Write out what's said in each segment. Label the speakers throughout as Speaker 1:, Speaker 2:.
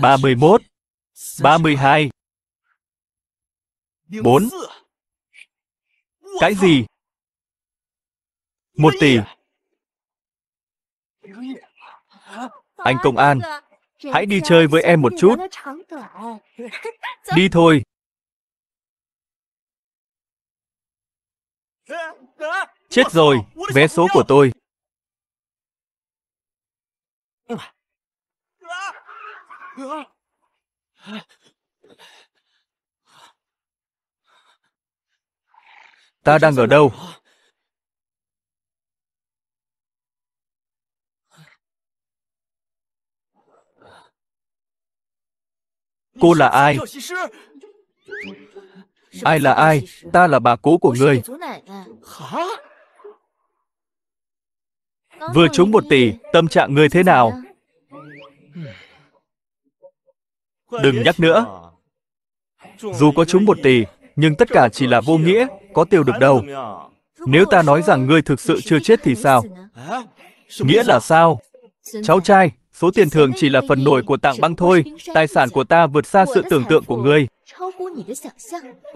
Speaker 1: 31, 32, 4. Cái gì? Một tỷ. Anh công an, hãy đi chơi với em một chút. Đi thôi. Chết rồi, vé số của tôi. Ta đang ở đâu? Cô là ai? Ai là ai? Ta là bà cố của người. Vừa trúng một tỷ, tâm trạng người thế nào? Đừng nhắc nữa. Dù có trúng một tỷ, nhưng tất cả chỉ là vô nghĩa, có tiêu được đâu. Nếu ta nói rằng ngươi thực sự chưa chết thì sao? Nghĩa là sao? Cháu trai, số tiền thường chỉ là phần nổi của tạng băng thôi, tài sản của ta vượt xa sự tưởng tượng của ngươi.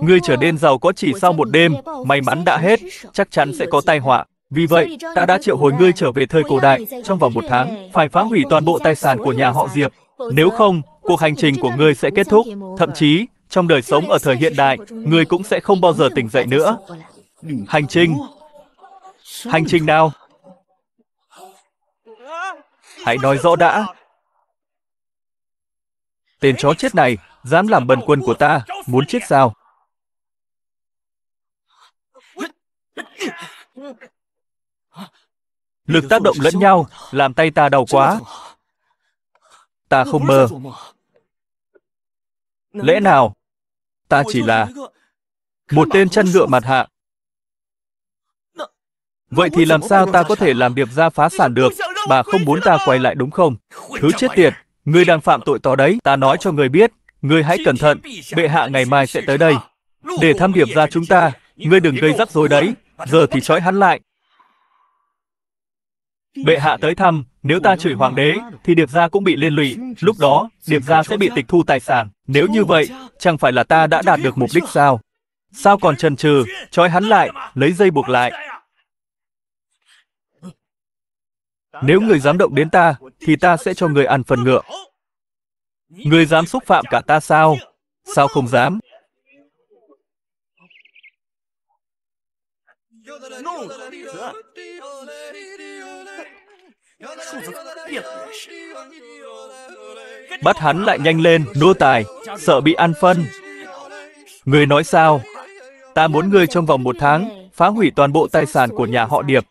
Speaker 1: Ngươi trở nên giàu có chỉ sau một đêm, may mắn đã hết, chắc chắn sẽ có tai họa. Vì vậy, ta đã triệu hồi ngươi trở về thời cổ đại, trong vòng một tháng, phải phá hủy toàn bộ tài sản của nhà họ Diệp, nếu không, cuộc hành trình của ngươi sẽ kết thúc, thậm chí, trong đời sống ở thời hiện đại, ngươi cũng sẽ không bao giờ tỉnh dậy nữa. Hành trình? Hành trình nào? Hãy nói rõ đã. Tên chó chết này, dám làm bần quân của ta, muốn chết sao? Lực tác động lẫn nhau, làm tay ta đau quá, ta không mơ lẽ nào ta chỉ là một tên chăn ngựa mặt hạ vậy thì làm sao ta có thể làm việc ra phá sản được bà không muốn ta quay lại đúng không thứ chết tiệt à. người đang phạm tội to đấy ta nói cho người biết người hãy cẩn thận bệ hạ ngày mai sẽ tới đây để thăm điệp ra chúng ta ngươi đừng gây rắc rối đấy giờ thì trói hắn lại Bệ hạ tới thăm, nếu ta chửi hoàng đế, thì Điệp Gia cũng bị liên lụy, lúc đó, Điệp Gia sẽ bị tịch thu tài sản. Nếu như vậy, chẳng phải là ta đã đạt được mục đích sao? Sao còn chần chừ, trói hắn lại, lấy dây buộc lại. Nếu người dám động đến ta, thì ta sẽ cho người ăn phần ngựa. Người dám xúc phạm cả ta sao? Sao không dám? bắt hắn lại nhanh lên đua tài sợ bị ăn phân người nói sao ta muốn người trong vòng một tháng phá hủy toàn bộ tài sản của nhà họ điệp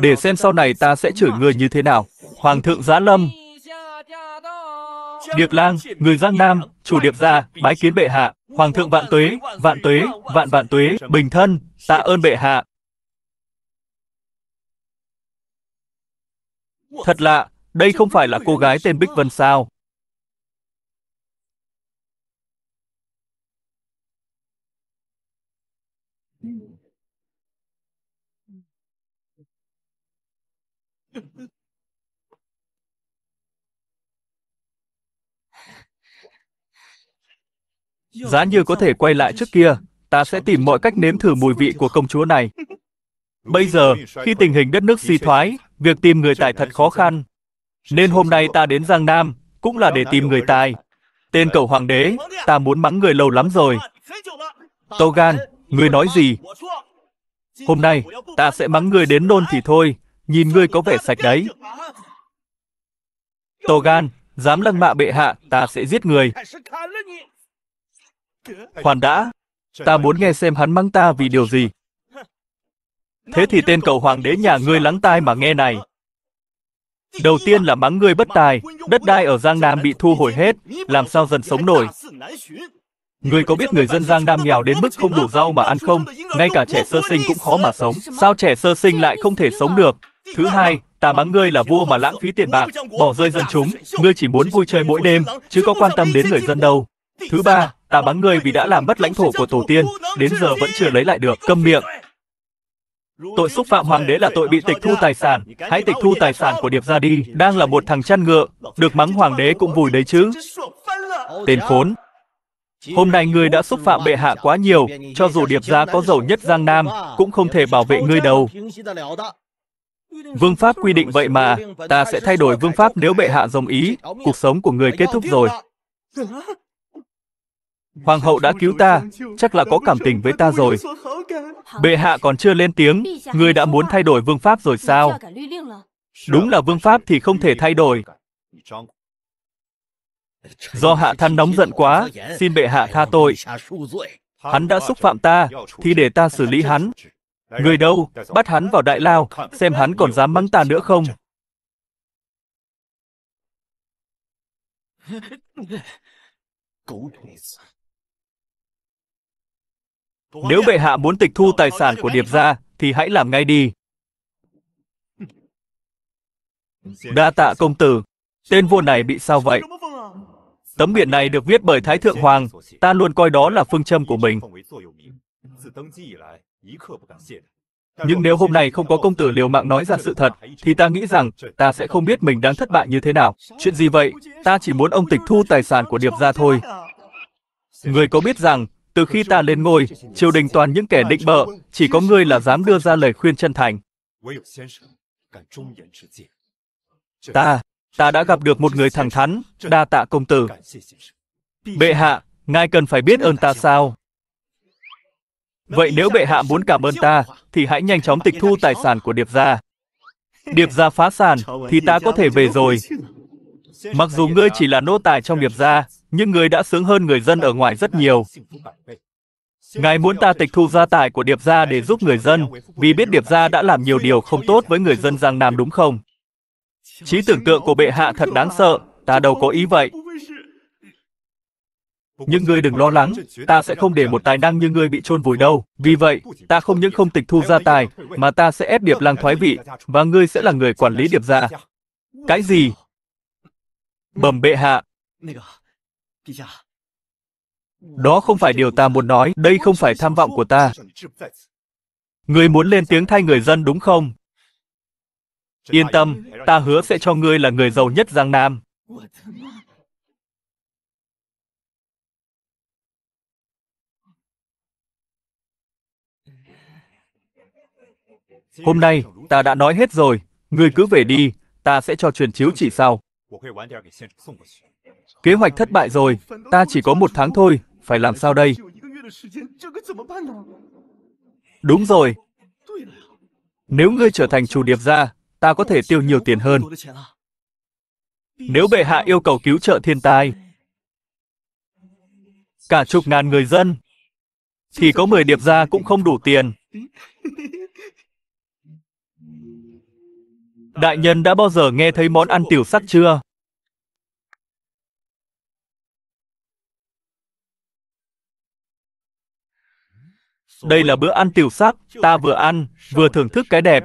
Speaker 1: để xem sau này ta sẽ chửi người như thế nào hoàng thượng giá lâm điệp lang người giang nam chủ điệp gia bái kiến bệ hạ hoàng thượng vạn tuế vạn tuế vạn vạn tuế bình thân tạ ơn bệ hạ Thật lạ, đây không phải là cô gái tên Bích Vân sao? Giá như có thể quay lại trước kia, ta sẽ tìm mọi cách nếm thử mùi vị của công chúa này. Bây giờ, khi tình hình đất nước suy thoái, việc tìm người tài thật khó khăn. Nên hôm nay ta đến Giang Nam, cũng là để tìm người tài. Tên cậu hoàng đế, ta muốn mắng người lâu lắm rồi. Tô Gan, người nói gì? Hôm nay, ta sẽ mắng người đến nôn thì thôi, nhìn ngươi có vẻ sạch đấy. Tô Gan, dám lăng mạ bệ hạ, ta sẽ giết người. Khoan đã, ta muốn nghe xem hắn mắng ta vì điều gì. Thế thì tên cậu hoàng đế nhà ngươi lắng tai mà nghe này. Đầu tiên là mắng ngươi bất tài, đất đai ở Giang Nam bị thu hồi hết, làm sao dần sống nổi. Ngươi có biết người dân Giang Nam nghèo đến mức không đủ rau mà ăn không? Ngay cả trẻ sơ sinh cũng khó mà sống. Sao trẻ sơ sinh lại không thể sống được? Thứ hai, ta mắng ngươi là vua mà lãng phí tiền bạc, bỏ rơi dân chúng. Ngươi chỉ muốn vui chơi mỗi đêm, chứ có quan tâm đến người dân đâu. Thứ ba, ta mắng ngươi vì đã làm mất lãnh thổ của tổ tiên, đến giờ vẫn chưa lấy lại được. Câm miệng. Tội xúc phạm hoàng đế là tội bị tịch thu tài sản, hãy tịch thu tài sản của điệp ra đi, đang là một thằng chăn ngựa, được mắng hoàng đế cũng vùi đấy chứ. Tên khốn! Hôm nay ngươi đã xúc phạm bệ hạ quá nhiều, cho dù điệp gia có giàu nhất Giang Nam, cũng không thể bảo vệ ngươi đâu. Vương pháp quy định vậy mà, ta sẽ thay đổi vương pháp nếu bệ hạ đồng ý, cuộc sống của ngươi kết thúc rồi. Hoàng hậu đã cứu ta, chắc là có cảm tình với ta rồi. Bệ hạ còn chưa lên tiếng, người đã muốn thay đổi vương pháp rồi sao? Đúng là vương pháp thì không thể thay đổi. Do hạ thân nóng giận quá, xin bệ hạ tha tội. Hắn đã xúc phạm ta, thì để ta xử lý hắn. Người đâu, bắt hắn vào đại lao, xem hắn còn dám mắng ta nữa không.
Speaker 2: Nếu bệ hạ
Speaker 1: muốn tịch thu tài sản của điệp gia, thì hãy làm ngay đi. Đa tạ công tử, tên vua này bị sao vậy? Tấm biển này được viết bởi Thái Thượng Hoàng, ta luôn coi đó là phương châm của mình. Nhưng nếu hôm nay không có công tử liều mạng nói ra sự thật, thì ta nghĩ rằng ta sẽ không biết mình đang thất bại như thế nào. Chuyện gì vậy? Ta chỉ muốn ông tịch thu tài sản của Điệp gia thôi. Người có biết rằng từ khi ta lên ngôi, triều đình toàn những kẻ định bợ, chỉ có ngươi là dám đưa ra lời khuyên chân thành. Ta, ta đã gặp được một người thẳng thắn, đa tạ công tử. Bệ hạ, ngài cần phải biết ơn ta sao? Vậy nếu bệ hạ muốn cảm ơn ta, thì hãy nhanh chóng tịch thu tài sản của điệp gia. Điệp gia phá sản, thì ta có thể về rồi. Mặc dù ngươi chỉ là nô tài trong điệp gia, nhưng người đã sướng hơn người dân ở ngoài rất nhiều. Ngài muốn ta tịch thu gia tài của Điệp Gia để giúp người dân, vì biết Điệp Gia đã làm nhiều điều không tốt với người dân Giang Nam đúng không? Trí tưởng tượng của bệ hạ thật đáng sợ, ta đâu có ý vậy. Nhưng ngươi đừng lo lắng, ta sẽ không để một tài năng như ngươi bị chôn vùi đâu. Vì vậy, ta không những không tịch thu gia tài, mà ta sẽ ép điệp lang thoái vị, và ngươi sẽ là người quản lý điệp gia. Cái gì? Bẩm bệ hạ. Đó không phải điều ta muốn nói, đây không phải tham vọng của ta. Ngươi muốn lên tiếng thay người dân đúng không?
Speaker 2: Yên tâm, ta
Speaker 1: hứa sẽ cho ngươi là người giàu nhất Giang Nam. Hôm nay, ta đã nói hết rồi, ngươi cứ về đi, ta sẽ cho truyền chiếu chỉ sau. Kế hoạch thất bại rồi, ta chỉ có một tháng thôi, phải làm sao đây? Đúng rồi. Nếu ngươi trở thành chủ điệp gia, ta có thể tiêu nhiều tiền hơn. Nếu bệ hạ yêu cầu cứu trợ thiên tai, cả chục ngàn người dân, thì có 10 điệp gia cũng không đủ tiền. Đại nhân đã bao giờ nghe thấy món ăn tiểu sắc chưa? Đây là bữa ăn tiểu sắc, ta vừa ăn, vừa thưởng thức cái đẹp.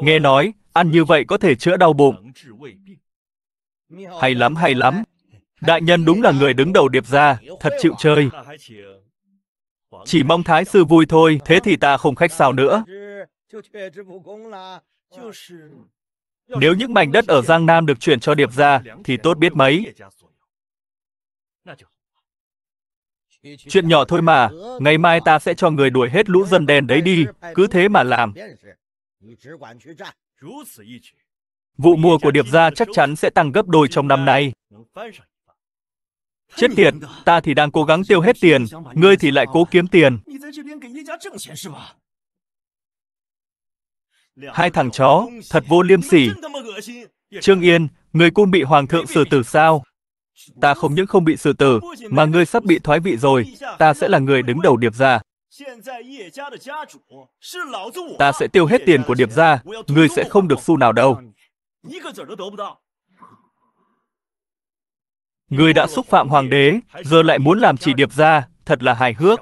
Speaker 1: Nghe nói, ăn như vậy có thể chữa đau bụng. Hay lắm, hay lắm. Đại nhân đúng là người đứng đầu điệp gia, thật chịu chơi. Chỉ mong thái sư vui thôi, thế thì ta không khách sáo nữa.
Speaker 3: Nếu những mảnh đất ở
Speaker 1: Giang Nam được chuyển cho điệp gia, thì tốt biết mấy. Chuyện nhỏ thôi mà, ngày mai ta sẽ cho người đuổi hết lũ dân đen đấy đi, cứ thế mà làm. Vụ mùa của Điệp Gia chắc chắn sẽ tăng gấp đôi trong năm nay. Chết tiệt, ta thì đang cố gắng tiêu hết tiền, ngươi thì lại cố kiếm tiền. Hai thằng chó, thật vô liêm sỉ. Trương Yên, người cũng bị hoàng thượng xử tử sao? Ta không những không bị xử tử, mà ngươi sắp bị thoái vị rồi, ta sẽ là người đứng đầu điệp gia.
Speaker 3: Ta sẽ tiêu hết tiền của điệp gia,
Speaker 1: ngươi sẽ không được xu nào đâu. Ngươi đã xúc phạm hoàng đế, giờ lại muốn làm chỉ điệp gia, thật là hài hước.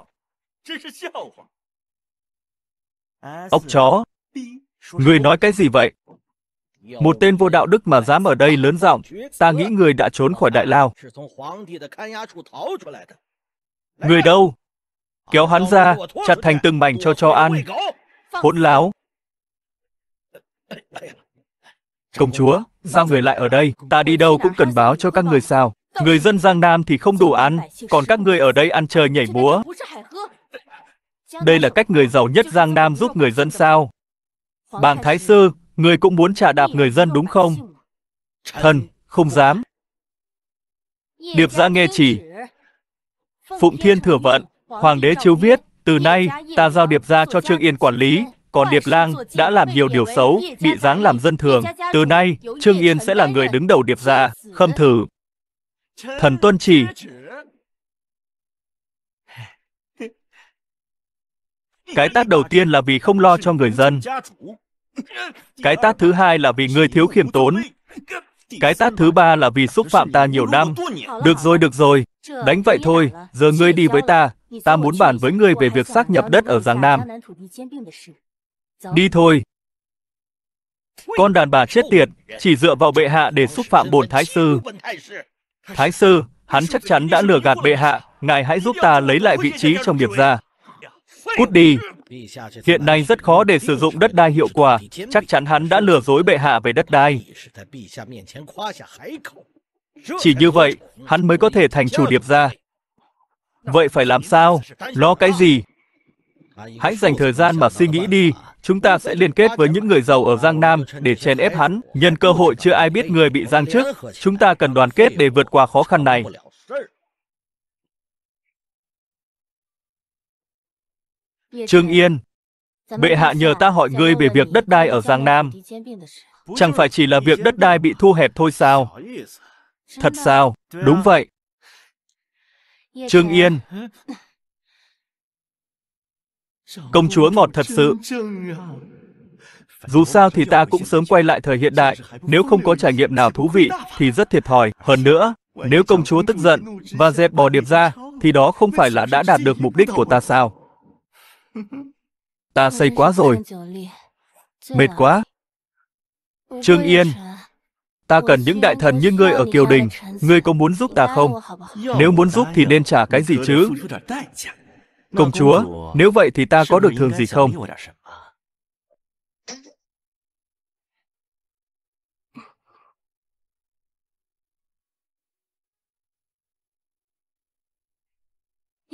Speaker 1: Ốc chó! Ngươi nói cái gì vậy? Một tên vô đạo đức mà dám ở đây lớn giọng, ta nghĩ người đã trốn khỏi đại lao. Người đâu? Kéo hắn ra, chặt thành từng mảnh cho cho ăn. Hỗn láo. Công chúa, sao người lại ở đây? Ta đi đâu cũng cần báo cho các người sao. Người dân Giang Nam thì không đủ ăn, còn các người ở đây ăn chơi nhảy múa. Đây là cách người giàu nhất Giang Nam giúp người dân sao? Bàng Thái Sư, Người cũng muốn trả đạp người dân đúng không? Thần, không dám. Điệp giã nghe chỉ. Phụng Thiên thừa vận, Hoàng đế chiếu viết, từ nay, ta giao điệp ra cho Trương Yên quản lý, còn Điệp Lang đã làm nhiều điều xấu, bị giáng làm dân thường. Từ nay, Trương Yên sẽ là người đứng đầu Điệp Gia, khâm thử. Thần tuân chỉ. Cái tát đầu tiên là vì không lo cho người dân. Cái tát thứ hai là vì ngươi thiếu khiêm tốn. Cái tát thứ ba là vì xúc phạm ta nhiều năm. Được rồi, được rồi. Đánh vậy thôi, giờ ngươi đi với ta. Ta muốn bàn với ngươi về việc xác nhập đất ở Giang Nam. Đi thôi. Con đàn bà chết tiệt, chỉ dựa vào bệ hạ để xúc phạm bổn thái sư. Thái sư, hắn chắc chắn đã lừa gạt bệ hạ, ngài hãy giúp ta lấy lại vị trí trong điệp gia. Cút đi, Hiện nay rất khó để sử dụng đất đai hiệu quả, chắc chắn hắn đã lừa dối bệ hạ về đất đai. Chỉ như vậy, hắn mới có thể thành chủ điệp gia. Vậy phải làm sao? Lo cái gì? Hãy dành thời gian mà suy nghĩ đi, chúng ta sẽ liên kết với những người giàu ở Giang Nam để chèn ép hắn. Nhân cơ hội chưa ai biết người bị giang chức, chúng ta cần đoàn kết để vượt qua khó khăn này. Trương Yên, bệ hạ nhờ ta hỏi ngươi về việc đất đai ở Giang Nam. Chẳng phải chỉ là việc đất đai bị thu hẹp thôi sao? Thật sao? Đúng vậy. Trương Yên, công chúa ngọt thật sự. Dù sao thì ta cũng sớm quay lại thời hiện đại, nếu không có trải nghiệm nào thú vị thì rất thiệt thòi. Hơn nữa, nếu công chúa tức giận và dẹp bỏ điệp ra, thì đó không phải là đã đạt được mục đích của ta sao? Ta say quá rồi. Mệt quá. Trương Yên, ta cần những đại thần như ngươi ở Kiều Đình. Ngươi có muốn giúp ta không? Nếu muốn giúp thì nên trả cái gì chứ? Công chúa, nếu vậy thì ta có được thường gì không?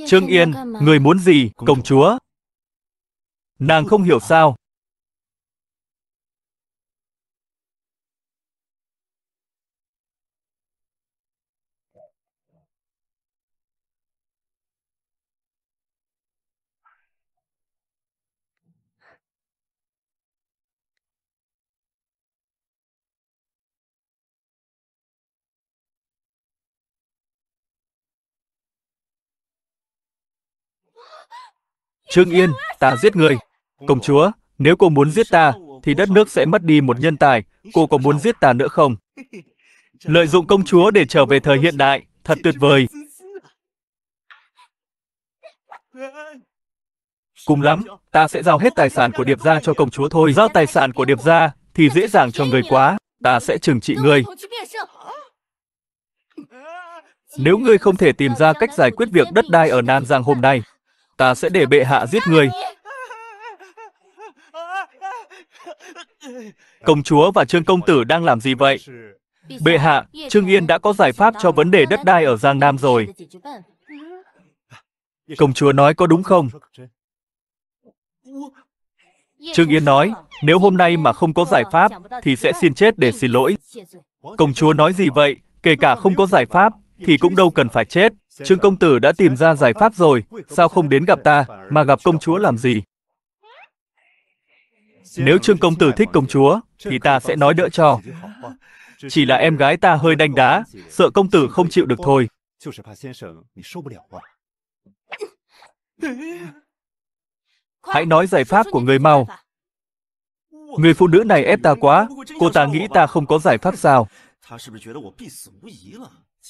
Speaker 1: Trương Yên, người muốn gì, công chúa? Nàng không hiểu sao. Trương Yên, ta giết người. Công chúa, nếu cô muốn giết ta, thì đất nước sẽ mất đi một nhân tài, cô có muốn giết ta nữa không? Lợi dụng công chúa để trở về thời hiện đại, thật tuyệt vời. Cùng lắm, ta sẽ giao hết tài sản của điệp gia cho công chúa thôi. Giao tài sản của điệp gia thì dễ dàng cho người quá, ta sẽ trừng trị ngươi. Nếu ngươi không thể tìm ra cách giải quyết việc đất đai ở Nam Giang hôm nay, ta sẽ để bệ hạ giết ngươi. Công chúa và Trương Công Tử đang làm gì vậy? Bệ hạ, Trương Yên đã có giải pháp cho vấn đề đất đai ở Giang Nam rồi. Công chúa nói có đúng không? Trương Yên nói, nếu hôm nay mà không có giải pháp, thì sẽ xin chết để xin lỗi. Công chúa nói gì vậy? Kể cả không có giải pháp, thì cũng đâu cần phải chết. Trương công tử đã tìm ra giải pháp rồi, sao không đến gặp ta, mà gặp công chúa làm gì? Nếu Trương Công Tử thích công chúa, thì ta sẽ nói đỡ cho. Chỉ là em gái ta hơi đanh đá, sợ công tử không chịu được thôi. Hãy nói giải pháp của người mau. Người phụ nữ này ép ta quá, cô ta nghĩ ta không có giải pháp sao.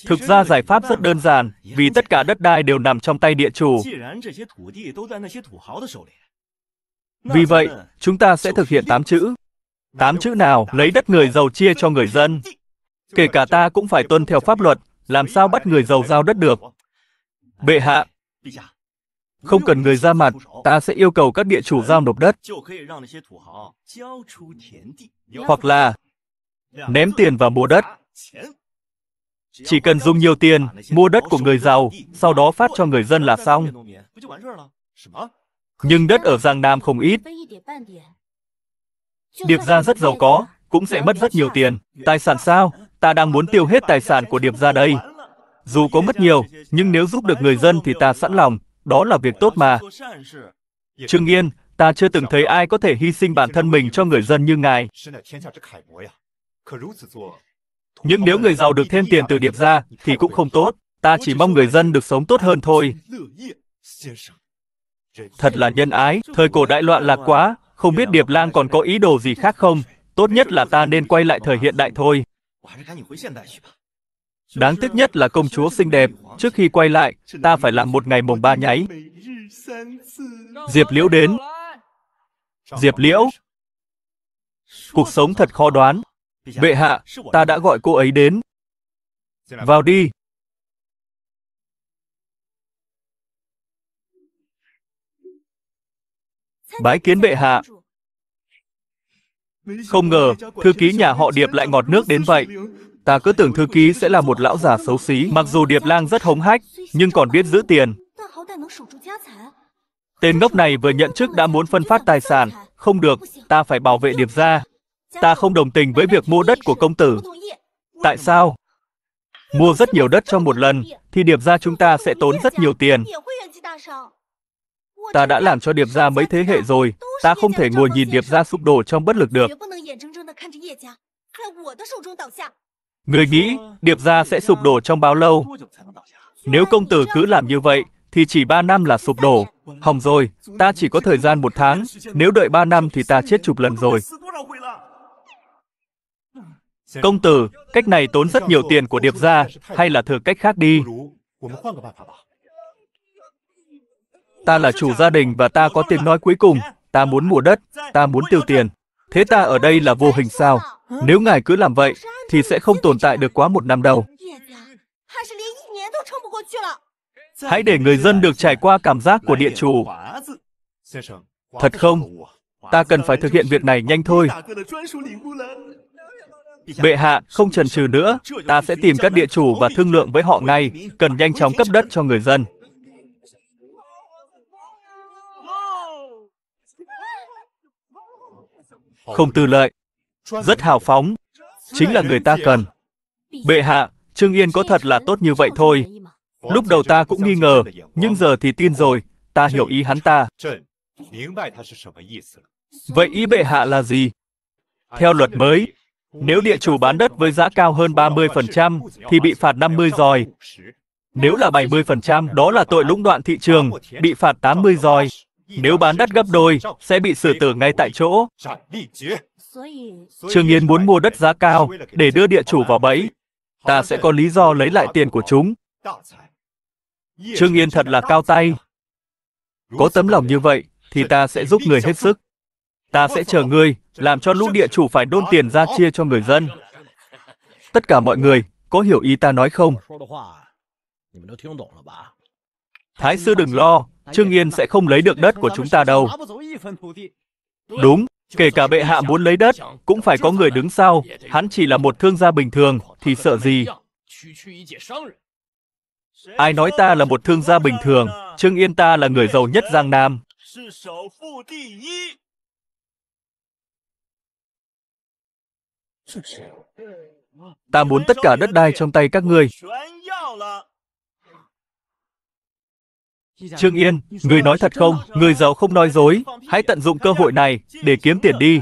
Speaker 1: Thực ra giải pháp rất đơn giản, vì tất cả đất đai đều nằm trong tay địa chủ. Vì vậy, chúng ta sẽ thực hiện tám chữ. Tám chữ nào lấy đất người giàu chia cho người dân. Kể cả ta cũng phải tuân theo pháp luật, làm sao bắt người giàu giao đất được. Bệ hạ, không cần người ra mặt, ta sẽ yêu cầu các địa chủ giao nộp đất. Hoặc là ném tiền vào mua đất. Chỉ cần dùng nhiều tiền, mua đất của người giàu, sau đó phát cho người dân là xong. Nhưng đất ở Giang Nam không ít. Điệp gia rất giàu có, cũng sẽ mất rất nhiều tiền. Tài sản sao? Ta đang muốn tiêu hết tài sản của điệp gia đây. Dù có mất nhiều, nhưng nếu giúp được người dân thì ta sẵn lòng, đó là việc tốt mà. Trương Yên, ta chưa từng thấy ai có thể hy sinh bản thân mình cho người dân như ngài. Nhưng nếu người giàu được thêm tiền từ điệp ra, thì cũng không tốt. Ta chỉ mong người dân được sống tốt hơn thôi. Thật là nhân ái, thời cổ đại loạn lạc quá, không biết Điệp Lang còn có ý đồ gì khác không, tốt nhất là ta nên quay lại thời hiện đại thôi. Đáng tiếc nhất là công chúa xinh đẹp, trước khi quay lại, ta phải làm một ngày mồng ba nháy. Diệp Liễu đến. Diệp Liễu. Cuộc sống thật khó đoán. Bệ hạ, ta đã gọi cô ấy đến. Vào đi. Bái kiến bệ hạ. Không ngờ, thư ký nhà họ Điệp lại ngọt nước đến vậy. Ta cứ tưởng thư ký sẽ là một lão già xấu xí, mặc dù Điệp Lang rất hống hách, nhưng còn biết giữ tiền. Tên ngốc này vừa nhận chức đã muốn phân phát tài sản, không được, ta phải bảo vệ Điệp gia. Ta không đồng tình với việc mua đất của công tử. Tại sao? Mua rất nhiều đất trong một lần, thì Điệp gia chúng ta sẽ tốn rất nhiều tiền. Ta đã làm cho Điệp Gia mấy thế hệ rồi, ta không thể ngồi nhìn Điệp Gia sụp đổ trong bất lực được. Người nghĩ Điệp Gia sẽ sụp đổ trong bao lâu? Nếu công tử cứ làm như vậy, thì chỉ 3 năm là sụp đổ. Hỏng rồi, ta chỉ có thời gian một tháng, nếu đợi 3 năm thì ta chết chục lần rồi. Công tử, cách này tốn rất nhiều tiền của Điệp Gia, hay là thử cách khác đi ta là chủ gia đình và ta có tiếng nói cuối cùng, ta muốn mua đất, ta muốn tiêu tiền. Thế ta ở đây là vô hình sao? Nếu ngài cứ làm vậy, thì sẽ không tồn tại được quá một năm đâu.
Speaker 2: Hãy để người dân
Speaker 1: được trải qua cảm giác của địa chủ. Thật không? Ta cần phải thực hiện việc này nhanh thôi. Bệ hạ, không chần chừ nữa, ta sẽ tìm các địa chủ và thương lượng với họ ngay, cần nhanh chóng cấp đất cho người dân. không tư lợi, rất hào phóng, chính là người ta cần. Bệ hạ, Trương Yên có thật là tốt như vậy thôi. Lúc đầu ta cũng nghi ngờ, nhưng giờ thì tin rồi, ta hiểu ý hắn ta. Vậy ý bệ hạ là gì? Theo luật mới, nếu địa chủ bán đất với giá cao hơn 30% thì bị phạt 50 giòi. Nếu là 70% đó là tội lũng đoạn thị trường, bị phạt 80 giòi. Nếu bán đắt gấp đôi, sẽ bị xử tử ngay tại chỗ. Trương Yên muốn mua đất giá cao để đưa địa chủ vào bẫy. Ta sẽ có lý do lấy lại tiền của chúng. Trương Yên thật là cao tay. Có tấm lòng như vậy, thì ta sẽ giúp người hết sức. Ta sẽ chờ ngươi, làm cho lũ địa chủ phải đôn tiền ra chia cho người dân. Tất cả mọi người, có hiểu ý ta nói không? Thái sư đừng lo, Trương Yên sẽ không lấy được đất của chúng ta đâu. Đúng, kể cả bệ hạ muốn lấy đất, cũng phải có người đứng sau, hắn chỉ là một thương gia bình thường, thì sợ gì? Ai nói ta là một thương gia bình thường, Trương Yên ta là người giàu nhất Giang Nam. Ta muốn tất cả đất đai trong tay các ngươi. Trương Yên, người nói thật không, người giàu không nói dối, hãy tận dụng cơ hội này để kiếm tiền đi.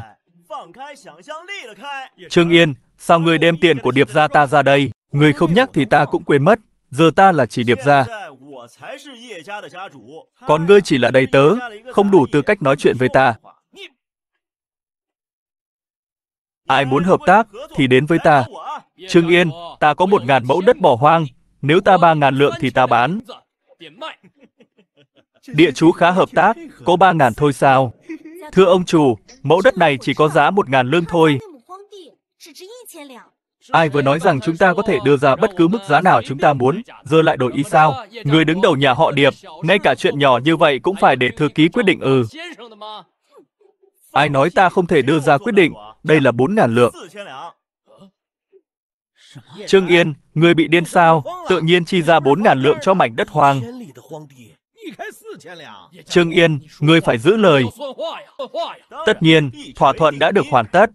Speaker 1: Trương Yên, sao người đem tiền của điệp gia ta ra đây? Người không nhắc thì ta cũng quên mất, giờ ta là chỉ điệp gia. Còn ngươi chỉ là đầy tớ, không đủ tư cách nói chuyện với ta. Ai muốn hợp tác thì đến với ta. Trương Yên, ta có một ngàn mẫu đất bỏ hoang, nếu ta ba ngàn lượng thì ta bán. Địa chú khá hợp tác, có 3.000 thôi sao? Thưa ông chủ, mẫu đất này chỉ có giá 1.000 lương thôi. Ai vừa nói rằng chúng ta có thể đưa ra bất cứ mức giá nào chúng ta muốn, giờ lại đổi ý sao? Người đứng đầu nhà họ Điệp, ngay cả chuyện nhỏ như vậy cũng phải để thư ký quyết định ừ. Ai nói ta không thể đưa ra quyết định, đây là 4.000 lượng. Trương Yên, người bị điên sao, tự nhiên chi ra 4.000 lượng cho mảnh đất hoang. Trương Yên, ngươi phải giữ lời. Tất nhiên, thỏa thuận đã được hoàn tất.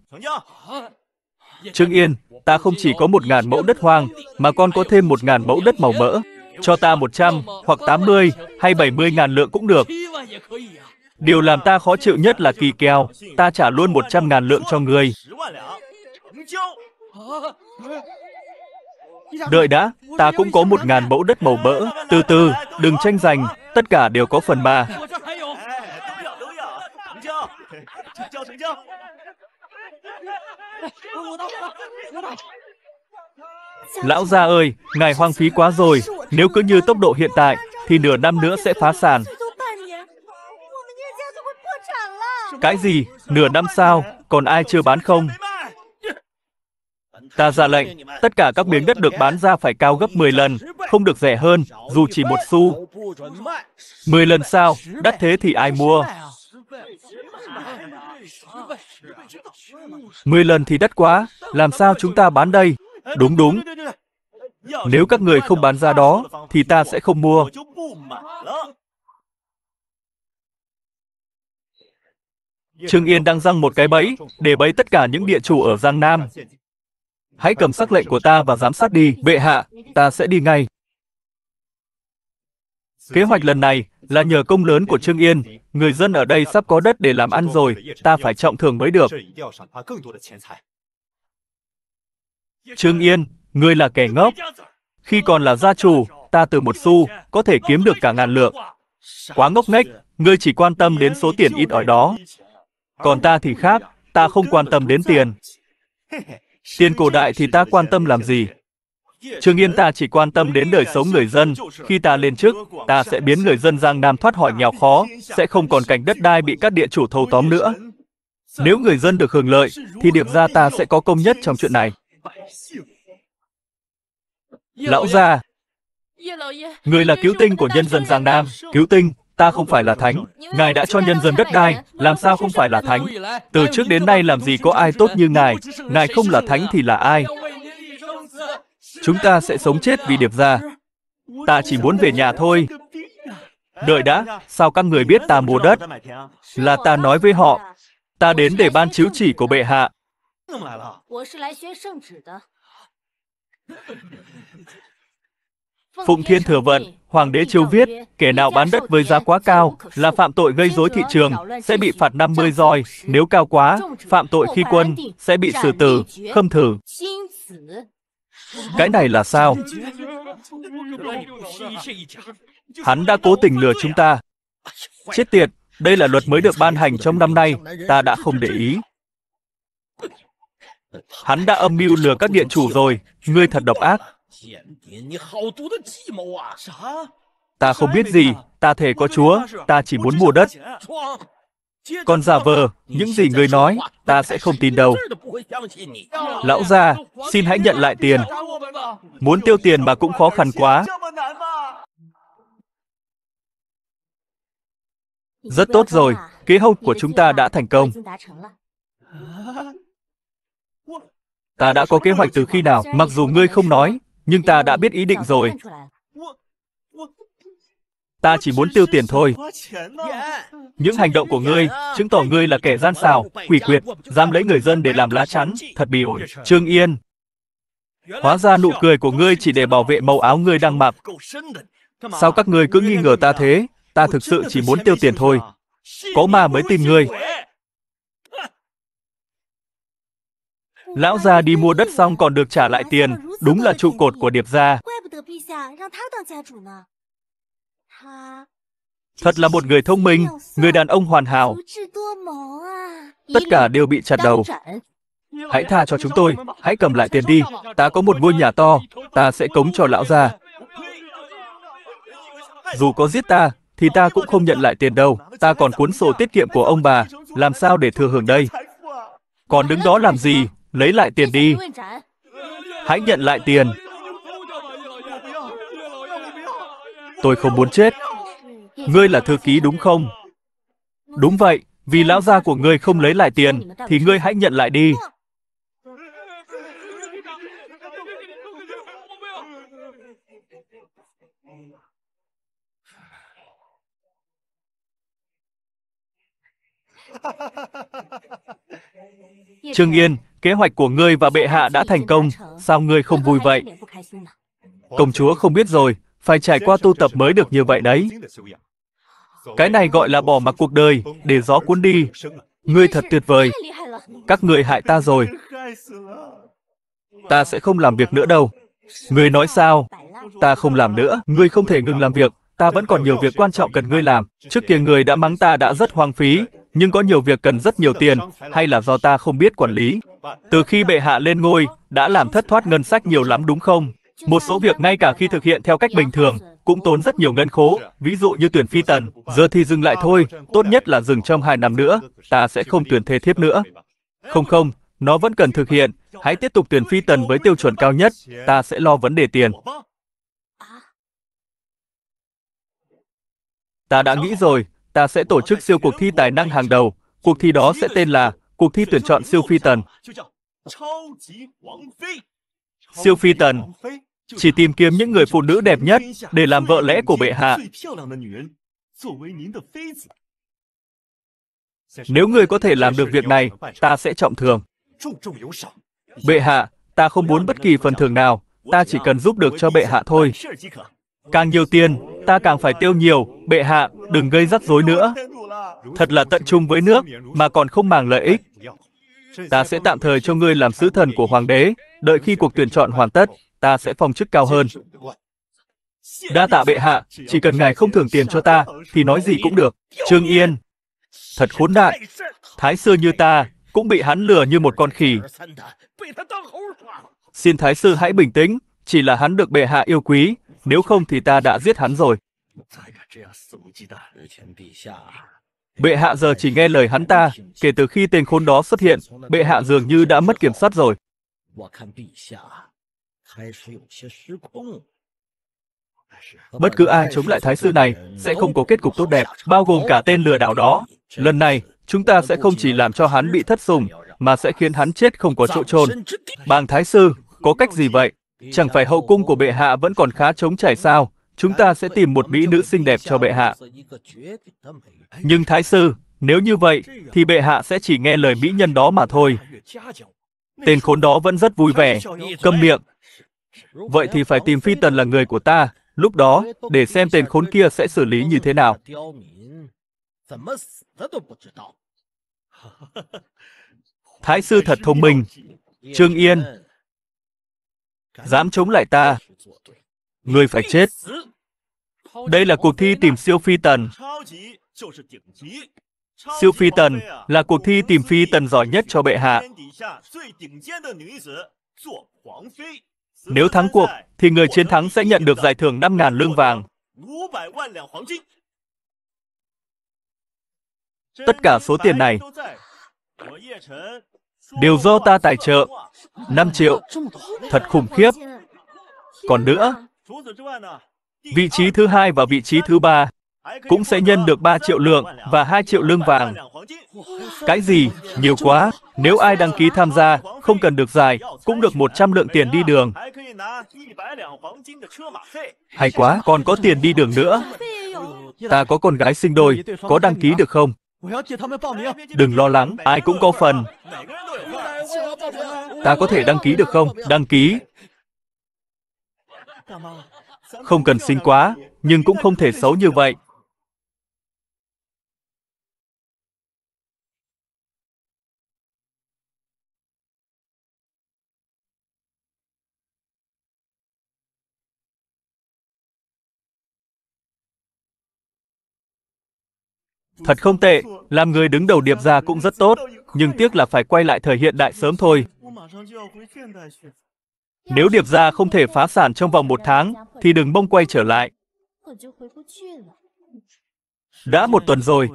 Speaker 1: Trương Yên, ta không chỉ có một ngàn mẫu đất hoang, mà còn có thêm một ngàn mẫu đất màu mỡ. Cho ta một trăm hoặc tám mươi hay bảy mươi ngàn lượng cũng được. Điều làm ta khó chịu nhất là kỳ kèo, ta trả luôn một trăm ngàn lượng cho ngươi. Đợi đã, ta cũng có một ngàn mẫu đất màu mỡ, từ từ, đừng tranh giành, Tất cả đều có phần ba. Lão gia ơi, ngài hoang phí quá rồi. Nếu cứ như tốc độ hiện tại, thì nửa năm nữa sẽ phá sản. Cái gì? Nửa năm sao? Còn ai chưa bán không? Ta ra lệnh, tất cả các miếng đất được bán ra phải cao gấp 10 lần, không được rẻ hơn, dù chỉ một xu. 10 lần sao? đắt thế thì ai mua? 10 lần thì đắt quá, làm sao chúng ta bán đây? Đúng đúng. Nếu các người không bán ra đó, thì ta sẽ không mua. Trương Yên đang răng một cái bẫy để bẫy tất cả những địa chủ ở Giang Nam. Hãy cầm sắc lệnh của ta và giám sát đi, bệ hạ, ta sẽ đi ngay. Kế hoạch lần này là nhờ công lớn của Trương Yên, người dân ở đây sắp có đất để làm ăn rồi, ta phải trọng thưởng mới được. Trương Yên, ngươi là kẻ ngốc. Khi còn là gia chủ, ta từ một xu, có thể kiếm được cả ngàn lượng. Quá ngốc nghếch, ngươi chỉ quan tâm đến số tiền ít ỏi đó. Còn ta thì khác, ta không quan tâm đến tiền. Tiền cổ đại thì ta quan tâm làm gì? Trương Yên ta chỉ quan tâm đến đời sống người dân, khi ta lên chức, ta sẽ biến người dân Giang Nam thoát khỏi nghèo khó, sẽ không còn cảnh đất đai bị các địa chủ thâu tóm nữa. Nếu người dân được hưởng lợi, thì điệp gia ta sẽ có công nhất trong chuyện này. Lão gia, người là cứu tinh của nhân dân Giang Nam, cứu tinh, ta không phải là thánh, ngài đã cho nhân dân đất đai, làm sao không phải là thánh? Từ trước đến nay làm gì có ai tốt như ngài, ngài không là thánh thì là ai? Chúng ta sẽ sống chết vì điệp gia. Ta chỉ muốn về nhà thôi. Đợi đã, sao các người biết ta mua đất? Là ta nói với họ, ta đến để ban chiếu chỉ của bệ hạ. Phụng Thiên Thừa Vận, Hoàng đế chiếu viết, kẻ nào bán đất với giá quá cao là phạm tội gây rối thị trường, sẽ bị phạt 50 roi, nếu cao quá, phạm tội khi quân, sẽ bị xử tử, khâm thử. Cái này là sao? Hắn đã cố tình lừa chúng ta. Chết tiệt, đây là luật mới được ban hành trong năm nay, ta đã không để ý. Hắn đã âm mưu lừa các điện chủ rồi, ngươi thật độc ác. Ta không biết gì, ta thể có Chúa, ta chỉ muốn mua đất. Còn giả vờ, những gì người nói, ta sẽ không tin đâu. Lão già, xin hãy nhận lại tiền. Muốn tiêu tiền mà cũng khó khăn quá. Rất tốt rồi, kế hoạch của chúng ta đã thành công. Ta đã có kế hoạch từ khi nào, mặc dù ngươi không nói, nhưng ta đã biết ý định rồi. Ta chỉ muốn tiêu tiền thôi. Những hành động của ngươi chứng tỏ ngươi là kẻ gian xào, quỷ quyệt, dám lấy người dân để làm lá chắn, thật bỉ ổi. Trương Yên. Hóa ra nụ cười của ngươi chỉ để bảo vệ màu áo ngươi đang mặc. Sao các ngươi cứ nghi ngờ ta thế? Ta thực sự chỉ muốn tiêu tiền thôi. Có ma mới tin ngươi. Lão gia đi mua đất xong còn được trả lại tiền, đúng là trụ cột của Điệp gia. Thật là một người thông minh, người đàn ông hoàn hảo. Tất cả đều bị chặt đầu. Hãy tha cho chúng tôi, hãy cầm lại tiền đi. Ta có một ngôi nhà to, ta sẽ cống cho lão gia. Dù có giết ta, thì ta cũng không nhận lại tiền đâu. Ta còn cuốn sổ tiết kiệm của ông bà, làm sao để thừa hưởng đây? Còn đứng đó làm gì, Lấy lại tiền đi. Hãy nhận lại tiền. Tôi không muốn chết. Ngươi là thư ký đúng không? Đúng vậy, vì lão gia của ngươi không lấy lại tiền, thì ngươi hãy nhận lại đi. Trương Yên, Kế hoạch của ngươi và bệ hạ đã thành công, sao ngươi không vui vậy? Công chúa không biết rồi, phải trải qua tu tập mới được như vậy đấy. Cái này gọi là bỏ mặc cuộc đời, để gió cuốn đi. Ngươi thật tuyệt vời. Các người hại ta rồi. Ta sẽ không làm việc nữa đâu. Ngươi nói sao? Ta không làm nữa, ngươi không thể ngừng làm việc, ta vẫn còn nhiều việc quan trọng cần ngươi làm. Trước kia ngươi đã mắng ta đã rất hoang phí, nhưng có nhiều việc cần rất nhiều tiền, hay là do ta không biết quản lý. Từ khi bệ hạ lên ngôi, đã làm thất thoát ngân sách nhiều lắm đúng không? Một số việc ngay cả khi thực hiện theo cách bình thường, cũng tốn rất nhiều ngân khố, ví dụ như tuyển phi tần, giờ thì dừng lại thôi, tốt nhất là dừng trong hai năm nữa, ta sẽ không tuyển thế thiếp nữa. Không không, nó vẫn cần thực hiện, hãy tiếp tục tuyển phi tần với tiêu chuẩn cao nhất, ta sẽ lo vấn đề tiền. Ta đã nghĩ rồi, ta sẽ tổ chức siêu cuộc thi tài năng hàng đầu. Cuộc thi đó sẽ tên là Cuộc thi tuyển chọn siêu phi tần. Siêu phi tần chỉ tìm kiếm những người phụ nữ đẹp nhất để làm vợ lẽ của bệ hạ.
Speaker 3: Nếu người có thể làm được việc này,
Speaker 1: ta sẽ trọng thường. Bệ hạ, ta không muốn bất kỳ phần thưởng nào, ta chỉ cần giúp được cho bệ hạ thôi. Càng nhiều tiền, ta càng phải tiêu nhiều, bệ hạ, đừng gây rắc rối nữa. Thật là tận trung với nước, mà còn không màng lợi ích. Ta sẽ tạm thời cho ngươi làm sứ thần của hoàng đế, đợi khi cuộc tuyển chọn hoàn tất, ta sẽ phong chức cao hơn. Đa tạ bệ hạ, chỉ cần ngài không thưởng tiền cho ta, thì nói gì cũng được. Trương Yên, thật khốn nạn. Thái sư như ta, cũng bị hắn lừa như một con khỉ. Xin Thái sư hãy bình tĩnh, chỉ là hắn được bệ hạ yêu quý, nếu không thì ta đã giết hắn rồi. Bệ hạ giờ chỉ nghe lời hắn ta, kể từ khi tên khốn đó xuất hiện, bệ hạ dường như đã mất kiểm soát rồi. Bất cứ ai chống lại thái sư này sẽ không có kết cục tốt đẹp, bao gồm cả tên lừa đảo đó. Lần này, chúng ta sẽ không chỉ làm cho hắn bị thất sủng, mà sẽ khiến hắn chết không có chỗ chôn. Bàng thái sư, có cách gì vậy? Chẳng phải hậu cung của bệ hạ vẫn còn khá chống trải sao? chúng ta sẽ tìm một mỹ nữ xinh đẹp cho bệ hạ. Nhưng Thái Sư, nếu như vậy, thì bệ hạ sẽ chỉ nghe lời mỹ nhân đó mà thôi. Tên khốn đó vẫn rất vui vẻ, câm miệng. Vậy thì phải tìm Phi Tần là người của ta, lúc đó, để xem tên khốn kia sẽ xử lý như thế nào. Thái sư thật thông minh. Trương Yên, dám chống lại ta, Người phải chết. Đây là cuộc thi tìm siêu phi tần. Siêu phi tần là cuộc thi tìm phi tần giỏi nhất cho bệ hạ. Nếu thắng cuộc, thì người chiến thắng sẽ nhận được giải thưởng 5.000 lương vàng. Tất cả số tiền này đều do ta tài trợ. 5 triệu. Thật khủng khiếp. Còn nữa, Vị trí thứ hai và vị trí thứ ba cũng sẽ nhân được 3 triệu lượng và 2 triệu lương vàng. Cái gì? Nhiều quá. Nếu ai đăng ký tham gia, không cần được giải, cũng được 100 lượng tiền đi đường. Hay quá, còn có tiền đi đường nữa. Ta có con gái sinh đôi, có đăng ký được không? Đừng lo lắng, ai cũng có phần. Ta có thể đăng ký được không? Đăng ký, không cần xinh quá, nhưng cũng không thể xấu như vậy. Thật không tệ, làm người đứng đầu điệp ra cũng rất tốt, nhưng tiếc là phải quay lại thời hiện đại sớm thôi. Nếu điệp gia không thể phá sản trong vòng một tháng, thì đừng mong quay trở lại. Đã một tuần rồi.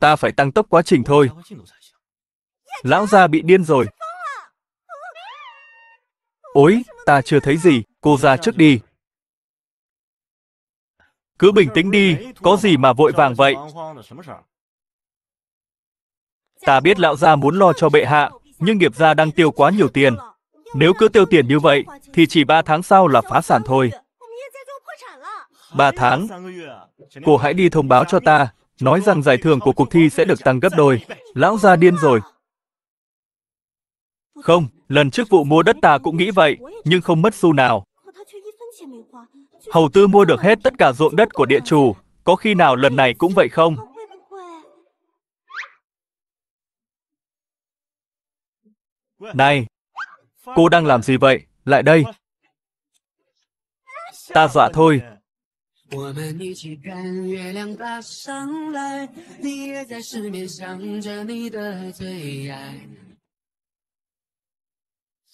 Speaker 1: Ta phải tăng tốc quá trình thôi. Lão gia bị điên rồi. Ôi, ta chưa thấy gì, cô ra trước đi. Cứ bình tĩnh đi, có gì mà vội vàng vậy? Ta biết lão gia muốn lo cho bệ hạ, nhưng nghiệp gia đang tiêu quá nhiều tiền, nếu cứ tiêu tiền như vậy, thì chỉ 3 tháng sau là phá sản thôi. 3 tháng? Cô hãy đi thông báo cho ta, nói rằng giải thưởng của cuộc thi sẽ được tăng gấp đôi. Lão già điên rồi. Không, lần trước vụ mua đất ta cũng nghĩ vậy, nhưng không mất xu nào. Hầu tư mua được hết tất cả ruộng đất của địa chủ, có khi nào lần này cũng vậy không? Này, Cô đang làm gì vậy? Lại đây. Ta dọa thôi.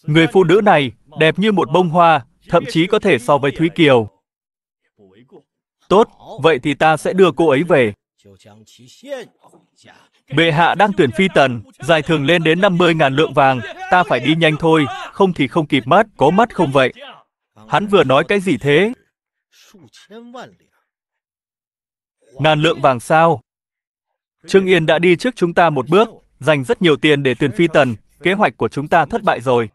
Speaker 1: Người phụ nữ này đẹp như một bông hoa, thậm chí có thể so với Thúy Kiều. Tốt, vậy thì ta sẽ đưa cô ấy về. Bệ hạ đang tuyển phi tần, dài thường lên đến 50.000 lượng vàng, ta phải đi nhanh thôi, không thì không kịp mất, có mất không vậy? Hắn vừa nói cái gì thế? Ngàn lượng vàng sao? Trương Yên đã đi trước chúng ta một bước, dành rất nhiều tiền để tuyển phi tần, kế hoạch của chúng ta thất bại rồi.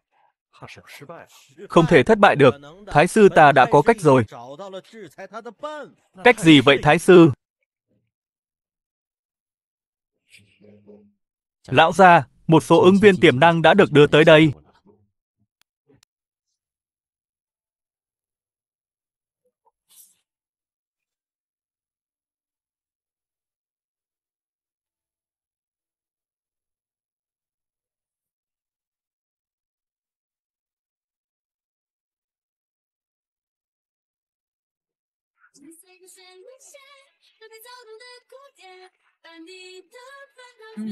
Speaker 1: Không thể thất bại được, Thái sư ta đã có cách rồi. Cách gì vậy Thái sư? Lão gia, một số ứng viên tiềm năng đã được đưa tới đây.
Speaker 2: Just like the sun Ừ.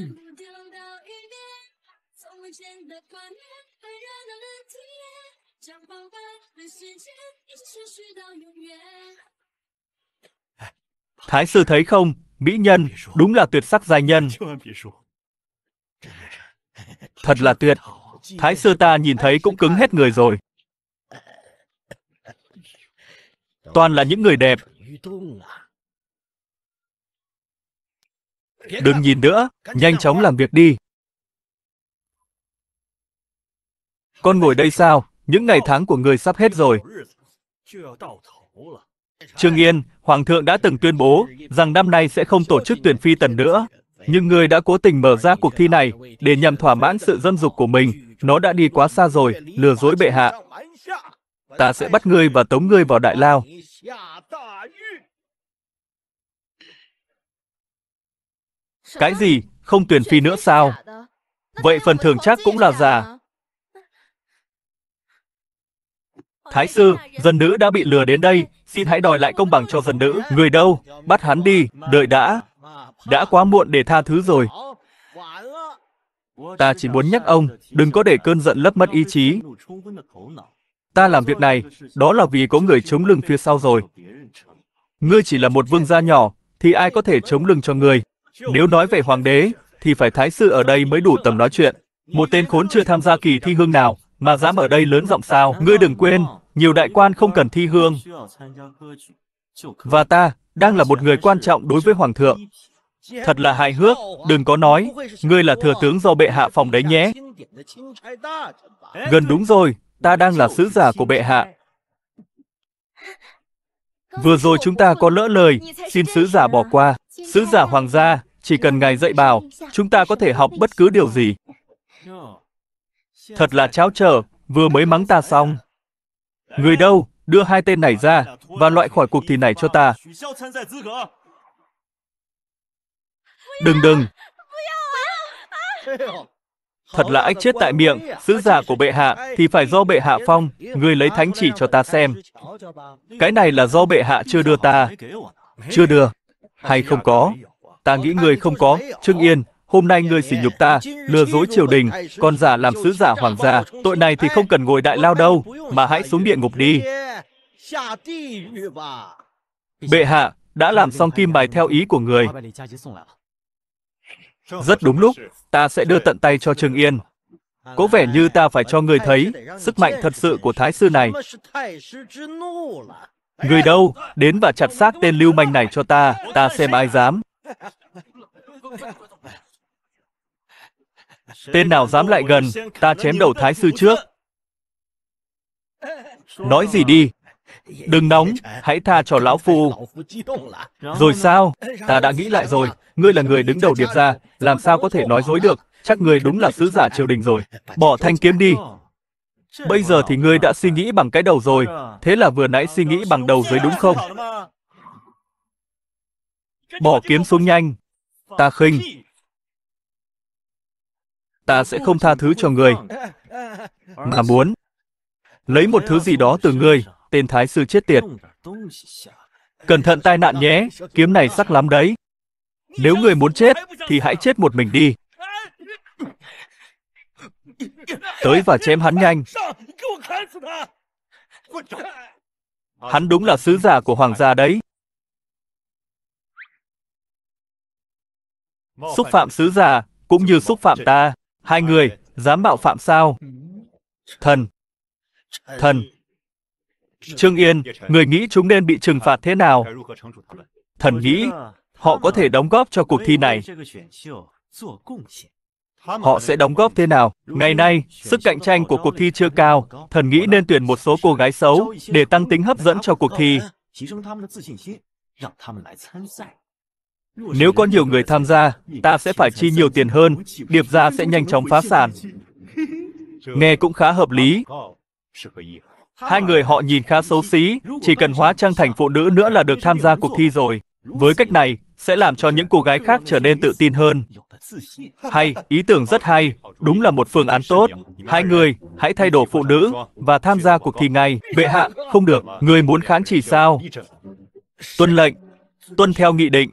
Speaker 1: Thái sư thấy không, mỹ nhân, đúng là tuyệt sắc giai nhân. Thật là tuyệt. Thái sư ta nhìn thấy cũng cứng hết người rồi. Toàn là những người đẹp. Đừng nhìn nữa, nhanh chóng làm việc đi. Con ngồi đây sao? Những ngày tháng của người sắp hết rồi. Trương Yên, Hoàng thượng đã từng tuyên bố rằng năm nay sẽ không tổ chức tuyển phi tần nữa. Nhưng người đã cố tình mở ra cuộc thi này để nhằm thỏa mãn sự dân dục của mình. Nó đã đi quá xa rồi, lừa dối bệ hạ. Ta sẽ bắt ngươi và tống ngươi vào đại lao. Cái gì? Không tuyển phi nữa sao? Vậy phần thưởng chắc cũng là giả. Thái sư, dân nữ đã bị lừa đến đây, xin hãy đòi lại công bằng cho dân nữ. Người đâu? Bắt hắn đi, đợi đã. Đã quá muộn để tha thứ rồi. Ta chỉ muốn nhắc ông, đừng có để cơn giận lấp mất ý chí. Ta làm việc này, đó là vì có người chống lưng phía sau rồi. Ngươi chỉ là một vương gia nhỏ, thì ai có thể chống lưng cho ngươi? Nếu nói về hoàng đế, thì phải thái sư ở đây mới đủ tầm nói chuyện. Một tên khốn chưa tham gia kỳ thi hương nào, mà dám ở đây lớn giọng sao. Ngươi đừng quên, nhiều đại quan không cần thi hương. Và ta, đang là một người quan trọng đối với hoàng thượng. Thật là hài hước, đừng có nói, ngươi là thừa tướng do bệ hạ phòng đấy nhé. Gần đúng rồi, ta đang là sứ giả của bệ hạ. Vừa rồi chúng ta có lỡ lời, xin sứ giả bỏ qua. Sứ giả hoàng gia, chỉ cần Ngài dạy bảo, chúng ta có thể học bất cứ điều gì. Thật là cháo trở, vừa mới mắng ta xong. Người đâu, đưa hai tên này ra, và loại khỏi cuộc thi này cho ta. Đừng đừng! Thật là ách chết tại miệng, sứ giả của bệ hạ thì phải do bệ hạ phong, người lấy thánh chỉ cho ta xem. Cái này là do bệ hạ chưa đưa ta. Chưa đưa. Hay không có ta nghĩ người không có, Trương Yên, hôm nay người sỉ nhục ta, lừa dối triều đình, còn giả làm sứ giả hoàng gia, tội này thì không cần ngồi đại lao đâu, mà hãy xuống địa ngục đi. Bệ hạ, đã làm xong kim bài theo ý của người. Rất đúng lúc, ta sẽ đưa tận tay cho Trương Yên. Có vẻ như ta phải cho người thấy sức mạnh thật sự của thái sư này. Người đâu, đến và chặt xác tên lưu manh này cho ta, ta xem ai dám. Tên nào dám lại gần, ta chém đầu thái sư trước. Nói gì đi, Đừng nóng, hãy tha cho lão phu. Rồi sao? Ta đã nghĩ lại rồi, ngươi là người đứng đầu điệp ra, làm sao có thể nói dối được, chắc ngươi đúng là sứ giả triều đình rồi. Bỏ thanh kiếm đi. Bây giờ thì ngươi đã suy nghĩ bằng cái đầu rồi, thế là vừa nãy suy nghĩ bằng đầu dưới đúng không? Bỏ kiếm xuống nhanh. Ta khinh. Ta sẽ không tha thứ cho người. Mà muốn. Lấy một thứ gì đó từ người, tên thái sư chết tiệt. Cẩn thận tai nạn nhé, kiếm này sắc lắm đấy. Nếu người muốn chết, thì hãy chết một mình đi. Tới và chém hắn nhanh. Hắn đúng là sứ giả của hoàng gia đấy. xúc phạm sứ giả, cũng như xúc phạm ta. Hai người, dám bạo phạm sao? Ừ. Thần! Thần! Trương Yên, người nghĩ chúng nên bị trừng phạt thế nào?
Speaker 3: Thần nghĩ, họ có thể đóng góp cho cuộc thi này. Họ sẽ
Speaker 1: đóng góp thế nào? Ngày nay, sức cạnh tranh của cuộc thi chưa cao, thần nghĩ nên tuyển một số cô gái xấu để tăng tính hấp dẫn cho cuộc thi. Nếu có nhiều người tham gia, ta sẽ phải chi nhiều tiền hơn, điệp gia sẽ nhanh chóng phá sản. Nghe cũng khá hợp lý. Hai người họ nhìn khá xấu xí, chỉ cần hóa trang thành phụ nữ nữa là được tham gia cuộc thi rồi. Với cách này, sẽ làm cho những cô gái khác trở nên tự tin hơn. Hay, ý tưởng rất hay, đúng là một phương án tốt. Hai người, hãy thay đổi phụ nữ và tham gia cuộc thi ngay. Bệ hạ, không được, người muốn kháng chỉ sao? Tuân lệnh, tuân theo nghị định.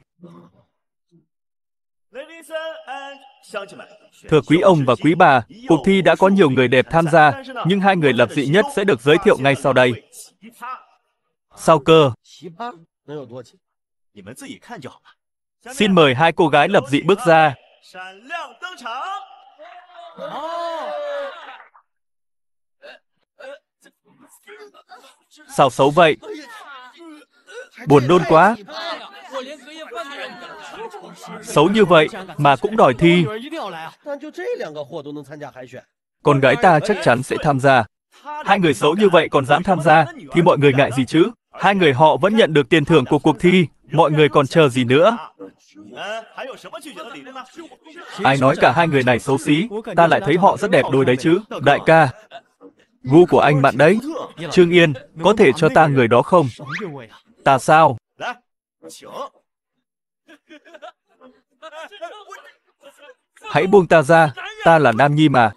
Speaker 1: Thưa quý ông và quý bà, cuộc thi đã có nhiều người đẹp tham gia, nhưng hai người lập dị nhất sẽ được giới thiệu ngay sau đây. Sao cơ? Xin mời hai cô gái lập dị bước ra. Sao xấu vậy? Buồn nôn quá
Speaker 3: Xấu như vậy mà cũng đòi thi
Speaker 1: Con gái ta chắc chắn sẽ tham gia Hai người xấu như vậy còn dám tham gia Thì mọi người ngại gì chứ Hai người họ vẫn nhận được tiền thưởng của cuộc thi Mọi người còn chờ gì nữa Ai nói cả hai người này xấu xí Ta lại thấy họ rất đẹp đôi đấy chứ Đại ca Gu của anh bạn đấy Trương Yên Có thể cho ta người đó không ta sao? Hãy buông ta ra, ta là nam nhi mà.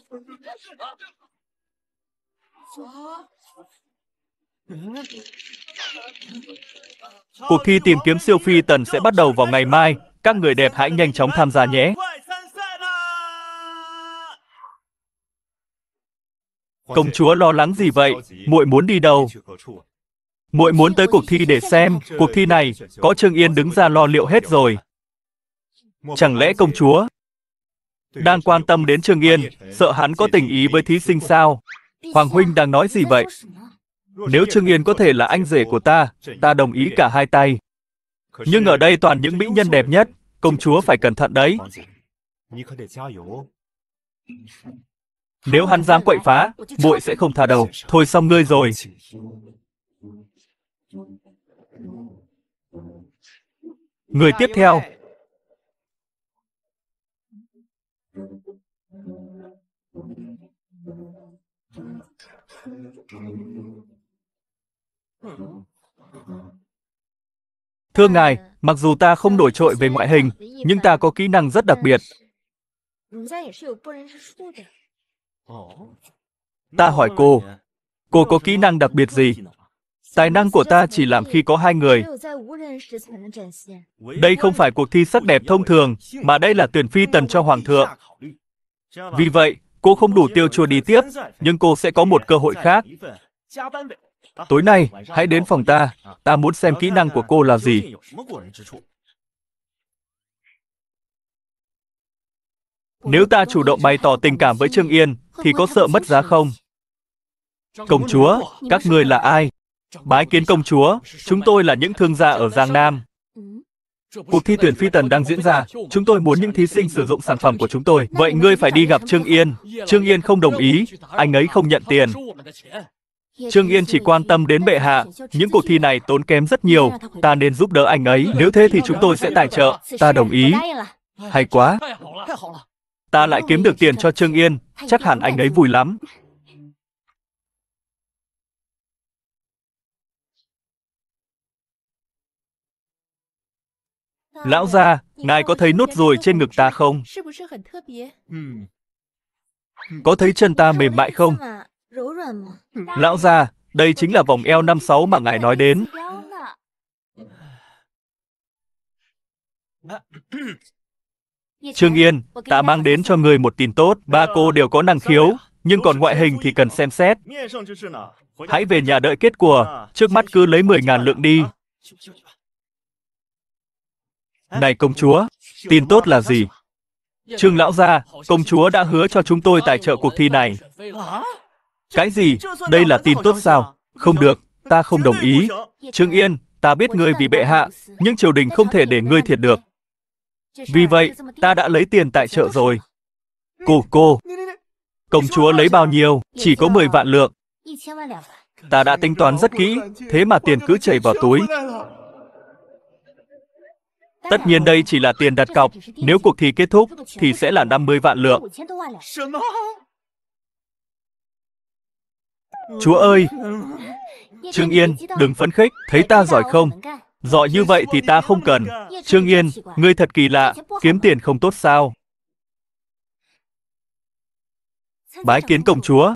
Speaker 1: Cuộc thi tìm kiếm siêu phi tần sẽ bắt đầu vào ngày mai. Các người đẹp hãy nhanh chóng tham gia nhé. Công chúa lo lắng gì vậy? Muội muốn đi đâu? Muội muốn tới cuộc thi để xem, cuộc thi này, có Trương Yên đứng ra lo liệu hết rồi. Chẳng lẽ công chúa đang quan tâm đến Trương Yên, sợ hắn có tình ý với thí sinh sao? Hoàng Huynh đang nói gì vậy? Nếu Trương Yên có thể là anh rể của ta, ta đồng ý cả hai tay. Nhưng ở đây toàn những mỹ nhân đẹp nhất, công chúa phải cẩn thận đấy. Nếu hắn dám quậy phá, muội sẽ không tha đầu. Thôi xong ngươi rồi.
Speaker 2: Người tiếp theo
Speaker 1: Thưa Ngài, mặc dù ta không đổi trội về ngoại hình, nhưng ta có kỹ năng rất đặc biệt. Ta hỏi cô, cô có kỹ năng đặc biệt gì? Tài năng của ta chỉ làm khi có hai người. Đây không phải cuộc thi sắc đẹp thông thường, mà đây là tuyển phi tần cho Hoàng thượng. Vì vậy, cô không đủ tiêu chua đi tiếp, nhưng cô sẽ có một cơ hội khác. Tối nay, hãy đến phòng ta, ta muốn xem kỹ năng của cô là gì. Nếu ta chủ động bày tỏ tình cảm với Trương Yên, thì có sợ mất giá không? Công chúa, các người là ai? Bái kiến công chúa, chúng tôi là những thương gia ở Giang Nam. Cuộc thi tuyển phi tần đang diễn ra, chúng tôi muốn những thí sinh sử dụng sản phẩm của chúng tôi. Vậy ngươi phải đi gặp Trương Yên. Trương Yên không đồng ý, anh ấy không nhận tiền. Trương Yên chỉ quan tâm đến bệ hạ, những cuộc thi này tốn kém rất nhiều, ta nên giúp đỡ anh ấy, nếu thế thì chúng tôi sẽ tài trợ, ta đồng ý. Hay quá. Ta lại kiếm được tiền cho Trương Yên, chắc hẳn anh ấy vui lắm.
Speaker 2: Lão gia, ngài có thấy nốt ruồi trên ngực ta không?
Speaker 1: Có thấy chân ta mềm mại không? Lão gia, đây chính là vòng eo 56 mà ngài nói đến.
Speaker 3: Trương Yên, ta
Speaker 1: mang đến cho người một tin tốt, ba cô đều có năng khiếu, nhưng còn ngoại hình thì cần xem xét.
Speaker 3: Hãy về nhà đợi kết quả,
Speaker 1: trước mắt cứ lấy 10.000 lượng đi. Này công chúa, tin tốt là gì? Trương lão gia, công chúa đã hứa cho chúng tôi tài trợ cuộc thi này. Cái gì? Đây là tin tốt sao? Không được, ta không đồng ý. Trương Yên, ta biết ngươi vì bệ hạ, nhưng triều đình không thể để ngươi thiệt được. Vì vậy, ta đã lấy tiền tài trợ rồi. Cô, cô, công chúa lấy bao nhiêu? Chỉ có 10 vạn lượng. Ta đã tính toán rất kỹ, thế mà tiền cứ chảy vào túi. Tất nhiên đây chỉ là tiền đặt cọc, nếu cuộc thi kết thúc thì sẽ là 50 vạn lượng. Chúa ơi! Trương Yên, đừng phấn khích, thấy ta giỏi không? Giỏi như vậy thì ta không cần. Trương Yên, ngươi thật kỳ lạ, kiếm tiền không tốt sao? Bái kiến công chúa.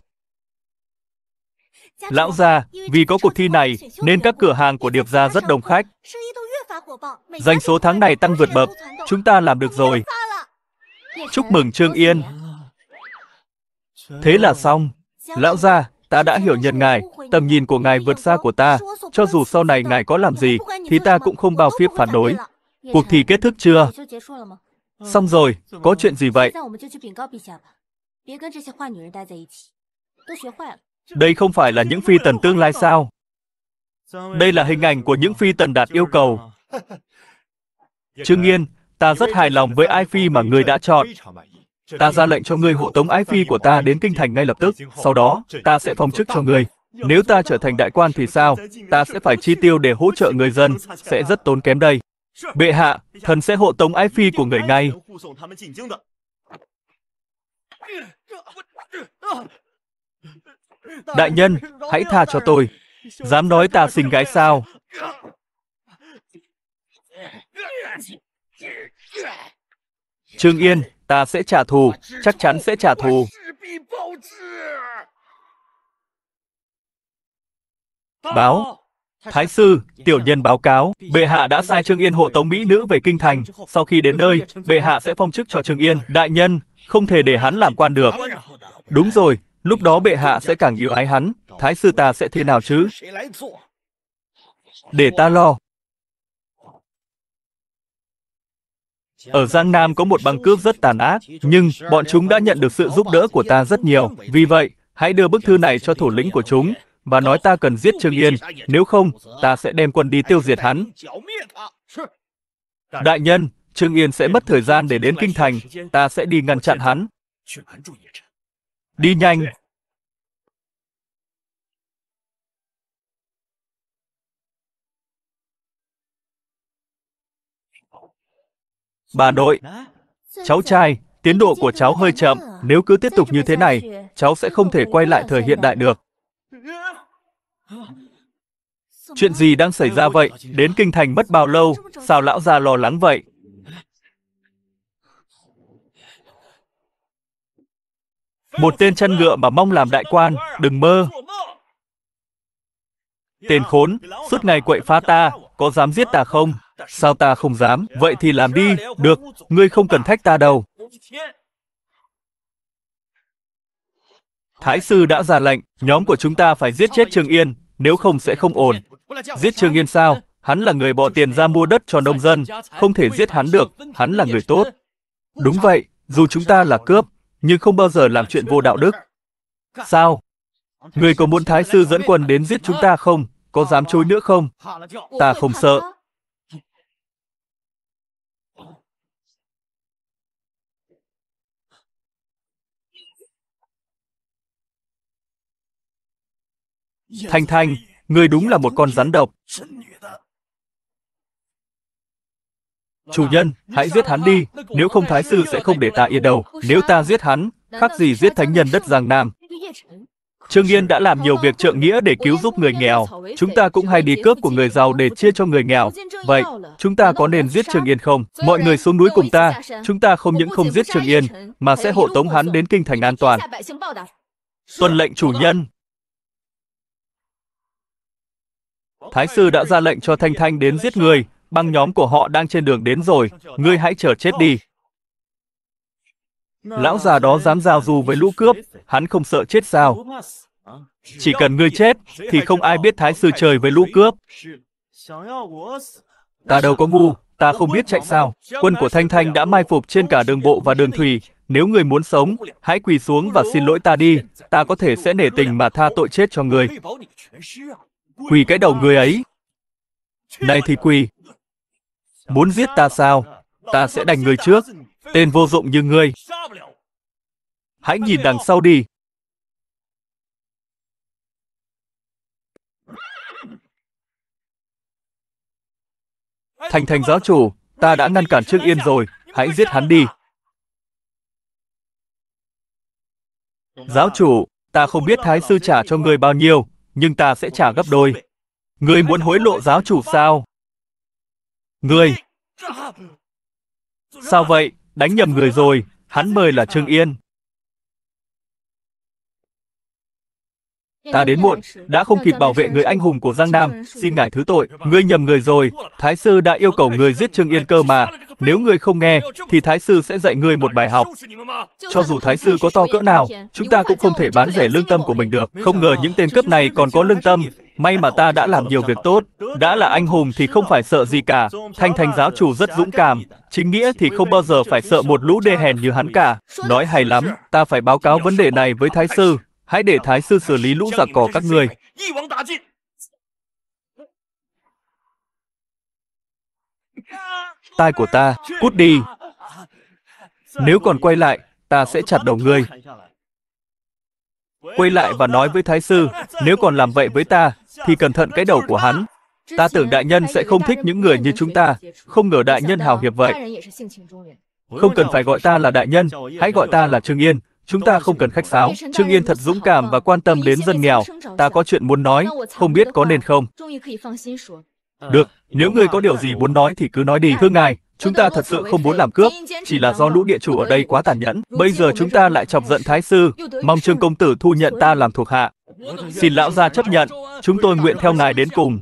Speaker 1: Lão gia, vì có cuộc thi này nên các cửa hàng của Điệp gia rất đông khách danh số tháng này tăng vượt bậc, chúng ta làm được rồi. Chúc mừng Trương Yên. Thế là xong. Lão gia, ta đã hiểu nhận ngài, tầm nhìn của ngài vượt xa của ta, cho dù sau này ngài có làm gì, thì ta cũng không bao phiếp phản đối. Cuộc thi kết thúc chưa?
Speaker 2: Xong rồi, có chuyện gì vậy?
Speaker 1: Đây không phải là những phi tần tương lai sao? Đây là hình ảnh của những phi tần đạt yêu cầu. Trương Nghiên, ta rất hài lòng với Ái Phi mà ngươi đã chọn. Ta ra lệnh cho ngươi hộ tống Ái Phi của ta đến kinh thành ngay lập tức, sau đó, ta sẽ phong chức cho ngươi. Nếu ta trở thành đại quan thì sao? Ta sẽ phải chi tiêu để hỗ trợ người dân, sẽ rất tốn kém đây. Bệ hạ, thần sẽ hộ tống Ái Phi của người ngay. Đại nhân, hãy tha cho tôi. Dám nói ta xinh gái sao? Trương Yên, ta sẽ trả thù, chắc chắn sẽ trả thù. Báo, Thái sư, tiểu nhân báo cáo, bệ hạ đã sai Trương Yên hộ tống mỹ nữ về kinh thành, sau khi đến nơi, bệ hạ sẽ phong chức cho Trương Yên, đại nhân, không thể để hắn làm quan được. Đúng rồi, lúc đó bệ hạ sẽ càng yêu ái hắn, thái sư ta sẽ thế nào chứ? Để ta lo. Ở Giang Nam có một băng cướp rất tàn ác, nhưng bọn chúng đã nhận được sự giúp đỡ của ta rất nhiều. Vì vậy, hãy đưa bức thư này cho thủ lĩnh của chúng và nói ta cần giết Trương Yên, nếu không, ta sẽ đem quân đi tiêu diệt hắn. Đại nhân, Trương Yên sẽ mất thời gian để đến Kinh Thành, ta sẽ đi ngăn chặn hắn. Đi nhanh, Bà nội, cháu trai, tiến độ của cháu hơi chậm, nếu cứ tiếp tục như thế này, cháu sẽ không thể quay lại thời hiện đại được. Chuyện gì đang xảy ra vậy? Đến kinh thành mất bao lâu? Sao lão già lo lắng vậy? Một tên chăn ngựa mà mong làm đại quan, đừng mơ. Tên khốn, suốt ngày quậy phá ta, có dám giết ta không? Sao ta không dám? Vậy thì làm đi, được, ngươi không cần thách ta đâu. Thái sư đã ra lệnh, nhóm của chúng ta phải giết chết Trương Yên, nếu không sẽ không ổn. Giết Trương Yên sao? Hắn là người bỏ tiền ra mua đất cho nông dân, không thể giết hắn được, hắn là người tốt. Đúng vậy, dù chúng ta là cướp, nhưng không bao giờ làm chuyện vô đạo đức. Sao? Người có muốn Thái sư dẫn quân đến giết chúng ta không? Có dám chối nữa không? Ta không sợ, Thanh Thanh, ngươi đúng là một con rắn độc. Chủ nhân, hãy giết hắn đi, nếu không Thái Sư sẽ không để ta yên đầu. Nếu ta giết hắn, khác gì giết thánh nhân đất Giang Nam. Trương Yên đã làm nhiều việc trợ nghĩa để cứu giúp người nghèo. Chúng ta cũng hay đi cướp của người giàu để chia cho người nghèo. Vậy, chúng ta có nên giết Trương Yên không? Mọi người xuống núi cùng ta. Chúng ta không những không giết Trương Yên, mà sẽ hộ tống hắn đến kinh thành an toàn. Tuân lệnh chủ nhân. Thái sư đã ra lệnh cho Thanh Thanh đến giết người, băng nhóm của họ đang trên đường đến rồi, ngươi hãy chờ chết đi. Lão già đó dám giao du với lũ cướp, hắn không sợ chết sao? Chỉ cần ngươi chết, thì không ai biết Thái sư trời với lũ cướp. Ta đâu có ngu, ta không biết chạy sao. Quân của Thanh Thanh đã mai phục trên cả đường bộ và đường thủy. Nếu người muốn sống, hãy quỳ xuống và xin lỗi ta đi. Ta có thể sẽ nể tình mà tha tội chết cho người. Quỳ cái đầu người ấy. Này thì quỳ. Muốn giết ta sao? Ta sẽ đánh người trước. Tên vô dụng như ngươi. Hãy nhìn đằng sau đi. Thành thành giáo chủ, ta đã ngăn cản Trương Yên rồi, hãy giết hắn đi. Giáo chủ, ta không biết Thái Sư trả cho người bao nhiêu, nhưng ta sẽ trả gấp đôi. Ngươi muốn hối lộ giáo chủ sao? Ngươi! Sao vậy? Đánh nhầm người rồi, hắn mời là Trương Yên. Ta đến muộn, đã không kịp bảo vệ người anh hùng của Giang Nam, xin ngài thứ tội, ngươi nhầm người rồi, Thái Sư đã yêu cầu người giết Trương Yên cơ mà, nếu ngươi không nghe, thì Thái Sư sẽ dạy ngươi một bài học. Cho dù Thái Sư có to cỡ nào, chúng ta cũng không thể bán rẻ lương tâm của mình được. Không ngờ những tên cấp này còn có lương tâm. May mà ta đã làm nhiều việc tốt. Đã là anh hùng thì không phải sợ gì cả. Thanh thành giáo chủ rất dũng cảm. Chính nghĩa thì không bao giờ phải sợ một lũ đê hèn như hắn cả. Nói hay lắm, ta phải báo cáo vấn đề này với Thái Sư. Hãy để Thái Sư xử lý lũ giặc cỏ các người. Yeah tai của ta, cút đi. Nếu còn quay lại, ta sẽ chặt đầu ngươi. Quay lại và nói với Thái Sư, nếu còn làm vậy với ta, thì cẩn thận cái đầu của hắn. Ta tưởng đại nhân sẽ không thích những người như chúng ta, không ngờ đại nhân hào hiệp vậy. Không cần phải gọi ta là đại nhân, hãy gọi ta là Trương Yên. Chúng ta không cần khách sáo. Trương Yên thật dũng cảm và quan tâm đến dân nghèo. Ta có chuyện muốn nói, không biết có nên không. Ờ, Được, nếu người có điều gì muốn nói thì cứ nói đi, thưa ngài. Chúng ta thật sự không muốn làm cướp, chỉ là do lũ địa chủ ở đây quá tàn nhẫn. Bây giờ chúng ta lại chọc giận thái sư, mong trương công tử thu nhận ta làm thuộc hạ. Xin lão gia chấp nhận, chúng tôi nguyện theo ngài đến cùng.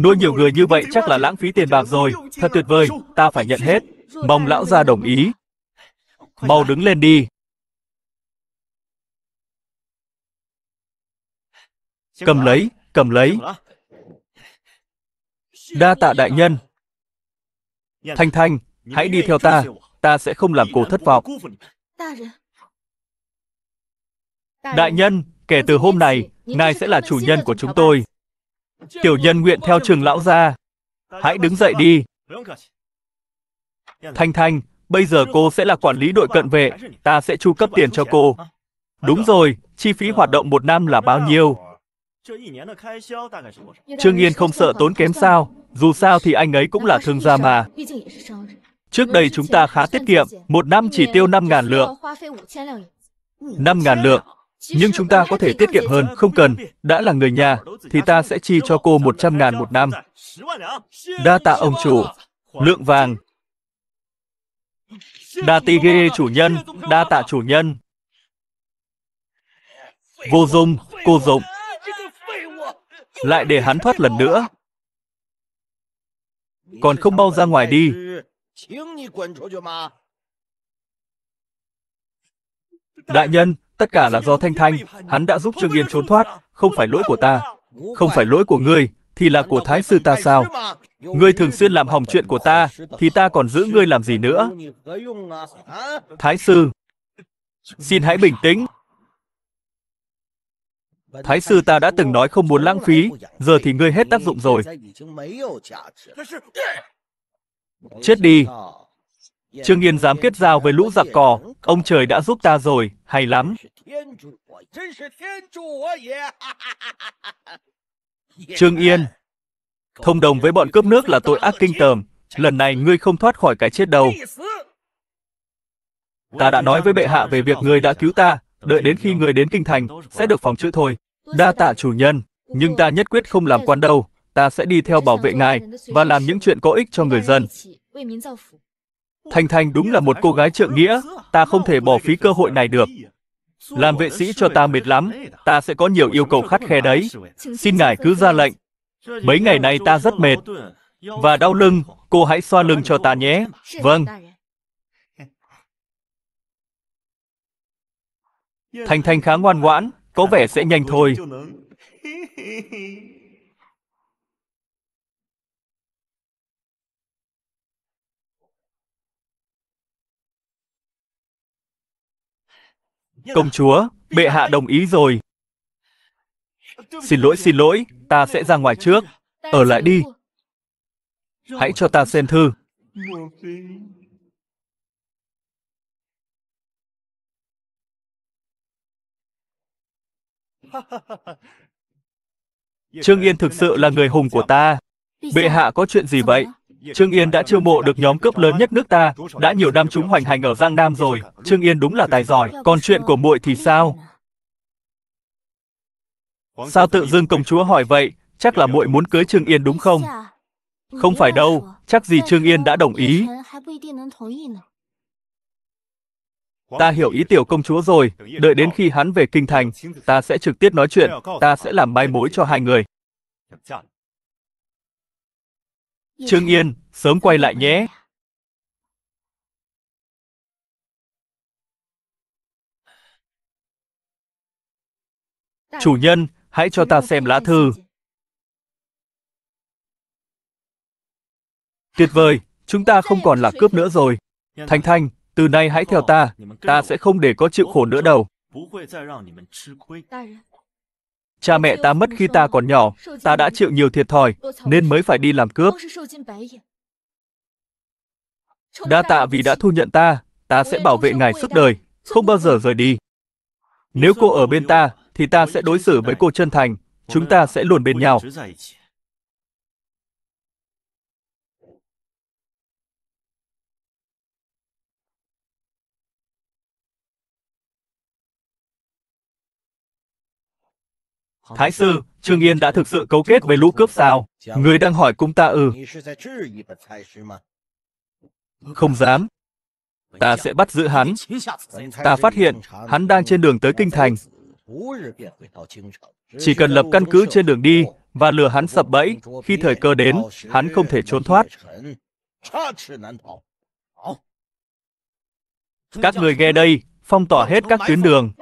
Speaker 1: Nuôi nhiều người như vậy chắc là lãng phí tiền bạc rồi, thật tuyệt vời, ta phải nhận hết. Mong lão gia đồng ý. Mau đứng lên đi. Cầm lấy, cầm lấy, Đa tạ đại nhân.
Speaker 3: Thanh Thanh, hãy đi theo ta, ta sẽ không làm cô thất vọng.
Speaker 1: Đại nhân, kể từ hôm nay, ngài sẽ là chủ nhân của chúng tôi. Tiểu nhân nguyện theo trường lão gia. Hãy đứng dậy đi. Thanh Thanh, bây giờ cô sẽ là quản lý đội cận vệ, ta sẽ chu cấp tiền cho cô. Đúng rồi, chi phí hoạt động một năm là bao nhiêu?
Speaker 3: Trương Yên không sợ
Speaker 1: tốn kém sao? Dù sao thì anh ấy cũng là thương gia mà. Trước đây chúng ta khá tiết kiệm, một năm chỉ tiêu 5.000 lượng. 5.000 lượng. À? Nhưng chúng ta có thể tiết kiệm hơn, không cần. Đã là người nhà, thì ta sẽ chi cho cô 100.000 một năm.
Speaker 3: Đa tạ ông chủ.
Speaker 1: Lượng vàng. Đa tì ghê chủ nhân, đa tạ chủ nhân. Vô dung, cô dụng. Lại để hắn thoát lần nữa còn không mau ra ngoài đi. Đại nhân, tất cả là do Thanh Thanh, hắn đã giúp Trương Yên trốn thoát, không phải lỗi của ta, không phải lỗi của ngươi, thì là của Thái Sư ta sao? Ngươi thường xuyên làm hỏng chuyện của ta, thì ta còn giữ ngươi làm gì nữa? Thái Sư, xin hãy bình tĩnh. Thái sư ta đã từng nói không muốn lãng phí, giờ thì ngươi hết tác dụng rồi. Ừ. Chết đi! Trương Yên dám kết giao với lũ giặc cò, ông trời đã giúp ta rồi, hay lắm. Trương Yên, thông đồng với bọn cướp nước là tội ác kinh tởm, lần này ngươi không thoát khỏi cái chết đâu. Ta đã nói với bệ hạ về việc ngươi đã cứu ta, đợi đến khi người đến kinh thành, sẽ được phòng chữa thôi. Đa tạ chủ nhân, nhưng ta nhất quyết không làm quan đâu, ta sẽ đi theo bảo vệ ngài và làm những chuyện có ích cho người dân. Thanh Thanh đúng là một cô gái trượng nghĩa, ta không thể bỏ phí cơ hội này được. Làm vệ sĩ cho ta mệt lắm, ta sẽ có nhiều yêu cầu khắt khe đấy. Xin ngài cứ ra lệnh. Mấy ngày nay ta rất mệt và đau lưng, cô hãy xoa lưng cho ta nhé. Vâng, Thanh Thanh khá ngoan ngoãn, có vẻ sẽ nhanh thôi. Công chúa, bệ hạ đồng ý rồi. Xin lỗi, xin lỗi, ta sẽ ra ngoài trước. Ở lại đi. Hãy cho ta xem thư. Trương Yên thực sự là người hùng của ta. Bệ hạ có chuyện gì vậy? Trương Yên đã chiêu mộ được nhóm cướp lớn nhất nước ta, đã nhiều năm chúng hoành hành ở Giang Nam rồi, Trương Yên đúng là tài giỏi, còn chuyện của muội thì sao? Sao tự dưng công chúa hỏi vậy, chắc là muội muốn cưới Trương Yên đúng không? Không phải đâu, chắc gì Trương Yên đã đồng ý. Ta hiểu ý tiểu công chúa rồi, đợi đến khi hắn về kinh thành, ta sẽ trực tiếp nói chuyện, ta sẽ làm mai mối cho hai người. Trương Yên, sớm quay lại nhé. Chủ nhân, hãy cho ta xem lá thư. Tuyệt vời, chúng ta không còn là cướp nữa rồi. Thanh Thanh, từ nay hãy theo ta, ta sẽ không để có chịu khổ nữa đâu. Cha mẹ ta mất khi ta còn nhỏ, ta đã chịu nhiều thiệt thòi, nên mới phải đi làm cướp. Đa tạ vì đã thu nhận ta, ta sẽ bảo vệ ngài suốt đời, không bao giờ rời đi. Nếu cô ở bên ta, thì ta sẽ đối xử với cô chân thành, chúng ta sẽ luôn bên nhau. Thái sư, Trương Yên đã thực sự cấu kết với lũ cướp sao? Người đang hỏi cung ta ư? Không dám. Ta sẽ bắt giữ hắn. Ta phát hiện, hắn đang trên đường tới Kinh Thành. Chỉ cần lập căn cứ trên đường đi và lừa hắn sập bẫy, khi thời cơ đến, hắn không thể trốn thoát. Các người nghe đây, phong tỏa hết các tuyến đường.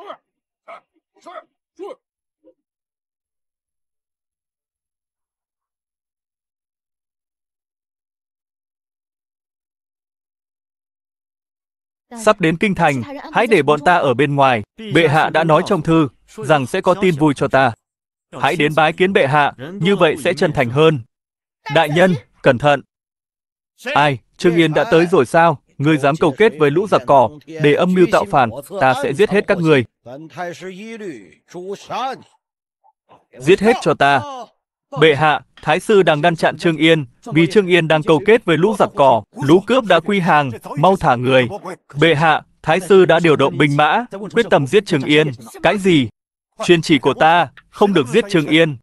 Speaker 1: Sắp đến kinh thành, hãy để bọn ta ở bên ngoài. Bệ hạ đã nói trong thư, rằng sẽ có tin vui cho ta. Hãy đến bái kiến bệ hạ, như vậy sẽ chân thành hơn. Đại nhân, cẩn thận. Ai, Trương Yên đã tới rồi sao? Ngươi dám cầu kết với lũ giặc cỏ, để âm mưu tạo phản, ta sẽ giết hết các người. Giết hết cho ta. Bệ hạ, Thái sư đang ngăn chặn Trương Yên, vì Trương Yên đang câu kết với lũ giặc cỏ, lũ cướp đã quy hàng, mau thả người. Bệ hạ, Thái sư đã điều động binh mã, quyết tâm giết Trương Yên, cái gì? Chuyên chỉ của ta, không được giết Trương Yên.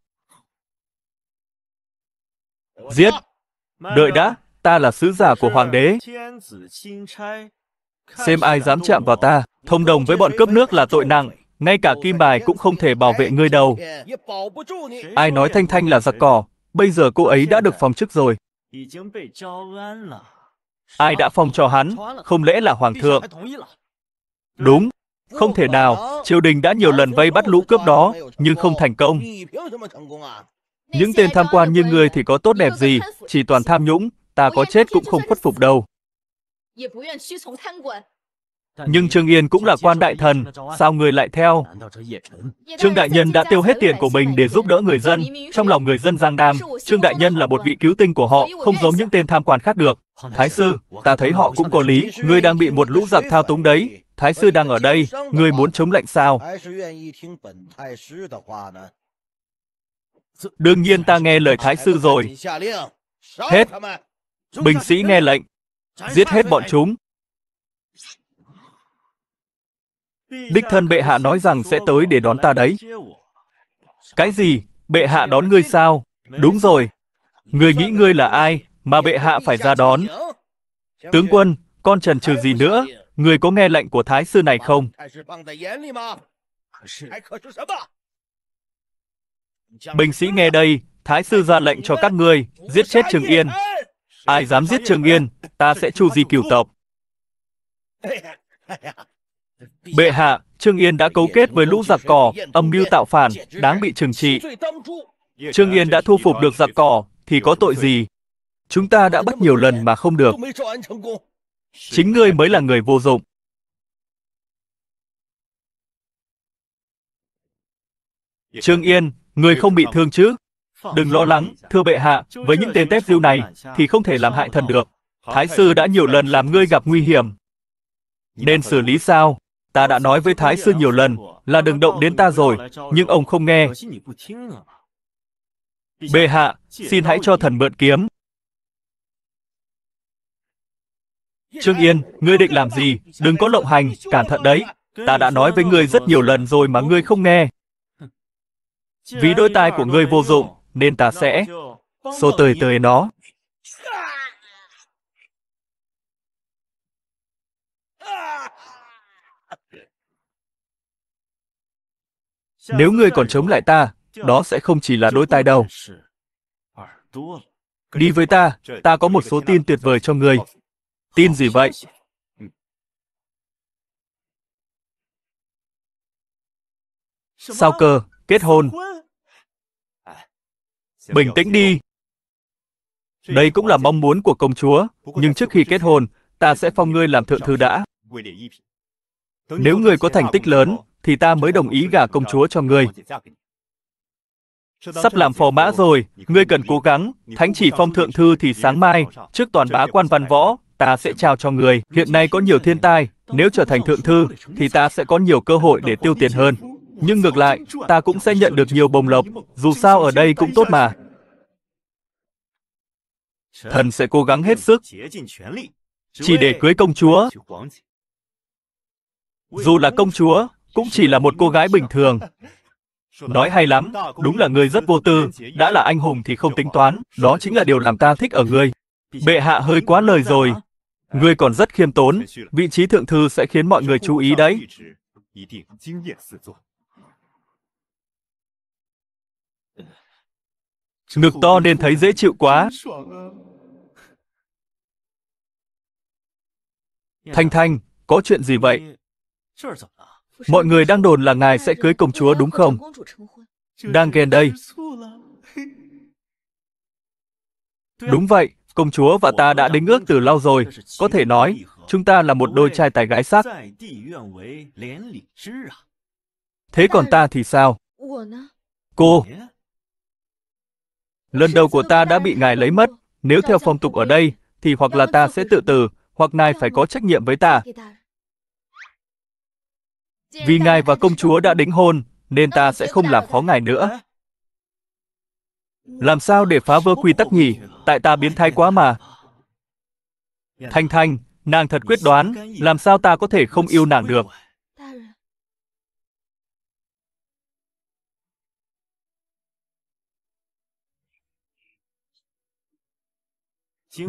Speaker 1: Giết! Đợi đã, ta là sứ giả của hoàng đế. Xem ai dám chạm vào ta, thông đồng với bọn cướp nước là tội nặng, ngay cả kim bài cũng không thể bảo vệ ngươi đâu. Ai nói Thanh Thanh là giặc cỏ, Bây giờ cô ấy đã được phong chức rồi. Ai đã phong cho hắn, không lẽ là hoàng thượng? Đúng, không thể nào, triều đình đã nhiều lần vây bắt lũ cướp đó, nhưng không thành công. Những tên tham quan như người thì có tốt đẹp gì, chỉ toàn tham nhũng, ta có chết cũng không khuất phục đâu. Nhưng Trương Yên cũng là quan đại thần, sao người lại theo? Trương Đại Nhân đã tiêu hết tiền của mình để giúp đỡ người dân. Trong lòng người dân Giang đam, Trương Đại Nhân là một vị cứu tinh của họ, không giống những tên tham quan khác được. Thái sư, ta thấy họ cũng có lý, ngươi đang bị một lũ giặc thao túng đấy. Thái sư đang ở đây, ngươi muốn chống lệnh sao? Đương nhiên ta nghe lời Thái sư rồi.
Speaker 3: Hết. Bình sĩ
Speaker 1: nghe lệnh. Giết hết bọn chúng. Đích thân bệ hạ nói rằng sẽ tới để đón ta đấy. Cái gì? Bệ hạ đón ngươi sao? Đúng rồi. Ngươi nghĩ ngươi là ai mà bệ hạ phải ra đón? Tướng quân, con trần trừ gì nữa? Ngươi có nghe lệnh của thái sư này không? Binh sĩ nghe đây, thái sư ra lệnh cho các ngươi giết chết Trường Yên. Ai dám giết Trường Yên, ta sẽ chu di cửu tộc. Bệ hạ, Trương Yên đã cấu kết với lũ giặc cỏ, âm mưu tạo phản, đáng bị trừng trị. Trương Yên đã thu phục được giặc cỏ, thì có tội gì? Chúng ta đã bắt nhiều lần mà không được. Chính ngươi mới là người vô dụng. Trương Yên, người không bị thương chứ? Đừng lo lắng, thưa bệ hạ, với những tên tép diêu này, thì không thể làm hại thần được. Thái sư đã nhiều lần làm ngươi gặp nguy hiểm. Nên xử lý sao? Ta đã nói với Thái Sư nhiều lần là đừng động đến ta rồi, nhưng ông không nghe. Bệ hạ, xin hãy cho thần mượn kiếm. Trương Yên, ngươi định làm gì? Đừng có lộng hành, cẩn thận đấy. Ta đã nói với ngươi rất nhiều lần rồi mà ngươi không nghe. Vì đôi tai của ngươi vô dụng, nên ta sẽ... Xô tời tời nó. Nếu ngươi còn chống lại ta, đó sẽ không chỉ là đôi tai đâu. Đi với ta, ta có một số tin tuyệt vời cho ngươi. Tin gì vậy? Sao cơ? Kết hôn? Bình tĩnh đi. Đây cũng là mong muốn của công chúa, nhưng trước khi kết hôn, ta sẽ phong ngươi làm thượng thư đã. Nếu người có thành tích lớn, thì ta mới đồng ý gả công chúa cho ngươi. Sắp làm phò mã rồi, ngươi cần cố gắng, thánh chỉ phong thượng thư thì sáng mai, trước toàn bá quan văn võ, ta sẽ trao cho người. Hiện nay có nhiều thiên tai, nếu trở thành thượng thư, thì ta sẽ có nhiều cơ hội để tiêu tiền hơn. Nhưng ngược lại, ta cũng sẽ nhận được nhiều bồng lộc, dù sao ở đây cũng tốt mà. Thần sẽ cố gắng hết sức, chỉ để cưới công chúa. Dù là công chúa, cũng chỉ là một cô gái bình thường. Nói hay lắm, đúng là người rất vô tư, đã là anh hùng thì không tính toán, đó chính là điều làm ta thích ở ngươi. Bệ hạ hơi quá lời rồi. Ngươi còn rất khiêm tốn, vị trí thượng thư sẽ khiến mọi người chú ý đấy. Ngực to nên thấy dễ chịu quá. Thanh Thanh, có chuyện gì vậy? Mọi người đang đồn là ngài sẽ cưới công chúa đúng không? Đang ghen đây. Đúng vậy, công chúa và ta đã đính ước từ lâu rồi. Có thể nói, chúng ta là một đôi trai tài gái sắc. Thế còn ta thì sao? Cô! Lần đầu của ta đã bị ngài lấy mất. Nếu theo phong tục ở đây, thì hoặc là ta sẽ tự tử, hoặc ngài phải có trách nhiệm với ta. Vì ngài và công chúa đã đính hôn, nên ta sẽ không làm khó ngài nữa. Làm sao để phá vỡ quy tắc nhỉ? Tại ta biến thái quá mà. Thanh Thanh, nàng thật quyết đoán, làm sao ta có thể không yêu nàng được?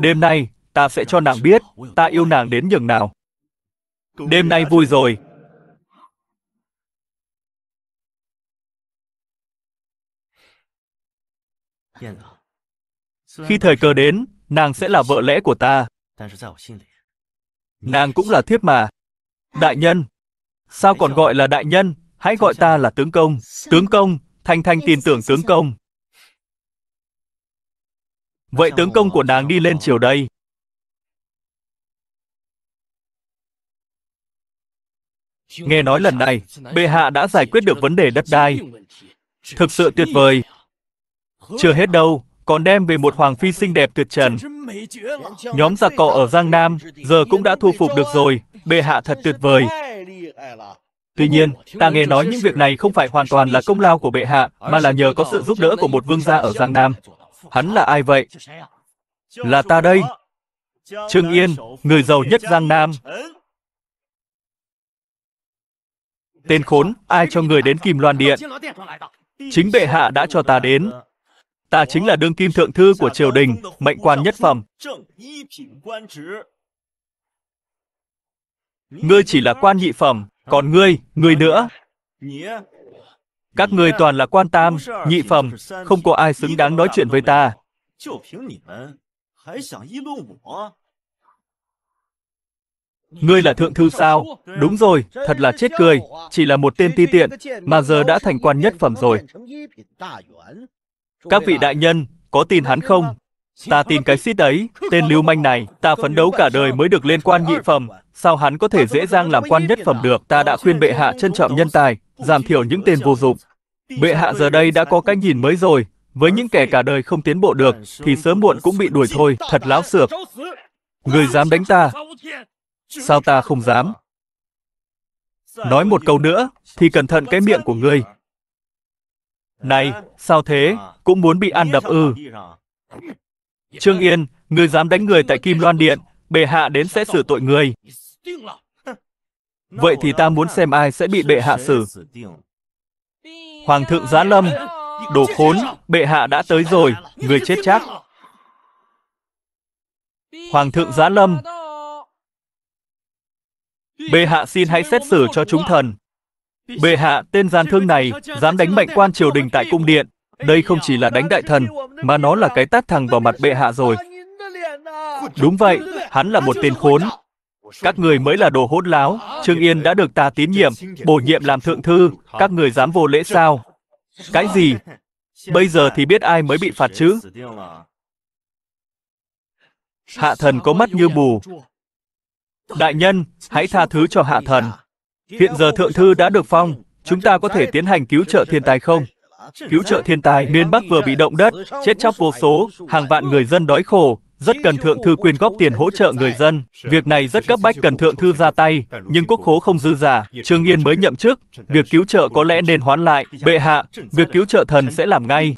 Speaker 1: Đêm nay, ta sẽ cho nàng biết, ta yêu nàng đến nhường nào. Đêm nay vui rồi, Khi thời cơ đến, nàng sẽ là vợ lẽ của ta. Nàng cũng là thiếp mà. Đại nhân. Sao còn gọi là đại nhân? Hãy gọi ta là tướng công. Tướng công, Thanh Thanh tin tưởng tướng công. Vậy tướng công của nàng đi lên chiều đây. Nghe nói lần này, bệ hạ đã giải quyết được vấn đề đất đai. Thực sự tuyệt vời, chưa hết đâu, còn đem về một hoàng phi xinh đẹp tuyệt trần.
Speaker 3: Nhóm giặc cỏ ở
Speaker 1: Giang Nam giờ cũng đã thu phục được rồi, bệ hạ thật tuyệt vời. Tuy nhiên, ta nghe nói những việc này không phải hoàn toàn là công lao của bệ hạ, mà là nhờ có sự giúp đỡ của một vương gia ở Giang Nam. Hắn là ai vậy? Là ta đây. Trương Yên, người giàu nhất Giang Nam. Tên khốn, ai cho người đến kìm Loan Điện?
Speaker 3: Chính bệ hạ đã
Speaker 1: cho ta đến ta chính là đương kim thượng thư của triều đình, mệnh quan nhất phẩm. Ngươi chỉ là quan nhị phẩm, còn ngươi, ngươi nữa. Các ngươi toàn là quan tam, nhị phẩm, không có ai xứng đáng nói chuyện với ta. Ngươi là thượng thư sao? Đúng rồi, thật là chết cười, chỉ là một tên ti tiện, mà giờ đã thành quan nhất phẩm rồi. Các vị đại nhân, có tin hắn không? Ta tin cái xít ấy, tên lưu manh này, ta phấn đấu cả đời mới được lên quan nhị phẩm, sao hắn có thể dễ dàng làm quan nhất phẩm được? Ta đã khuyên bệ hạ trân trọng nhân tài, giảm thiểu những tên vô dụng. Bệ hạ giờ đây đã có cái nhìn mới rồi, với những kẻ cả đời không tiến bộ được, thì sớm muộn cũng bị đuổi thôi, thật láo xược. Người dám đánh ta? Sao ta không dám? Nói một câu nữa, thì cẩn thận cái miệng của ngươi, này, sao thế? Cũng muốn bị ăn đập ư? Trương Yên, người dám đánh người tại Kim Loan Điện, bệ hạ đến sẽ xử tội người. Vậy thì ta muốn xem ai sẽ bị bệ hạ xử. Hoàng thượng Giá Lâm, đồ khốn, bệ hạ đã tới rồi, người chết chắc. Hoàng thượng Giá Lâm, bệ hạ xin hãy xét xử cho chúng thần. Bệ hạ, tên gian thương này, dám đánh mạnh quan triều đình tại cung điện. Đây không chỉ là đánh đại thần, mà nó là cái tát thẳng vào mặt bệ hạ rồi. Đúng vậy, hắn là một tên khốn. Các người mới là đồ hốt láo, Trương Yên đã được ta tín nhiệm, bổ nhiệm làm thượng thư, các người dám vô lễ sao? Cái gì? Bây giờ thì biết ai mới bị phạt chứ? Hạ thần có mắt như bù. Đại nhân, hãy tha thứ cho hạ thần. Hiện giờ thượng thư đã được phong, chúng ta có thể tiến hành cứu trợ thiên tai không? Cứu trợ thiên tai, miền Bắc vừa bị động đất, chết chóc vô số, hàng vạn người dân đói khổ, rất cần thượng thư quyên góp tiền hỗ trợ người dân. Việc này rất cấp bách cần thượng thư ra tay, nhưng quốc khố không dư giả, Trương Yên mới nhậm chức, việc cứu trợ có lẽ nên hoán lại, bệ hạ, việc cứu trợ thần sẽ làm ngay.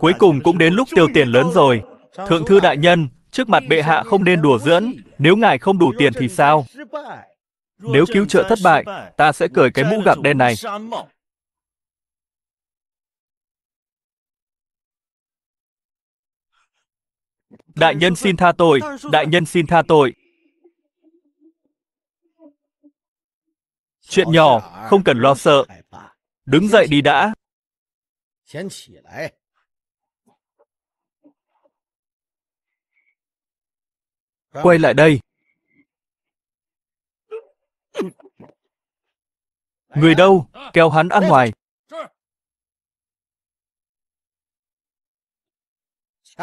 Speaker 1: Cuối cùng cũng đến lúc tiêu tiền lớn rồi. Thượng thư đại nhân, trước mặt bệ hạ không nên đùa dưỡn, nếu ngài không đủ tiền thì sao? Nếu cứu trợ thất bại, ta sẽ cởi cái mũ gạc đen này. Đại nhân xin tha tội, đại nhân xin tha tội. Chuyện nhỏ, không cần lo sợ. Đứng dậy đi đã. Quay lại đây. Người đâu? Kéo hắn ăn ngoài.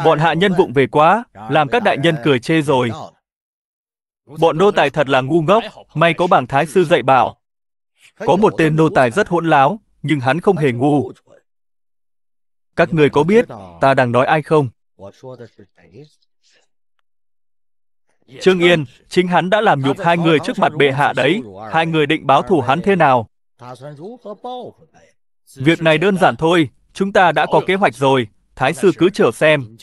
Speaker 1: Bọn hạ nhân vụng về quá, làm các đại nhân cười chê rồi. Bọn nô tài thật là ngu ngốc, may có bảng thái sư dạy bảo. Có một tên nô tài rất hỗn láo, nhưng hắn không hề ngu. Các người có biết ta đang nói ai không? Trương Yên, chính hắn đã làm nhục hai người trước mặt bệ hạ đấy, hai người định báo thù hắn thế nào? Việc này đơn giản thôi, chúng ta đã có kế hoạch rồi, Thái sư cứ chờ xem.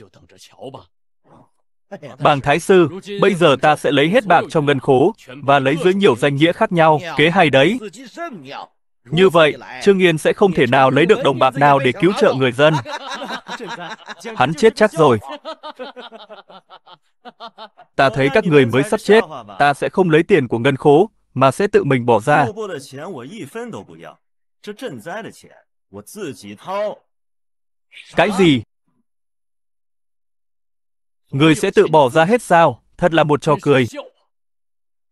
Speaker 1: Bàng Thái sư, bây giờ ta sẽ lấy hết bạc trong ngân khố và lấy dưới nhiều danh nghĩa khác nhau, kế hay đấy. Như vậy, Trương Yên sẽ không thể nào lấy được đồng bạc nào để cứu trợ người dân.
Speaker 3: Hắn chết chắc rồi.
Speaker 1: Ta thấy các người mới sắp chết, ta sẽ không lấy tiền của ngân khố, mà sẽ tự mình bỏ ra. Cái gì? Người sẽ tự bỏ ra hết sao? Thật là một trò cười.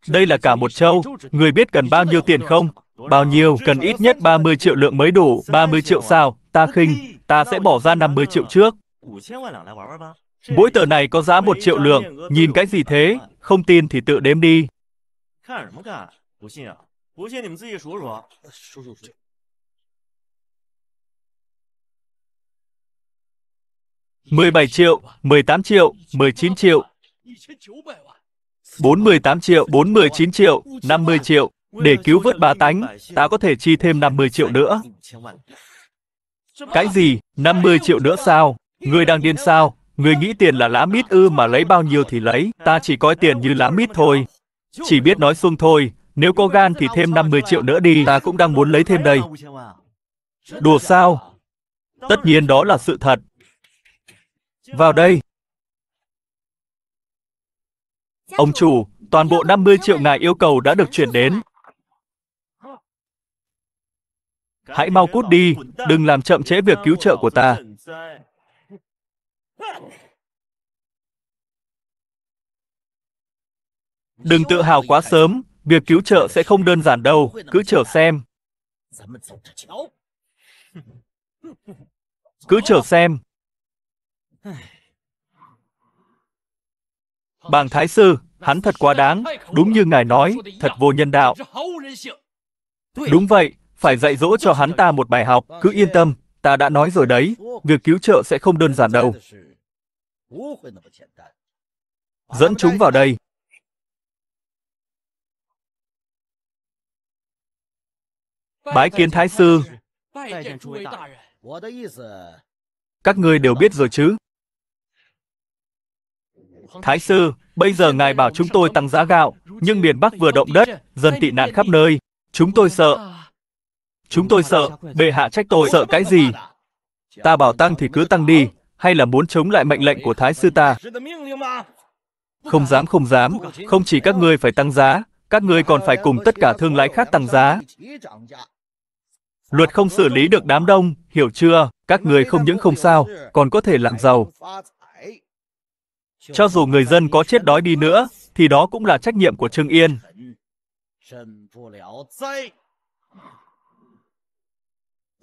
Speaker 1: Đây là cả một châu, người biết cần bao nhiêu tiền không? Bao nhiêu, cần ít nhất 30 triệu lượng mới đủ, 30 triệu sao? Ta khinh, ta sẽ bỏ ra 50 triệu trước. Mỗi tờ này có giá 1 triệu lượng, nhìn cái gì thế? Không tin thì tự đếm đi.
Speaker 3: 看什么看？不信啊？不信你们自己数数，数数数。
Speaker 1: mười bảy triệu, mười tám triệu, mười chín triệu, bốn mươi tám triệu, bốn mươi chín triệu, năm mươi triệu. Để cứu vớt bà tánh, ta có thể chi thêm năm mươi triệu nữa. Cái gì? Năm mươi triệu nữa sao? Người đang điên sao? Người nghĩ tiền là lá mít ư mà lấy bao nhiêu thì lấy, ta chỉ coi tiền như lá mít thôi. Chỉ biết nói xuông thôi, nếu có gan thì thêm 50 triệu nữa đi, ta cũng đang muốn lấy thêm đây. Đùa sao? Tất nhiên đó là sự thật. Vào đây. Ông chủ, toàn bộ 50 triệu ngài yêu cầu đã được chuyển đến.
Speaker 3: Hãy mau cút đi,
Speaker 1: đừng làm chậm trễ việc cứu trợ của ta. Đừng tự hào quá sớm, việc cứu trợ sẽ không đơn giản đâu, cứ chờ xem. Cứ chờ xem. Bàng Thái Sư, hắn thật quá đáng, đúng như ngài nói, thật vô nhân đạo. Đúng vậy, phải dạy dỗ cho hắn ta một bài học, cứ yên tâm, ta đã nói rồi đấy, việc cứu trợ sẽ không đơn giản đâu. Dẫn chúng vào đây.
Speaker 3: Bái kiến Thái Sư.
Speaker 1: Các ngươi đều biết rồi chứ? Thái Sư, bây giờ Ngài bảo chúng tôi tăng giá gạo, nhưng miền Bắc vừa động đất, dân tị nạn khắp nơi. Chúng tôi sợ. Chúng tôi sợ, bệ hạ trách tôi sợ cái gì? Ta bảo tăng thì cứ tăng đi, hay là muốn chống lại mệnh lệnh của Thái Sư ta? Không dám không dám, không chỉ các ngươi phải tăng giá, các ngươi còn phải cùng tất cả thương lái khác tăng giá. Luật không xử lý được đám đông, hiểu chưa? Các người không những không sao, còn có thể làm giàu. Cho dù người dân có chết đói đi nữa, thì đó cũng là trách nhiệm của Trương Yên.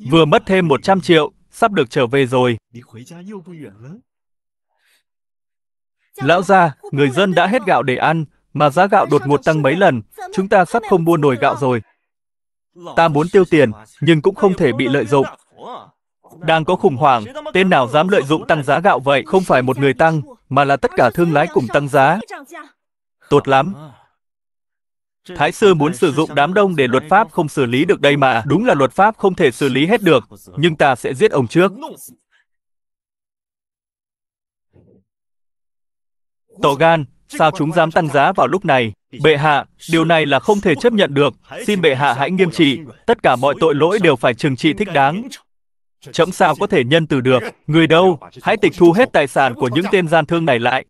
Speaker 1: Vừa mất thêm 100 triệu, sắp được trở về rồi. Lão gia, người dân đã hết gạo để ăn, mà giá gạo đột ngột tăng mấy lần, chúng ta sắp không mua nổi gạo rồi. Ta muốn tiêu tiền, nhưng cũng không thể bị lợi dụng. Đang có khủng hoảng, tên nào dám lợi dụng tăng giá gạo vậy? Không phải một người tăng, mà là tất cả thương lái cùng tăng giá. Tốt lắm. Thái sư muốn sử dụng đám đông để luật pháp không xử lý được đây mà. Đúng là luật pháp không thể xử lý hết được, nhưng ta sẽ giết ông trước. Tổ gan, Sao chúng dám tăng giá vào lúc này? Bệ hạ, điều này là không thể chấp nhận được. Xin bệ hạ hãy nghiêm trị. Tất cả mọi tội lỗi đều phải trừng trị thích đáng. Chấm sao có thể nhân từ được. Người đâu, hãy tịch thu hết tài sản của những tên gian thương này lại.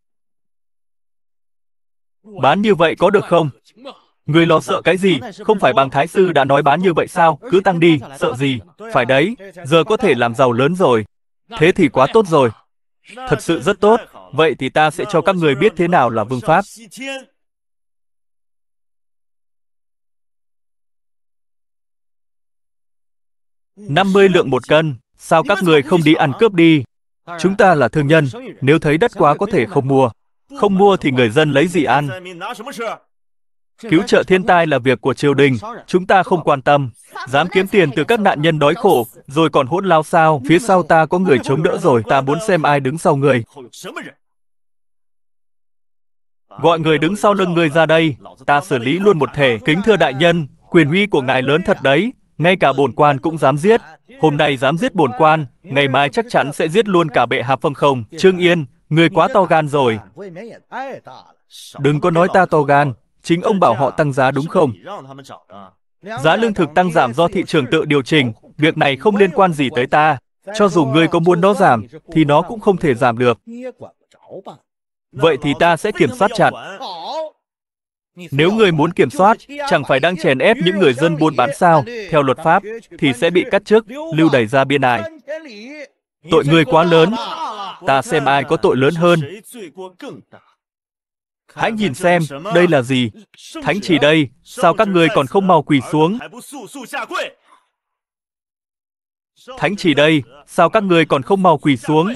Speaker 1: Bán như vậy có được không? Người lo sợ cái gì? Không phải bằng thái sư đã nói bán như vậy sao? Cứ tăng đi, sợ gì? Phải đấy, giờ có thể làm giàu lớn rồi. Thế thì quá tốt rồi. Thật sự rất tốt, Vậy thì ta sẽ cho các người biết thế nào là vương pháp. Năm mươi lượng một cân, sao các người không đi ăn cướp đi? Chúng ta là thương nhân, nếu thấy đất quá có thể không mua. Không mua thì người dân lấy gì ăn? Cứu trợ thiên tai là việc của triều đình, chúng ta không quan tâm. Dám kiếm tiền từ các nạn nhân đói khổ, rồi còn hỗn lao sao, phía sau ta có người chống đỡ rồi, ta muốn xem ai đứng sau người. Gọi người đứng sau lưng người ra đây, ta xử lý luôn một thể. Kính thưa đại nhân, quyền uy của ngài lớn thật đấy, ngay cả bổn quan cũng dám giết. Hôm nay dám giết bổn quan, ngày mai chắc chắn sẽ giết luôn cả bệ hạ phong không. Trương Yên, người quá to gan rồi. Đừng có nói ta to gan, Chính ông bảo họ tăng giá đúng không? Giá lương thực tăng giảm do thị trường tự điều chỉnh, việc này không liên quan gì tới ta. Cho dù ngươi có muốn nó giảm, thì nó cũng không thể giảm được. Vậy thì ta sẽ kiểm soát chặt. Nếu người muốn kiểm soát, chẳng phải đang chèn ép những người dân buôn bán sao, theo luật pháp, thì sẽ bị cắt chức, lưu đẩy ra biên ải. Tội người quá lớn, ta xem ai có tội lớn hơn hãy nhìn xem, đây là gì? Thánh chỉ đây, sao các người còn không mau quỳ xuống? Thánh chỉ đây, sao các người còn không mau quỳ xuống?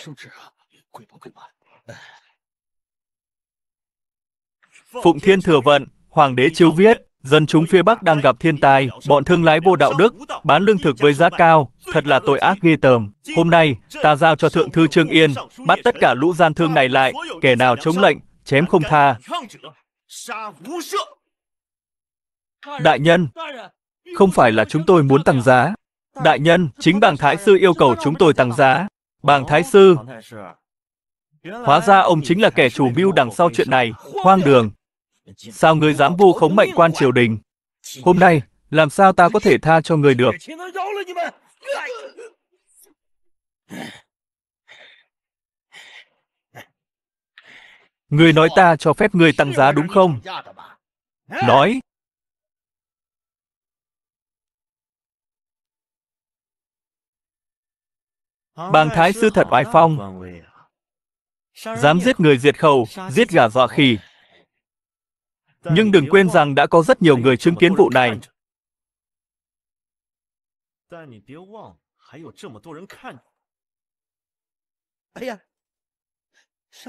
Speaker 1: Phụng Thiên Thừa Vận, Hoàng đế chiếu viết, dân chúng phía Bắc đang gặp thiên tai, bọn thương lái vô đạo đức, bán lương thực với giá cao, thật là tội ác ghê tởm. Hôm nay, ta giao cho Thượng Thư Trương Yên, bắt tất cả lũ gian thương này lại, kẻ nào chống lệnh, chém không tha. Đại nhân, không phải là chúng tôi muốn tăng giá. Đại nhân, chính bàng thái sư yêu cầu chúng tôi tăng giá. Bàng thái sư, hóa ra ông chính là kẻ chủ mưu đằng sau chuyện này, hoang đường. Sao người dám vu khống mệnh quan triều đình? Hôm nay, làm sao ta có thể tha cho người được? Người nói ta cho phép người tăng giá đúng không? Nói.
Speaker 2: Bàng Thái Sư thật oai phong. Dám giết
Speaker 1: người diệt khẩu, giết gà dọa khỉ. Nhưng đừng quên rằng đã có rất nhiều người chứng kiến vụ này.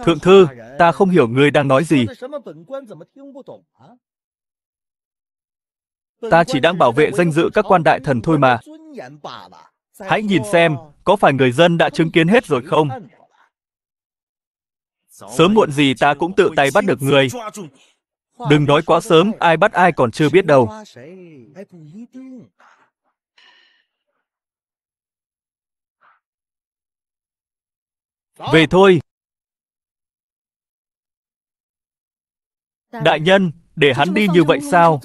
Speaker 1: Thượng thư, ta không hiểu người đang nói gì. Ta chỉ đang bảo vệ danh dự các quan đại thần thôi mà. Hãy nhìn xem, có phải người dân đã chứng kiến hết rồi không? Sớm muộn gì ta cũng tự tay bắt được người.
Speaker 3: Đừng nói quá sớm,
Speaker 1: ai bắt ai còn chưa biết đâu. Về thôi, Đại nhân, để hắn đi như vậy sao?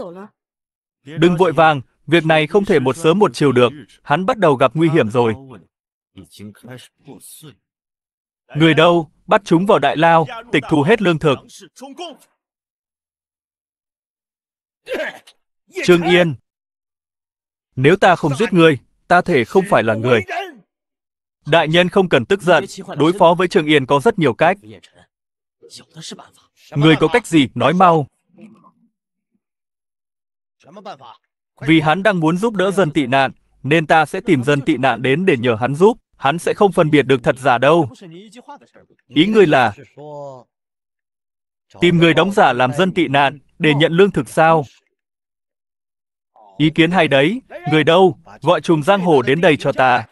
Speaker 1: Đừng vội vàng, việc này không thể một sớm một chiều được, hắn bắt đầu gặp nguy hiểm rồi. Người đâu, bắt chúng vào đại lao, tịch thu hết lương thực. Trương Yên, nếu ta không giết ngươi, ta thể không phải là người. Đại nhân không cần tức giận, đối phó với Trương Yên có rất nhiều cách. Người có cách gì, nói mau. Vì hắn đang muốn giúp đỡ dân tị nạn, nên ta sẽ tìm dân tị nạn đến để nhờ hắn giúp. Hắn sẽ không phân biệt được thật giả đâu. Ý người là tìm người đóng giả làm dân tị nạn để nhận lương thực sao? Ý kiến hay đấy, người đâu, gọi chùm giang hồ đến đây cho ta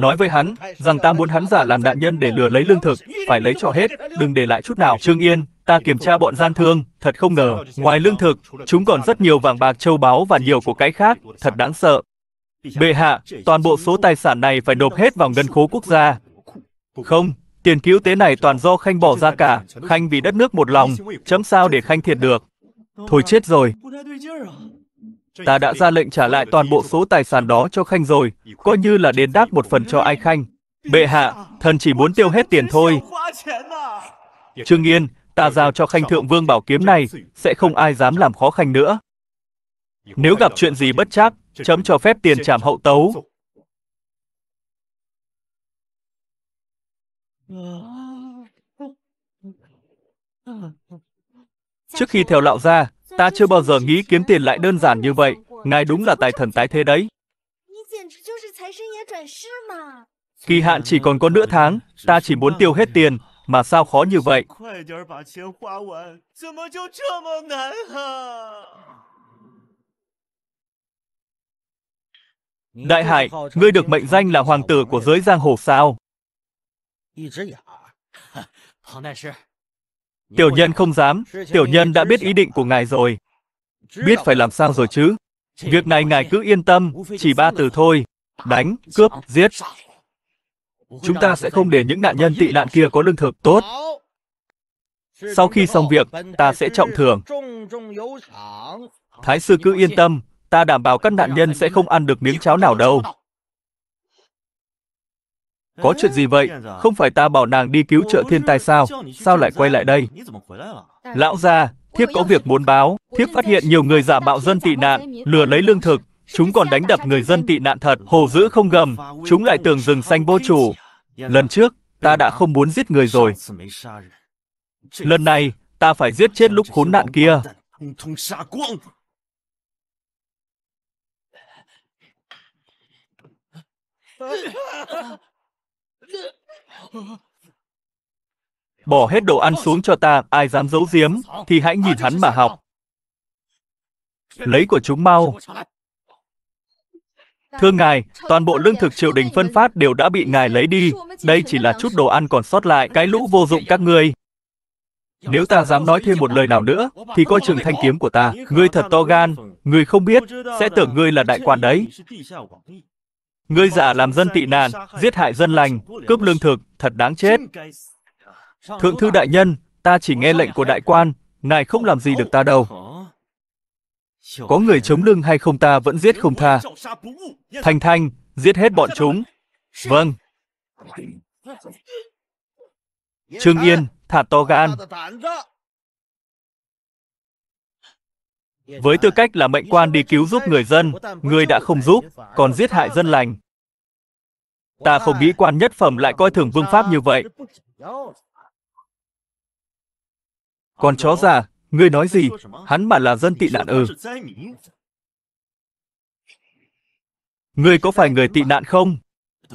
Speaker 1: nói với hắn rằng ta muốn hắn giả làm nạn nhân để lừa lấy lương thực, phải lấy cho hết, đừng để lại chút nào. Trương Yên, ta kiểm tra bọn gian thương, thật không ngờ, ngoài lương thực, chúng còn rất nhiều vàng bạc châu báu và nhiều của cái khác, thật đáng sợ. Bệ hạ, toàn bộ số tài sản này phải nộp hết vào ngân khố quốc gia. Không, tiền cứu tế này toàn do Khanh bỏ ra cả, Khanh vì đất nước một lòng, chấm sao để Khanh thiệt được. Thôi chết rồi. Ta đã ra lệnh trả lại toàn bộ số tài sản đó cho Khanh rồi, coi như là đền đáp một phần cho ai Khanh. Bệ hạ, thần chỉ muốn tiêu hết tiền thôi. Trương Yên, ta giao cho Khanh Thượng Vương bảo kiếm này, sẽ không ai dám làm khó Khanh nữa. Nếu gặp chuyện gì bất trắc, chấm cho phép tiền trảm hậu tấu. Trước khi theo lão ra, Ta chưa bao giờ nghĩ kiếm tiền lại đơn giản như vậy. Ngài đúng là tài thần tái thế đấy. Kỳ hạn chỉ còn có nửa tháng, ta chỉ muốn tiêu hết tiền, mà sao khó như vậy? Đại Hải, ngươi được mệnh danh là hoàng tử của giới giang hồ sao? Tiểu nhân không dám, tiểu nhân đã biết ý định của ngài rồi. Biết phải làm sao rồi chứ. Việc này ngài cứ yên tâm, chỉ ba từ thôi. Đánh, cướp, giết. Chúng ta sẽ không để những nạn nhân tị nạn kia có lương thực tốt. Sau khi xong việc, ta sẽ trọng thưởng. Thái sư cứ yên tâm, ta đảm bảo các nạn nhân sẽ không ăn được miếng cháo nào đâu. Có chuyện gì vậy? Không phải ta bảo nàng đi cứu trợ thiên tai sao? Sao lại quay lại đây? Lão gia, thiếp có việc muốn báo. Thiếp phát hiện nhiều người giả mạo dân tị nạn, lừa lấy lương thực. Chúng còn đánh đập người dân tị nạn thật, hồ dữ không gầm. Chúng lại tưởng rừng xanh vô chủ. Lần trước, ta đã không muốn giết người rồi. Lần này, ta phải giết chết lúc khốn nạn kia. Bỏ hết đồ ăn xuống cho ta, ai dám giấu giếm, thì hãy nhìn hắn mà học. Lấy của chúng mau. Thưa ngài, toàn bộ lương thực triều đình phân phát đều đã bị ngài lấy đi. Đây chỉ là chút đồ ăn còn sót lại, cái lũ vô dụng các ngươi. Nếu ta dám nói thêm một lời nào nữa, thì coi chừng thanh kiếm của ta. Ngươi thật to gan, ngươi không biết, sẽ tưởng ngươi là đại quan đấy. Ngươi giả làm dân tị nạn, giết hại dân lành, cướp lương thực, thật đáng chết. Thượng thư đại nhân, ta chỉ nghe lệnh của đại quan, ngài không làm gì được ta đâu. Có người chống lưng hay không ta vẫn giết không tha. Thanh Thanh, giết hết bọn chúng. Vâng. Trương Yên, thả to gan. Với tư cách là mệnh quan đi cứu giúp người dân, ngươi đã không giúp, còn giết hại dân lành. Ta không nghĩ quan nhất phẩm lại coi thường vương pháp như vậy. Còn chó già, ngươi nói gì? Hắn mà là dân tị nạn ư? Ừ. Ngươi có phải người tị nạn không?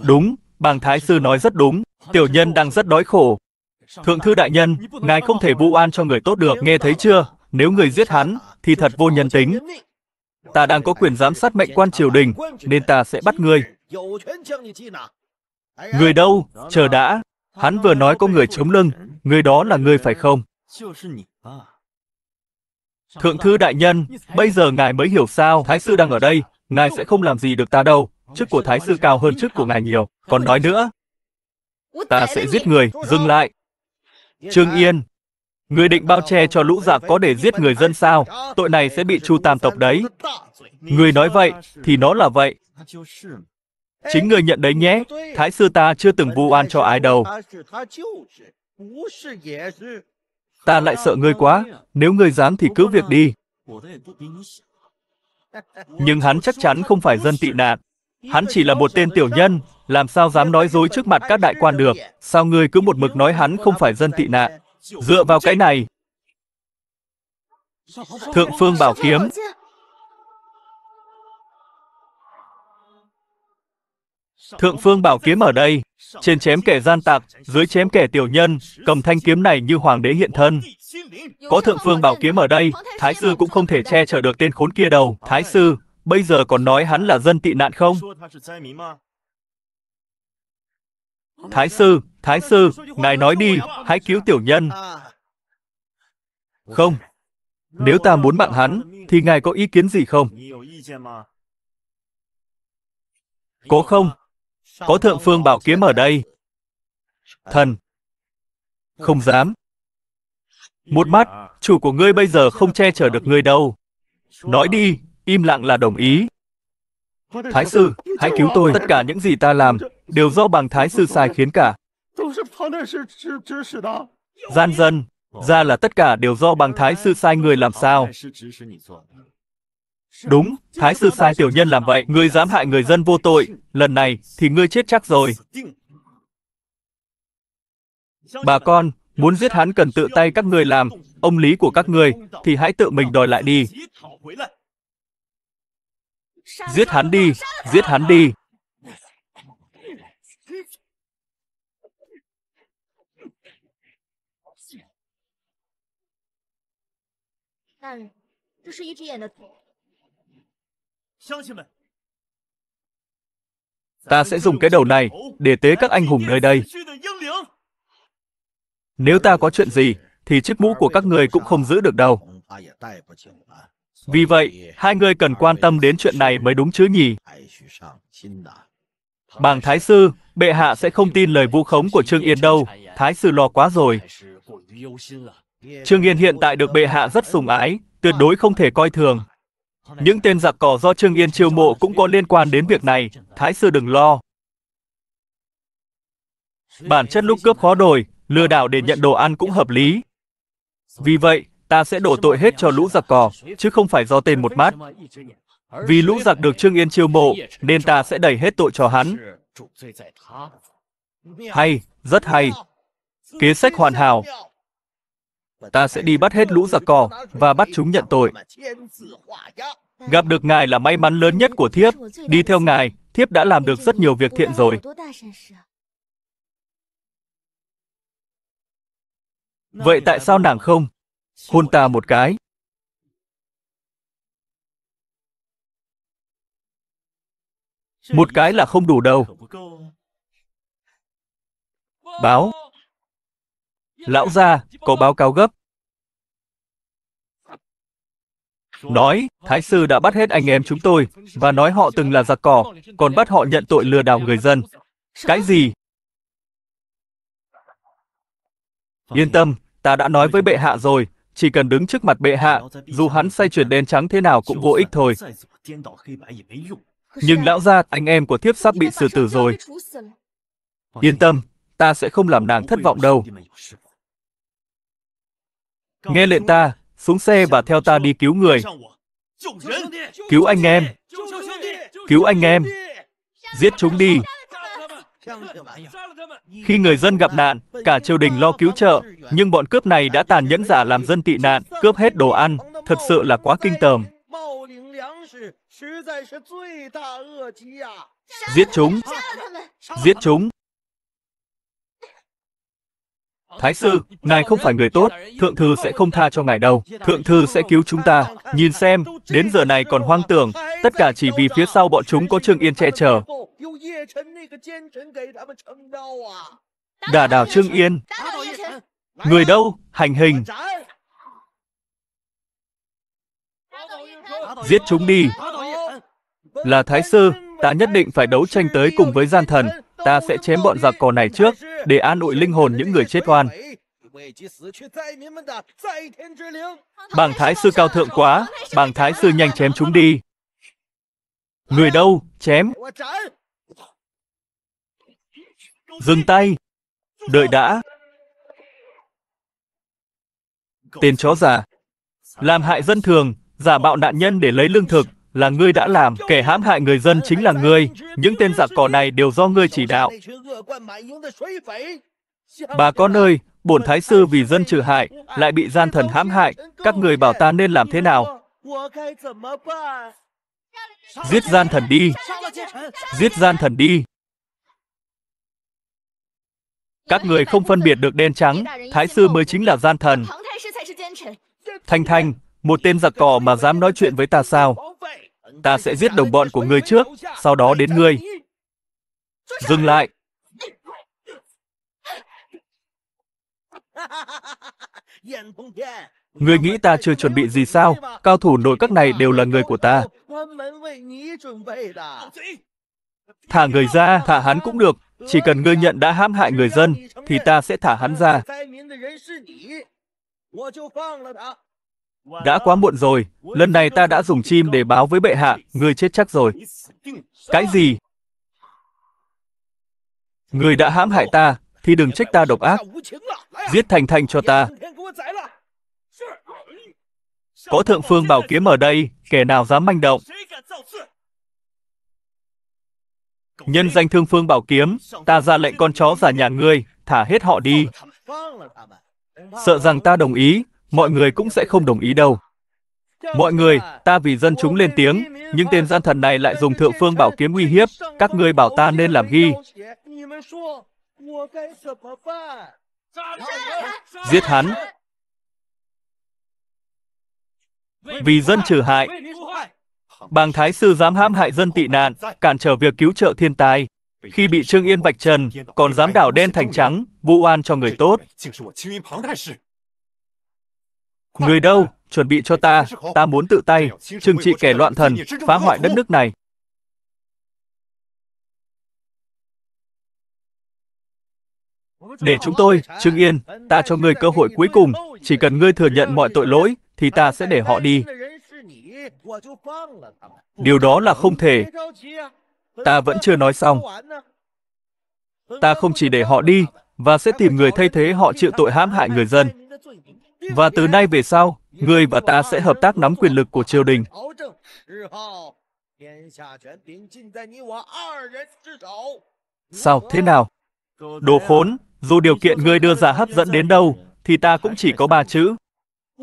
Speaker 1: Đúng, bàng thái sư nói rất đúng. Tiểu nhân đang rất đói khổ. Thượng thư đại nhân, ngài không thể vụ an cho người tốt được, nghe thấy chưa? nếu người giết hắn thì thật vô nhân tính. Ta đang có quyền giám sát mệnh quan triều đình, nên ta sẽ bắt ngươi. Người đâu? Chờ đã. Hắn vừa nói có người chống lưng, người đó là ngươi phải không? Thượng thư đại nhân, bây giờ ngài mới hiểu sao Thái sư đang ở đây, ngài sẽ không làm gì được ta đâu. Chức của Thái sư cao hơn chức của ngài nhiều. Còn nói nữa, ta sẽ giết người, dừng lại. Trương Yên, Người định bao che cho lũ giặc có để giết người dân sao? Tội này sẽ bị chu tam tộc đấy. Người nói vậy, thì nó là vậy. Chính người nhận đấy nhé, Thái sư ta chưa từng vu oan cho ai đâu. Ta lại sợ ngươi quá, nếu ngươi dám thì cứ việc đi. Nhưng hắn chắc chắn không phải dân tị nạn. Hắn chỉ là một tên tiểu nhân, làm sao dám nói dối trước mặt các đại quan được, sao ngươi cứ một mực nói hắn không phải dân tị nạn. Dựa vào cái này.
Speaker 2: Thượng phương bảo kiếm.
Speaker 1: Thượng phương bảo kiếm ở đây, trên chém kẻ gian tặc dưới chém kẻ tiểu nhân, cầm thanh kiếm này như hoàng đế hiện thân. Có thượng phương bảo kiếm ở đây, thái sư cũng không thể che chở được tên khốn kia đâu. Thái sư, bây giờ còn nói hắn là dân tị nạn không? Thái sư, Thái sư, ngài nói đi, hãy cứu tiểu nhân. Không. Nếu ta muốn mạng hắn, thì ngài có ý kiến gì không? Có không? Có thượng phương bảo kiếm ở đây. Thần. Không dám. Một mắt, chủ của ngươi bây giờ không che chở được ngươi đâu. Nói đi, im lặng là đồng ý. Thái sư, hãy cứu tôi. Tất cả những gì ta làm đều do bằng thái sư sai khiến cả. Gian dân, ra là tất cả đều do bằng thái sư sai người làm sao. Đúng, thái sư sai tiểu nhân làm vậy. Ngươi dám hại người dân vô tội, lần này thì ngươi chết chắc rồi. Bà con, muốn giết hắn cần tự tay các người làm, ông lý của các người thì hãy tự mình đòi lại đi. Giết hắn đi, giết hắn đi. Ta sẽ dùng cái đầu này để tế các anh hùng nơi đây. Nếu ta có chuyện gì, thì chiếc mũ của các người cũng không giữ được đâu. Vì vậy, hai người cần quan tâm đến chuyện này mới đúng chứ nhỉ? Bàng Thái Sư, bệ hạ sẽ không tin lời vu khống của Trương Yên đâu, Thái Sư lo quá rồi. Trương Yên hiện tại được bệ hạ rất sùng ái, tuyệt đối không thể coi thường. Những tên giặc cỏ do Trương Yên chiêu mộ cũng có liên quan đến việc này, Thái Sư đừng lo. Bản chất lúc cướp khó đổi, lừa đảo để nhận đồ ăn cũng hợp lý. Vì vậy, ta sẽ đổ tội hết cho lũ giặc cò, chứ không phải do tên một mát. Vì lũ giặc được Trương Yên chiêu mộ, nên ta sẽ đẩy hết tội cho hắn. Hay, rất hay. Kế sách hoàn hảo. Ta sẽ đi bắt hết lũ giặc cò và bắt chúng nhận tội. Gặp được ngài là may mắn lớn nhất của thiếp. Đi theo ngài, thiếp đã làm được rất nhiều việc thiện rồi. Vậy tại sao nàng không? hôn ta một cái một cái là không đủ đâu báo lão gia có báo cáo gấp nói thái sư đã bắt hết anh em chúng tôi và nói họ từng là giặc cỏ còn bắt họ nhận tội lừa đảo người dân cái gì yên tâm ta đã nói với bệ hạ rồi chỉ cần đứng trước mặt bệ hạ, dù hắn xoay chuyển đen trắng thế nào cũng vô ích thôi. Nhưng lão gia, anh em của thiếp sắp bị xử tử rồi. Yên tâm, ta sẽ không làm nàng thất vọng đâu. Nghe lệnh ta, xuống xe và theo ta đi cứu người. Cứu anh em! Cứu anh em! Giết chúng đi! Khi người dân gặp nạn, cả triều đình lo cứu trợ, nhưng bọn cướp này đã tàn nhẫn giả làm dân tị nạn, cướp hết đồ ăn, thật sự là quá kinh tởm. Giết chúng! Giết chúng! Thái sư, ngài không phải người tốt, thượng thư sẽ không tha cho ngài đâu. Thượng thư sẽ cứu chúng ta. Nhìn xem, đến giờ này còn hoang tưởng, tất cả chỉ vì phía sau bọn chúng có Trương Yên che chở. Đả đảo Trương Yên. Người đâu? Hành hình. Giết chúng đi. Là Thái sư, ta nhất định phải đấu tranh tới cùng với gian thần, Ta sẽ chém bọn giặc cò này trước, để an ủi linh hồn những người chết oan. Bàng Thái Sư cao thượng quá, Bàng Thái Sư nhanh chém chúng đi. Người đâu, chém. Dừng tay. Đợi đã. Tên chó giả. Làm hại dân thường, giả bạo nạn nhân để lấy lương thực, là ngươi đã làm, kẻ hãm hại người dân chính là ngươi. Những tên giặc cỏ này đều do ngươi chỉ đạo. Bà con ơi, bổn thái sư vì dân trừ hại, lại bị gian thần hãm hại, các người bảo ta nên làm thế nào? Giết gian thần đi! Giết gian thần đi! Các người không phân biệt được đen trắng, thái sư mới chính là gian thần. Thanh Thanh, một tên giặc cỏ mà dám nói chuyện với ta sao? ta sẽ giết đồng bọn của ngươi trước, sau đó đến ngươi. Dừng lại. Ngươi nghĩ ta chưa chuẩn bị gì sao? Cao thủ nội các này đều là người của ta. Thả người ra, thả hắn cũng được. Chỉ cần ngươi nhận đã hãm hại người dân, thì ta sẽ thả hắn ra. Đã quá muộn rồi, lần này ta đã dùng chim để báo với bệ hạ, người chết chắc rồi. Cái gì? Người đã hãm hại ta, thì đừng trách ta độc ác. Giết Thành Thành cho ta. Có thượng phương bảo kiếm ở đây, kẻ nào dám manh động. Nhân danh thương phương bảo kiếm, ta ra lệnh con chó giả nhà ngươi, thả hết họ đi. Sợ rằng ta đồng ý, mọi người cũng sẽ không đồng ý đâu. Mọi người, ta vì dân chúng lên tiếng, nhưng tên gian thần này lại dùng thượng phương bảo kiếm uy hiếp, các ngươi bảo ta nên làm ghi. Giết hắn. Vì dân trừ hại. Bàng Thái Sư dám hãm hại dân tị nạn, cản trở việc cứu trợ thiên tai. Khi bị Trương Yên vạch trần, còn dám đảo đen thành trắng, vụ oan cho người tốt. Người đâu, chuẩn bị cho ta, ta muốn tự tay, trừng trị kẻ loạn thần, phá hoại đất nước này. Để chúng tôi, Trương Yên, ta cho ngươi cơ hội cuối cùng, chỉ cần ngươi thừa nhận mọi tội lỗi, thì ta sẽ để họ đi. Điều đó là không thể. Ta vẫn chưa nói xong. Ta không chỉ để họ đi, và sẽ tìm người thay thế họ chịu tội hãm hại người dân. Và từ nay về sau, người và ta sẽ hợp tác nắm quyền lực của triều đình. Sao, thế nào? Đồ khốn, dù điều kiện ngươi đưa ra hấp dẫn đến đâu, thì ta cũng chỉ có ba chữ.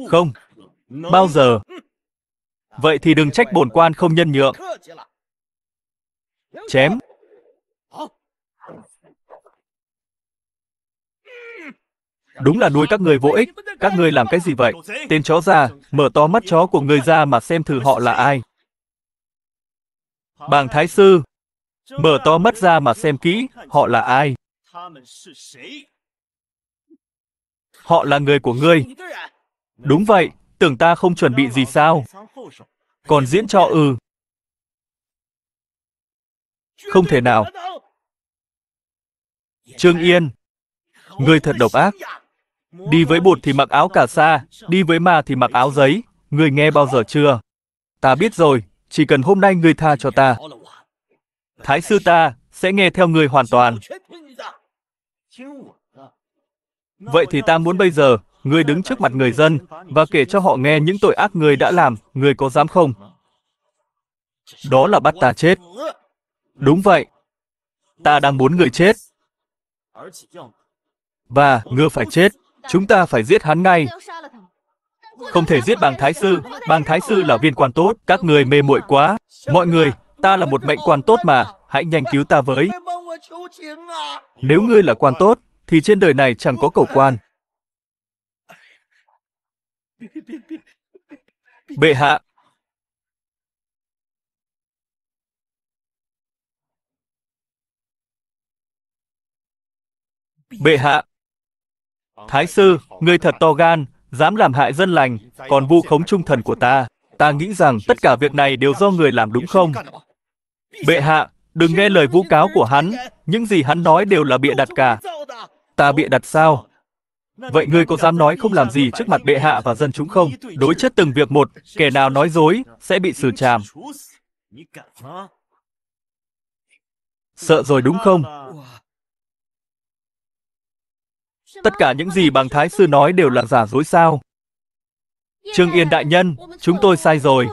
Speaker 1: Không. Bao giờ. Vậy thì đừng trách bổn quan không nhân nhượng. Chém. Đúng là nuôi các người vô ích, các người làm cái gì vậy? Tên chó ra, mở to mắt chó của người ra mà xem thử họ là ai. Bàng Thái Sư, mở to mắt ra mà xem kỹ, họ là ai? Họ là người của ngươi. Đúng vậy, tưởng ta không chuẩn bị gì sao? Còn diễn cho ừ. Không thể nào. Trương Yên, ngươi thật độc ác. Đi với bột thì mặc áo cả sa, đi với ma thì mặc áo giấy, người nghe bao giờ chưa? Ta biết rồi, chỉ cần hôm nay người tha cho ta. Thái sư ta sẽ nghe theo người hoàn toàn. Vậy thì ta muốn bây giờ, người đứng trước mặt người dân và kể cho họ nghe những tội ác người đã làm, người có dám không? Đó là bắt ta chết. Đúng vậy. Ta đang muốn người chết. Và, ngựa phải chết. Chúng ta phải giết hắn ngay. Không thể giết bàng thái sư, bàng thái sư là viên quan tốt, các người mê muội quá. Mọi người, ta là một mệnh quan tốt mà, hãy nhanh cứu ta với. Nếu ngươi là quan tốt, thì trên đời này chẳng có cầu quan. Bệ hạ. Bệ hạ. Thái sư, người thật to gan, dám làm hại dân lành, còn vu khống trung thần của ta. Ta nghĩ rằng tất cả việc này đều do người làm đúng không? Bệ hạ, đừng nghe lời vu cáo của hắn, những gì hắn nói đều là bịa đặt cả. Ta bịa đặt sao? Vậy ngươi có dám nói không làm gì trước mặt bệ hạ và dân chúng không? Đối chất từng việc một, kẻ nào nói dối, sẽ bị xử trảm. Sợ rồi đúng không? tất cả những gì bằng thái sư nói đều là giả dối sao? Trương Yên đại nhân, chúng tôi sai rồi.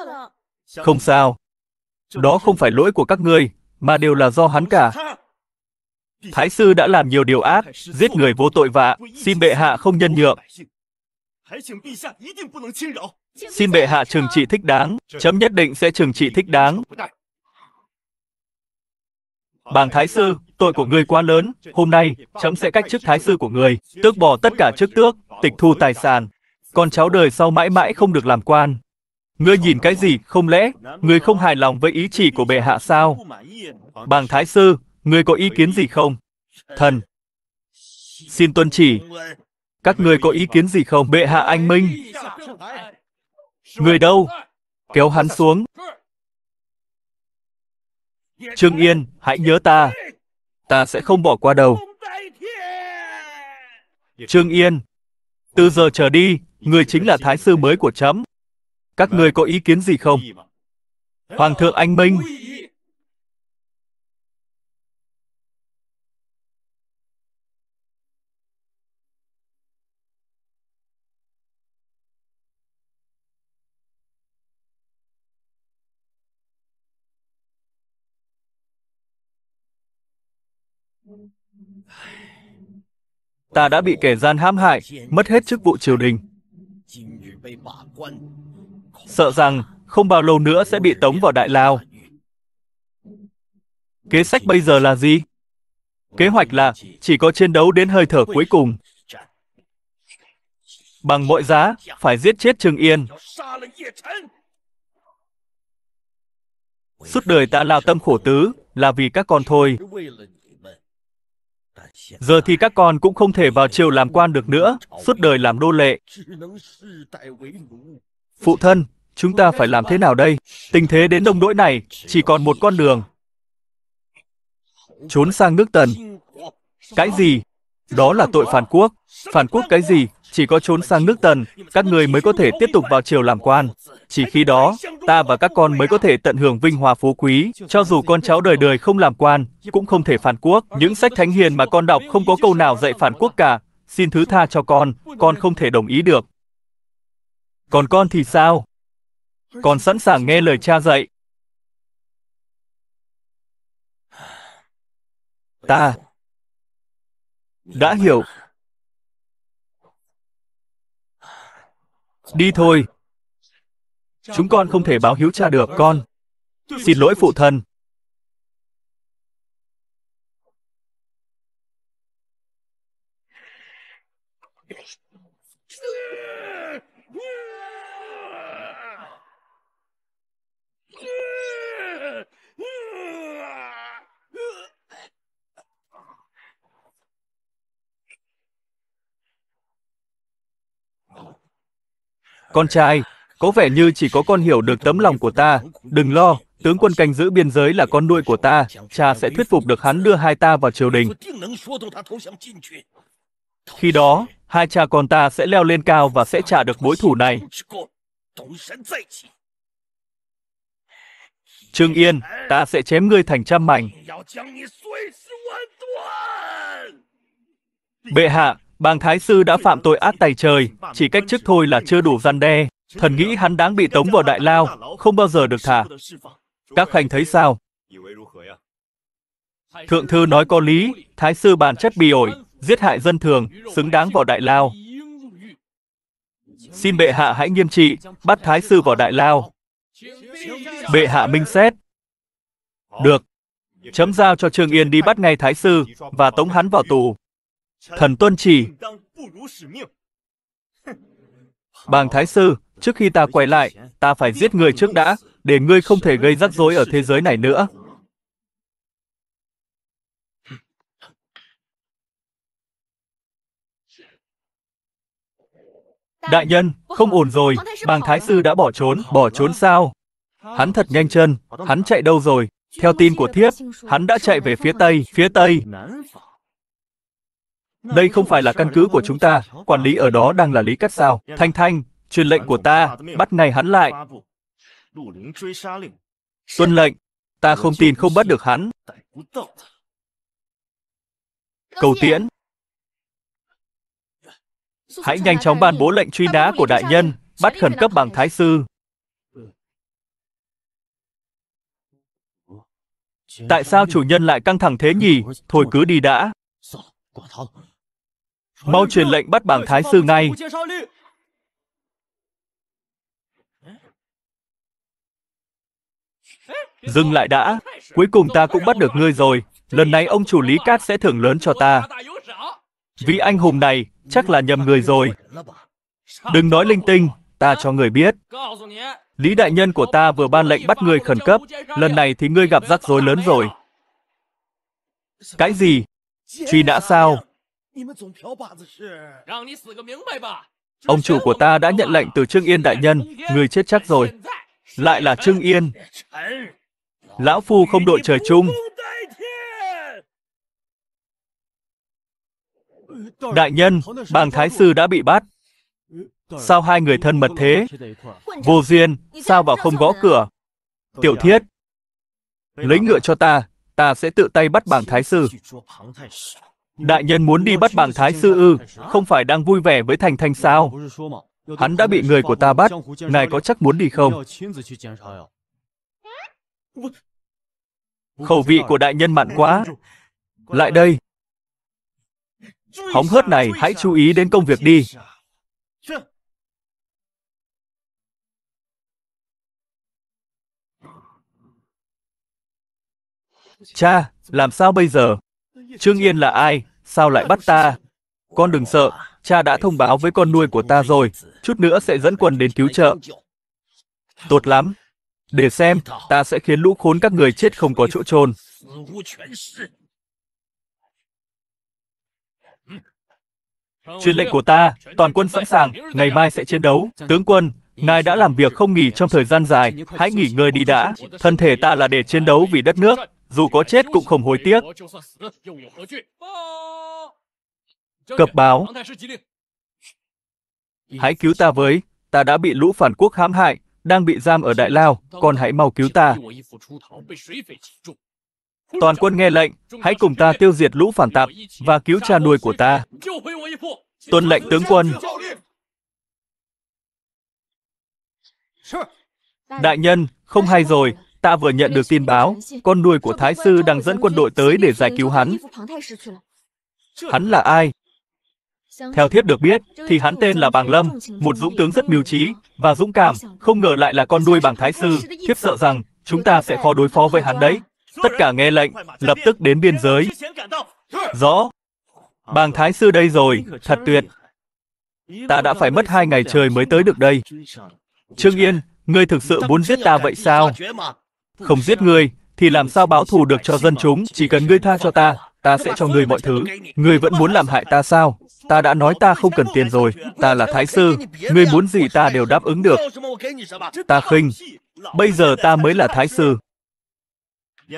Speaker 1: Không sao. Đó không phải lỗi của các ngươi, mà đều là do hắn cả. Thái sư đã làm nhiều điều ác, giết người vô tội vạ, xin bệ hạ không nhân nhượng. Xin bệ hạ trừng trị thích đáng, chấm nhất định sẽ trừng trị thích đáng. Bàng Thái Sư, tội của người quá lớn, hôm nay, chấm sẽ cách chức Thái Sư của người, tước bỏ tất cả chức tước, tịch thu tài sản. Con cháu đời sau mãi mãi không được làm quan. Ngươi nhìn cái gì, không lẽ, ngươi không hài lòng với ý chỉ của bệ hạ sao? Bàng Thái Sư, ngươi có ý kiến gì không? Thần, xin tuân chỉ. Các ngươi có ý kiến gì không? Bệ hạ anh Minh. Người đâu? Kéo hắn xuống. Trương Yên, hãy nhớ ta. Ta sẽ không bỏ qua đâu. Trương Yên, từ giờ trở đi, người chính là thái sư mới của chấm. Các người có ý kiến gì không? Hoàng thượng anh Minh, Ta đã bị kẻ gian hãm hại, mất hết chức vụ triều đình. Sợ rằng không bao lâu nữa sẽ bị tống vào Đại Lao. Kế sách bây giờ là gì? Kế hoạch là chỉ có chiến đấu đến hơi thở cuối cùng. Bằng mọi giá, phải giết chết Trương Yên. Suốt đời ta lao tâm khổ tứ là vì các con thôi. Giờ thì các con cũng không thể vào triều làm quan được nữa, suốt đời làm đô lệ. Phụ thân, chúng ta phải làm thế nào đây? Tình thế đến đông đỗi này, chỉ còn một con đường. Trốn sang nước tần. Cái gì? Đó là tội phản quốc. Phản quốc cái gì? Chỉ có trốn sang nước tần, các người mới có thể tiếp tục vào triều làm quan. Chỉ khi đó, ta và các con mới có thể tận hưởng vinh hoa phú quý, cho dù con cháu đời đời không làm quan, cũng không thể phản quốc. Những sách thánh hiền mà con đọc không có câu nào dạy phản quốc cả. Xin thứ tha cho con, con không thể đồng ý được. Còn con thì sao? Con sẵn sàng nghe lời cha dạy. Ta, đã hiểu đi thôi chúng con không thể báo hiếu cha được con xin lỗi phụ thân con trai, có vẻ như chỉ có con hiểu được tấm lòng của ta, đừng lo, tướng quân canh giữ biên giới là con nuôi của ta, cha sẽ thuyết phục được hắn đưa hai ta vào triều đình. Khi đó, hai cha con ta sẽ leo lên cao và sẽ trả được mối thủ này. Trương Yên, ta sẽ chém ngươi thành trăm mảnh. Bệ hạ, Bàng Thái Sư đã phạm tội ác tài trời, chỉ cách chức thôi là chưa đủ gian đe. Thần nghĩ hắn đáng bị tống vào đại lao, không bao giờ được thả. Các khanh thấy sao? Thượng thư nói có lý, Thái Sư bản chất bì ổi, giết hại dân thường, xứng đáng vào đại lao. Xin bệ hạ hãy nghiêm trị, bắt Thái Sư vào đại lao. Bệ hạ minh xét. Được. Chấm giao cho Trương Yên đi bắt ngay Thái Sư và tống hắn vào tù. Thần tuân chỉ. Bàng Thái Sư, trước khi ta quay lại, ta phải giết người trước đã, để ngươi không thể gây rắc rối ở thế giới này nữa. Đại nhân, không ổn rồi, bàng thái sư đã bỏ trốn, bỏ trốn sao? Hắn thật nhanh chân, hắn chạy đâu rồi? Theo tin của thiếp, hắn đã chạy về phía Tây, phía Tây. Đây không phải là căn cứ của chúng ta, quản lý ở đó đang là Lý Cát sao. Thanh Thanh, truyền lệnh của ta, bắt này hắn lại. Tuân lệnh, ta không tin không bắt được hắn. Cầu tiễn. Hãy nhanh chóng ban bố lệnh truy nã của đại nhân, bắt khẩn cấp bằng thái sư. Tại sao chủ nhân lại căng thẳng thế nhỉ? Thôi cứ đi đã. Mau truyền lệnh bắt bảng thái sư ngay. Dừng lại đã, cuối cùng ta cũng bắt được ngươi rồi. Lần này ông chủ Lý Cát sẽ thưởng lớn cho ta. Vị anh hùng này, chắc là nhầm người rồi. Đừng nói linh tinh, ta cho người biết. Lý đại nhân của ta vừa ban lệnh bắt người khẩn cấp, lần này thì ngươi gặp rắc rối lớn rồi. Cái gì? Truy nã sao? Ông chủ của ta đã nhận lệnh từ Trương Yên đại nhân, người chết chắc rồi. Lại là Trương Yên. Lão Phu không đội trời chung.
Speaker 2: Đại nhân, bàng thái sư
Speaker 1: đã bị bắt. Sao hai người thân mật thế? Vô duyên, sao vào không gõ cửa? Tiểu à. thiết, lấy ngựa cho ta, ta sẽ tự tay bắt bàng thái sư. Đại nhân muốn đi bắt bàng thái sư ư, không phải đang vui vẻ với Thành Thành sao? Hắn đã bị người của ta bắt, ngài có chắc muốn đi không? Khẩu vị của đại nhân mặn quá. Lại đây. Hóng hớt này, hãy chú ý đến công việc đi. Cha, làm sao bây giờ? Trương Yên là ai? Sao lại bắt ta? Con đừng sợ, cha đã thông báo với con nuôi của ta rồi, chút nữa sẽ dẫn quân đến cứu trợ. Tốt lắm. Để xem, ta sẽ khiến lũ khốn các người chết không có chỗ chôn. Chuyên lệnh của ta, toàn quân sẵn sàng, ngày mai sẽ chiến đấu. Tướng quân, ngài đã làm việc không nghỉ trong thời gian dài, hãy nghỉ ngơi đi đã. Thân thể ta là để chiến đấu vì đất nước, dù có chết cũng không hối tiếc. Cập báo, hãy cứu ta với, ta đã bị lũ phản quốc hãm hại, đang bị giam ở Đại Lao, còn hãy mau cứu ta. Toàn quân nghe lệnh, hãy cùng ta tiêu diệt lũ phản tạp và cứu cha nuôi của ta. Tuân lệnh tướng quân. Đại nhân, không hay rồi, ta vừa nhận được tin báo, con nuôi của Thái Sư đang dẫn quân đội tới để giải cứu hắn. Hắn là ai? Theo thiết được biết, thì hắn tên là Bàng Lâm, một dũng tướng rất mưu trí và dũng cảm, không ngờ lại là con nuôi Bàng Thái Sư, thiếp sợ rằng chúng ta sẽ khó đối phó với hắn đấy. Tất cả nghe lệnh, lập tức đến biên giới. Rõ. Bàng Thái Sư đây rồi, thật tuyệt. Ta đã phải mất hai ngày trời mới tới được đây. Trương Yên, ngươi thực sự muốn giết ta vậy sao? Không giết ngươi, thì làm sao báo thù được cho dân chúng, chỉ cần ngươi tha cho ta, ta sẽ cho ngươi mọi thứ. Ngươi vẫn muốn làm hại ta sao? Ta đã nói ta không cần tiền rồi, ta là thái sư, ngươi muốn gì ta đều đáp ứng được. Ta khinh, bây giờ ta mới là thái sư.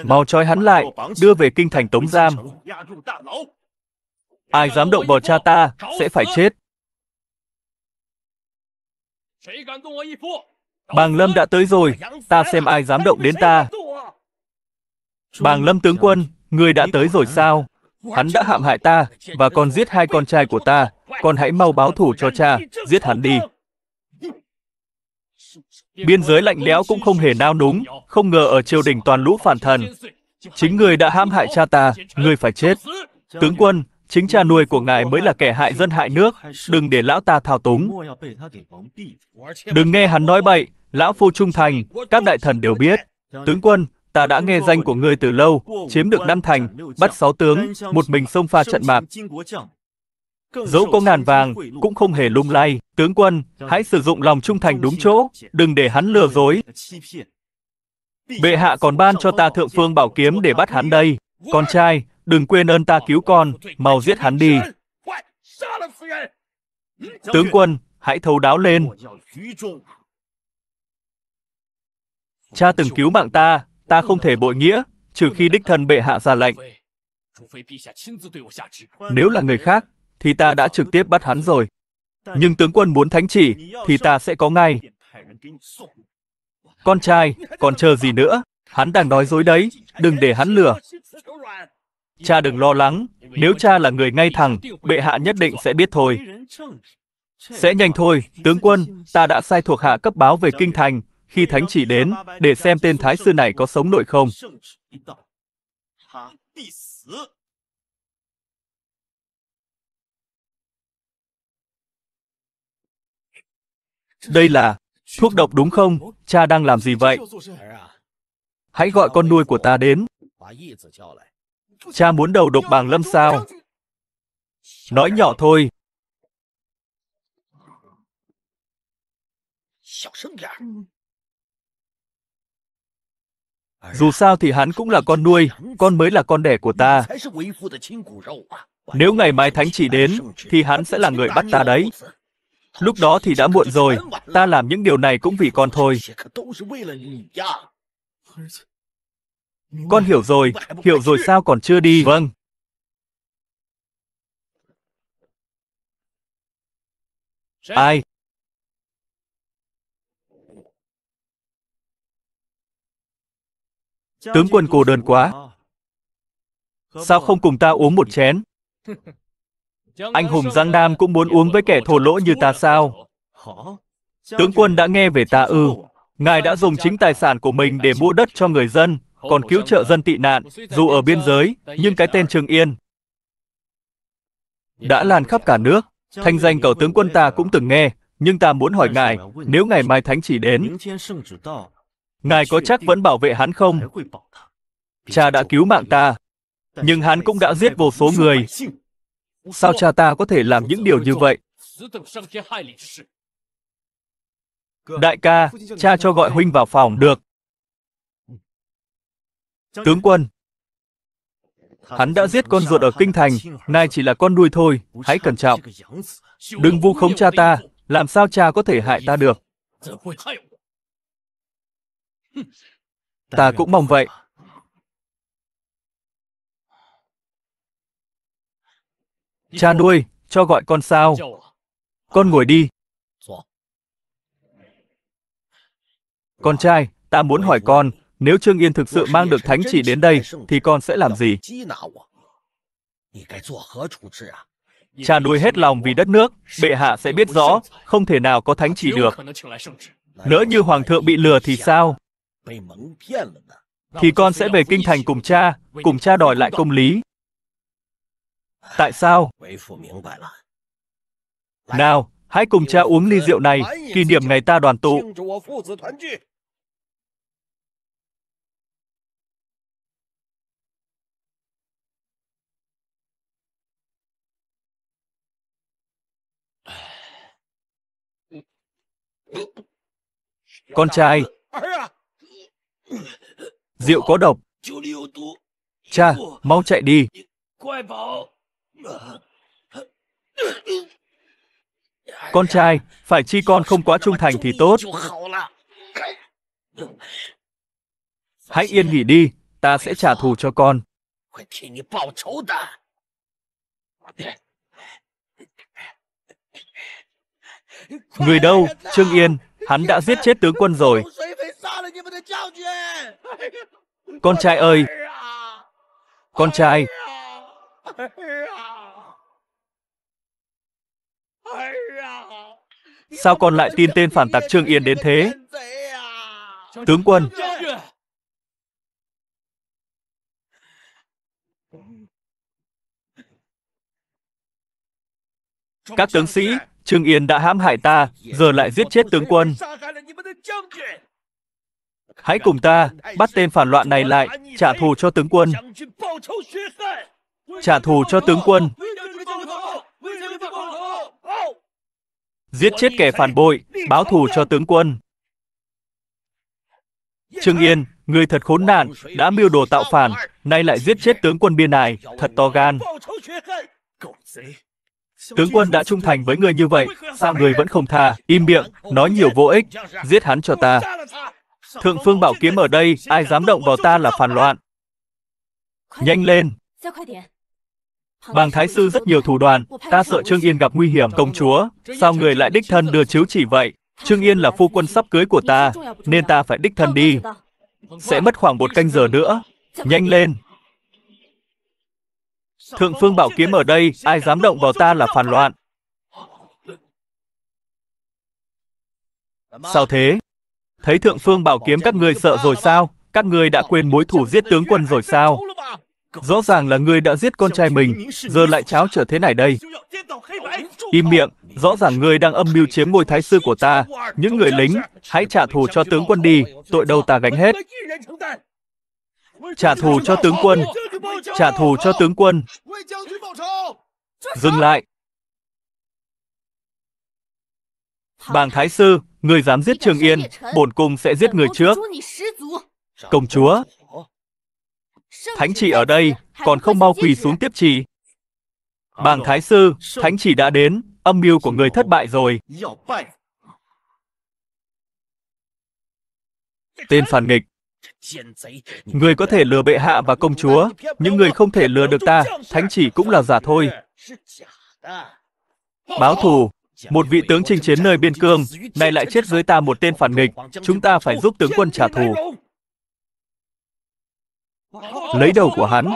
Speaker 1: Mau trói hắn lại, đưa về kinh thành tống giam. Ai dám động vào cha ta, sẽ phải chết.
Speaker 3: 谁敢动我一夫？
Speaker 1: Bàng Lâm đã tới rồi, ta xem ai dám động đến ta. Bàng Lâm tướng quân, người đã tới rồi sao? Hắn đã hạm hại ta, và còn giết hai con trai của ta. Con hãy mau báo thủ cho cha, giết hắn đi. Biên giới lạnh lẽo cũng không hề nao núng, không ngờ ở triều đình toàn lũ phản thần. Chính người đã hãm hại cha ta, người phải chết. Tướng quân, chính cha nuôi của ngài mới là kẻ hại dân hại nước, đừng để lão ta thao túng.
Speaker 3: Đừng nghe hắn nói
Speaker 1: bậy, Lão phu trung thành, các đại thần đều biết. Tướng quân, ta đã nghe danh của ngươi từ lâu, chiếm được năm thành, bắt sáu tướng, một mình xông pha trận mạc. Dẫu có ngàn vàng, cũng không hề lung lay. Tướng quân, hãy sử dụng lòng trung thành đúng chỗ, đừng để hắn lừa dối. Bệ hạ còn ban cho ta thượng phương bảo kiếm để bắt hắn đây. Con trai, đừng quên ơn ta cứu con, mau giết hắn đi. Tướng quân, hãy thấu đáo lên. Cha từng cứu mạng ta, ta không thể bội nghĩa, trừ khi đích thân bệ hạ ra lệnh. Nếu là người khác, thì ta đã trực tiếp bắt hắn rồi. Nhưng tướng quân muốn thánh chỉ, thì ta sẽ có ngay. Con trai, còn chờ gì nữa? Hắn đang nói dối đấy, đừng để hắn lừa. Cha đừng lo lắng, nếu cha là người ngay thẳng, bệ hạ nhất định sẽ biết thôi. Sẽ nhanh thôi, tướng quân, ta đã sai thuộc hạ cấp báo về kinh thành, khi thánh chỉ đến, để xem tên thái sư này có sống nổi không. Đây là thuốc độc đúng không? Cha đang làm gì vậy? Hãy gọi con nuôi của ta đến. Cha muốn đầu độc bằng lâm sao? Nói nhỏ thôi. Dù sao thì hắn cũng là con nuôi, con mới là con đẻ của ta. Nếu ngày mai thánh chỉ đến, thì hắn sẽ là người bắt ta đấy. Lúc đó thì đã muộn rồi, ta làm những điều này cũng vì con thôi. Con hiểu rồi, hiểu rồi sao còn chưa đi? Vâng. Ai?
Speaker 2: Tướng quân cô đơn quá.
Speaker 1: Sao không cùng ta uống một chén?
Speaker 2: Anh hùng
Speaker 1: Giang Nam cũng muốn uống với kẻ thổ lỗ như ta sao? Tướng quân đã nghe về ta ư. Ngài đã dùng chính tài sản của mình để mua đất cho người dân, còn cứu trợ dân tị nạn, dù ở biên giới, nhưng cái tên Trường Yên đã lan khắp cả nước. Thanh danh cầu tướng quân ta cũng từng nghe, nhưng ta muốn hỏi ngài, nếu ngày mai thánh chỉ đến, Ngài có chắc vẫn bảo vệ hắn không? Cha đã cứu mạng ta, nhưng hắn cũng đã giết vô số người. Sao cha ta có thể làm những điều như vậy? Đại ca, cha cho gọi huynh vào phòng được. Tướng quân, hắn đã giết con ruột ở Kinh Thành, nay chỉ là con nuôi thôi, hãy cẩn trọng. Đừng vu khống cha ta, làm sao cha có thể hại ta được. Ta cũng mong vậy. Cha nuôi, cho gọi con sao? Con ngồi đi. Con trai, ta muốn hỏi con, nếu Trương Yên thực sự mang được thánh chỉ đến đây, thì con sẽ làm gì?
Speaker 3: À? À? Cha nuôi hết
Speaker 1: lòng vì đất nước, bệ hạ sẽ biết rõ, không thể nào có thánh chỉ được. Nỡ như hoàng thượng bị lừa thì sao? thì con sẽ về kinh thành cùng cha, cùng cha đòi lại công lý. À, Tại sao? Nào, hãy cùng cha uống ly rượu này, kỷ niệm ngày ta đoàn tụ. Con trai, Rượu có độc. Cha, mau chạy đi. Con trai, phải chi con không quá trung thành thì tốt. Hãy yên nghỉ đi, ta sẽ trả thù cho con. Người đâu? Trương Yên, hắn đã giết chết tướng quân rồi
Speaker 3: con trai ơi,
Speaker 1: con trai. Sao con lại tin tên phản tặc Trương Yên đến thế? Tướng quân. Các tướng sĩ, Trương Yên đã hãm hại ta, giờ lại giết chết tướng quân. Hãy cùng ta bắt tên phản loạn này lại, trả thù cho tướng quân. Trả thù cho tướng quân. Giết chết kẻ phản bội, báo thù cho tướng quân. Trương Yên, người thật khốn nạn, đã mưu đồ tạo phản, nay lại giết chết tướng quân biên này, thật to gan. Tướng quân đã trung thành với người như vậy, sao người vẫn không tha, im miệng, nói nhiều vô ích, giết hắn cho ta. Thượng phương bảo kiếm ở đây, ai dám động vào ta là phản loạn. Nhanh lên! Bàng Thái Sư rất nhiều thủ đoàn, ta sợ Trương Yên gặp nguy hiểm. Công chúa, sao người lại đích thân đưa chiếu chỉ vậy? Trương Yên là phu quân sắp cưới của ta, nên ta phải đích thân đi. Sẽ mất khoảng một canh giờ nữa. Nhanh lên! Thượng phương bảo kiếm ở đây, ai dám động vào ta là phản loạn. Sao thế? Thấy thượng phương bảo kiếm các người sợ rồi sao? Các người đã quên mối thủ giết tướng quân rồi sao? Rõ ràng là người đã giết con trai mình, giờ lại cháo trở thế này đây. Im miệng, rõ ràng người đang âm mưu chiếm ngôi thái sư của ta. Những người lính, hãy trả thù cho tướng quân đi, tội đâu ta gánh hết. Trả thù cho tướng quân, trả thù cho tướng quân. Dừng lại. Bàng Thái Sư, Người dám giết Trường Yên, bổn cung sẽ giết người trước. Công chúa, thánh chỉ ở đây, còn không mau quỳ xuống tiếp chỉ. Bàng Thái Sư, thánh chỉ đã đến, âm mưu của người thất bại rồi. Tên phản nghịch. Người có thể lừa bệ hạ và công chúa, nhưng người không thể lừa được ta, thánh chỉ cũng là giả thôi. Báo thù, một vị tướng chinh chiến nơi biên cương, nay lại chết dưới ta một tên phản nghịch, chúng ta phải giúp tướng quân trả thù. Lấy đầu của hắn.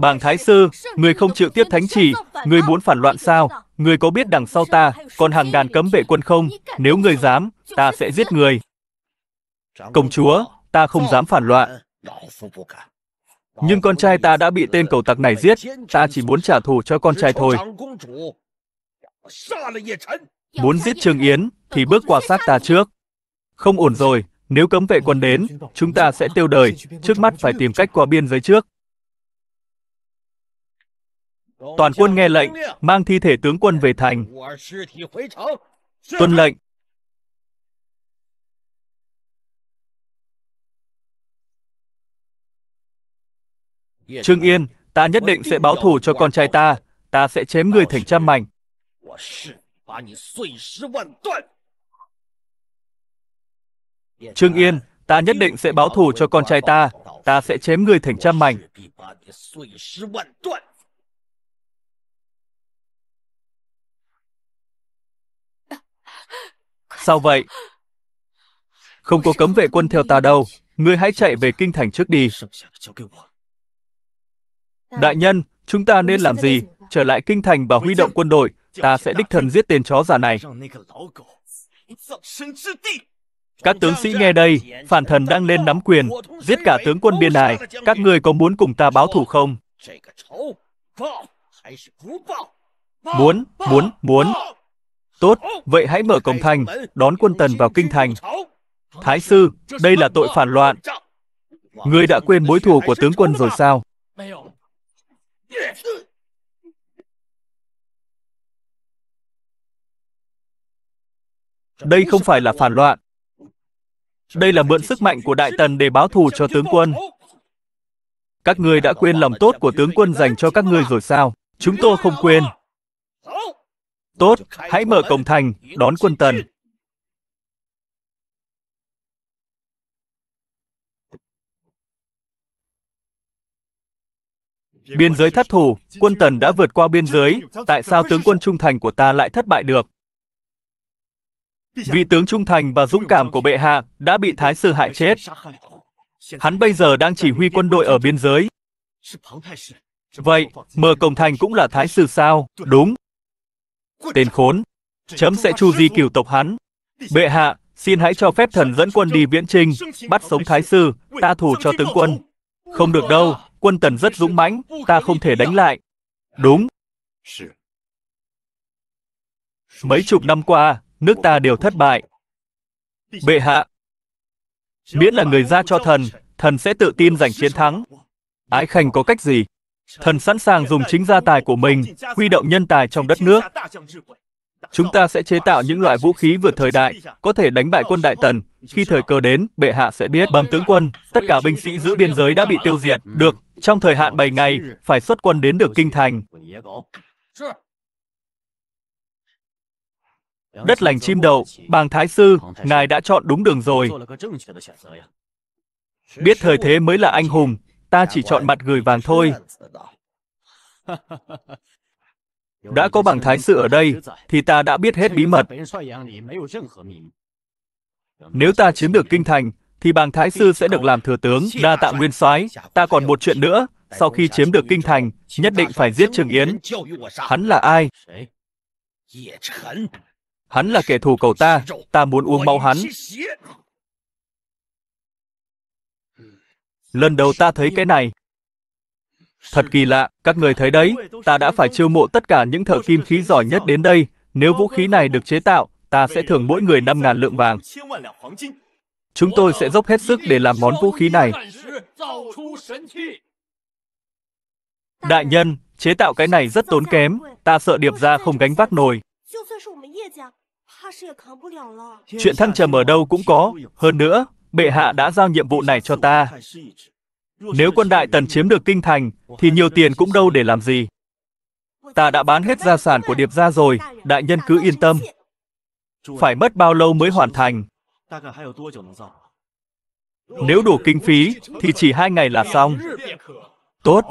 Speaker 1: Bàng Thái Sư, người không chịu tiếp thánh chỉ, người muốn phản loạn sao, người có biết đằng sau ta còn hàng ngàn cấm vệ quân không, nếu người dám, ta sẽ giết người. Công chúa, ta không dám phản loạn. Nhưng con trai ta đã bị tên cầu tặc này giết, ta chỉ muốn trả thù cho con trai thôi. Muốn giết trương Yến thì bước qua xác ta trước. Không ổn rồi, nếu cấm vệ quân đến, chúng ta sẽ tiêu đời, trước mắt phải tìm cách qua biên giới trước. Toàn quân nghe lệnh, mang thi thể tướng quân về thành. Tuân lệnh.
Speaker 3: Trương Yên, ta nhất định sẽ báo thù cho con
Speaker 1: trai ta, ta sẽ chém người thành trăm mảnh.
Speaker 3: 我誓把你碎尸万段。Trương
Speaker 1: Yên, ta nhất định sẽ báo thù cho con trai ta. Ta sẽ chém người thành trăm mảnh. Sao vậy? Không có cấm vệ quân theo ta đâu. Ngươi hãy chạy về kinh thành trước đi. Đại nhân, chúng ta nên làm gì? Trở lại kinh thành và huy động quân đội, ta sẽ đích thần giết tên chó giả này. Các tướng sĩ nghe đây, phản thần đang lên nắm quyền, giết cả tướng quân biên này. Các người có muốn cùng ta báo thủ không? Muốn, muốn, muốn. Tốt, vậy hãy mở cổng thành, đón quân tần vào kinh thành. Thái vâng, sư, đây là tội phản loạn. Ngươi đã vâng, quên mối thù của tướng quân rồi sao? Đây không phải là phản loạn. Đây là mượn sức mạnh của đại tần để báo thù cho tướng quân. Các ngươi đã quên lòng tốt của tướng quân dành cho các ngươi rồi sao? Chúng tôi không quên. Tốt, hãy mở cổng thành, đón quân tần. Biên giới thất thủ, quân tần đã vượt qua biên giới, tại sao tướng quân trung thành của ta lại thất bại được? Vị tướng trung thành và dũng cảm của bệ hạ đã bị Thái Sư hại chết. Hắn bây giờ đang chỉ huy quân đội ở biên giới. Vậy, Mờ Cổng Thành cũng là Thái Sư sao? Đúng. Tên khốn. Chấm sẽ chu di cửu tộc hắn. Bệ hạ, xin hãy cho phép thần dẫn quân đi viễn trinh, bắt sống Thái Sư, ta thủ cho tướng quân. Không được đâu, quân tần rất dũng mãnh, ta không thể đánh lại. Đúng. Mấy chục năm qua, nước ta đều thất bại. Bệ hạ, miễn là người ra cho thần, thần sẽ tự tin giành chiến thắng. Ái Khanh có cách gì? Thần sẵn sàng dùng chính gia tài của mình, huy động nhân tài trong đất nước. Chúng ta sẽ chế tạo những loại vũ khí vượt thời đại, có thể đánh bại quân Đại Tần. Khi thời cơ đến, bệ hạ sẽ biết. Bẩm tướng quân, tất cả binh sĩ giữ biên giới đã bị tiêu diệt. Được, trong thời hạn 7 ngày, phải xuất quân đến được kinh thành. Đất lành chim đậu, bàng thái sư, ngài đã chọn đúng đường rồi. Biết thời thế mới là anh hùng, ta chỉ chọn mặt gửi vàng thôi.
Speaker 3: Đã có bảng thái sự ở đây, thì ta đã biết hết bí mật.
Speaker 1: Nếu ta chiếm được kinh thành, thì bàng thái sư sẽ được làm thừa tướng, đa tạ nguyên soái. Ta còn một chuyện nữa, sau khi chiếm được kinh thành, nhất định phải giết Trường Yến. Hắn là ai? Hắn là kẻ thù cậu ta, ta muốn uống máu hắn. Lần đầu ta thấy cái này. Thật kỳ lạ, các người thấy đấy, ta đã phải chiêu mộ tất cả những thợ kim khí giỏi nhất đến đây. Nếu vũ khí này được chế tạo, ta sẽ thưởng mỗi người 5.000 lượng vàng. Chúng tôi sẽ dốc hết sức để làm món vũ khí này. Đại nhân, chế tạo cái này rất tốn kém, ta sợ điệp ra không gánh vác nổi. Chuyện thăng trầm ở đâu cũng có. Hơn nữa, bệ hạ đã giao nhiệm vụ này cho ta. Nếu quân đại tần chiếm được kinh thành, thì nhiều tiền cũng đâu để làm gì. Ta đã bán hết gia sản của điệp gia rồi, đại nhân cứ yên tâm. Phải mất bao lâu mới hoàn thành? Nếu đủ kinh phí, thì chỉ hai ngày là xong. Tốt.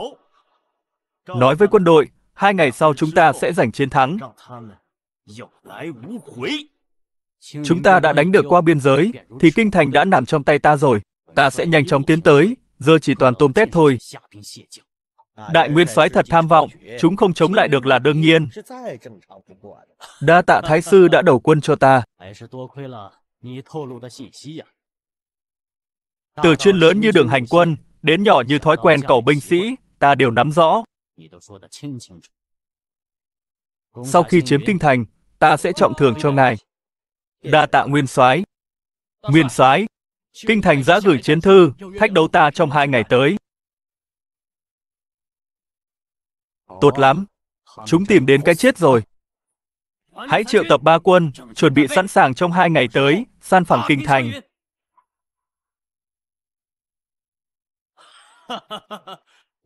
Speaker 1: Nói với quân đội, hai ngày sau chúng ta sẽ giành chiến thắng. Chúng ta đã đánh được qua biên giới, thì kinh thành đã nằm trong tay ta rồi. Ta sẽ nhanh chóng tiến tới, giờ chỉ toàn tôm tép thôi. Đại nguyên soái thật tham vọng, chúng không chống lại được là đương nhiên. Đa tạ Thái Sư đã đầu quân cho ta. Từ chuyên lớn như đường hành quân, đến nhỏ như thói quen cầu binh sĩ, ta đều nắm rõ. Sau khi chiếm kinh thành, ta sẽ trọng thưởng cho ngài. Đa tạ nguyên soái. Nguyên soái, kinh thành giã gửi chiến thư, thách đấu ta trong hai ngày tới. Tốt lắm, chúng tìm đến cái chết rồi. Hãy triệu tập ba quân, chuẩn bị sẵn sàng trong hai ngày tới, san phẳng kinh thành.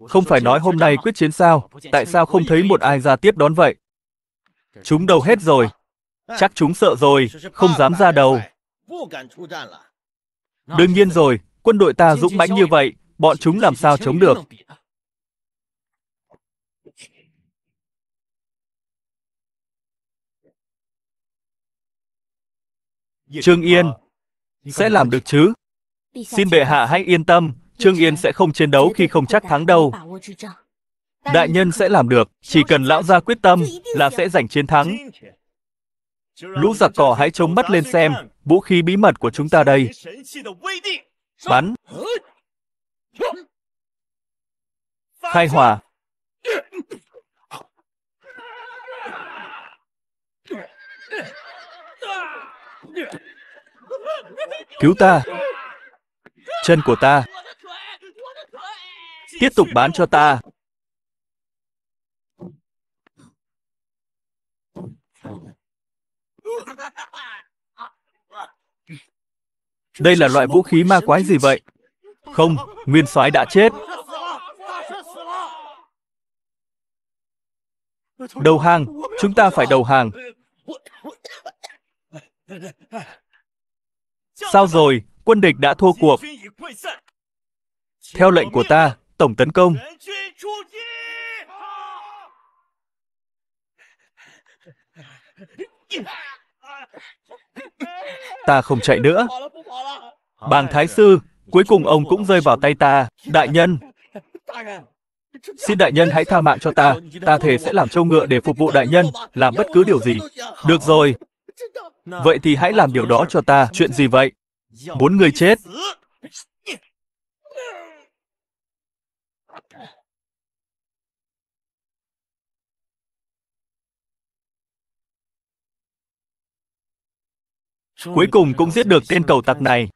Speaker 1: Không phải nói hôm nay quyết chiến sao, tại sao không thấy một ai ra tiếp đón vậy? Chúng đầu hết rồi. Chắc chúng sợ rồi, không dám ra đầu. Đương nhiên rồi, quân đội ta dũng mãnh như vậy, bọn chúng làm sao chống được. Trương Yên sẽ làm được chứ? Xin bệ hạ hãy yên tâm, Trương Yên sẽ không chiến đấu khi không chắc thắng đâu. Đại nhân sẽ làm được, chỉ cần lão gia quyết tâm là sẽ giành chiến thắng.
Speaker 3: Lũ giặc cỏ hãy chống mắt lên xem,
Speaker 1: vũ khí bí mật của chúng ta đây. Bắn! Khai hỏa! Cứu ta! Chân của ta! Tiếp tục bán cho ta! Đây là loại vũ khí ma quái gì vậy? Không, nguyên soái đã chết. Đầu hàng, chúng ta phải đầu hàng. Sao rồi, quân địch đã thua cuộc. Theo lệnh của ta, tổng tấn công. Yeah. Ta không chạy nữa. Bàng Thái Sư, cuối cùng ông cũng rơi vào tay ta. Đại nhân, Xin đại nhân hãy tha mạng cho ta, ta thể sẽ làm trâu ngựa để phục vụ đại nhân, làm bất cứ điều gì. Được rồi. Vậy thì hãy làm điều đó cho ta, chuyện gì vậy? Muốn người chết. Cuối cùng cũng giết được tên cầu tặc này.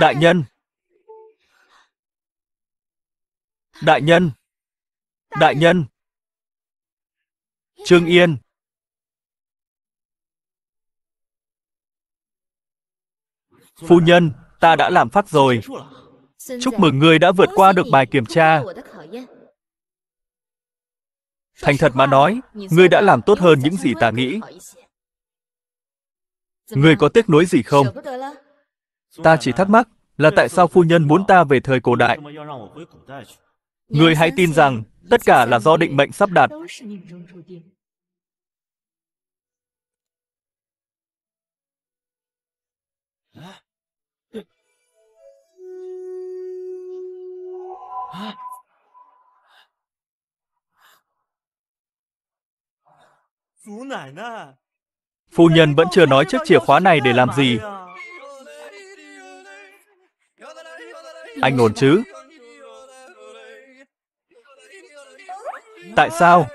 Speaker 1: Đại nhân! Đại nhân! Đại nhân! Trương Yên! Phu nhân, ta đã làm phát rồi.
Speaker 2: Chúc mừng ngươi đã vượt qua được bài kiểm tra.
Speaker 1: Thành thật mà nói, ngươi đã làm tốt hơn những gì ta nghĩ. Ngươi có tiếc nuối gì không? Ta chỉ thắc mắc là tại sao phu nhân muốn ta về thời cổ đại. Ngươi hãy tin rằng tất cả là do định mệnh sắp đặt. Phu nhân vẫn chưa nói chiếc chìa khóa này để làm gì. Anh ổn chứ? Tại sao?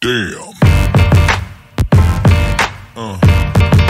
Speaker 3: Damn. Uh.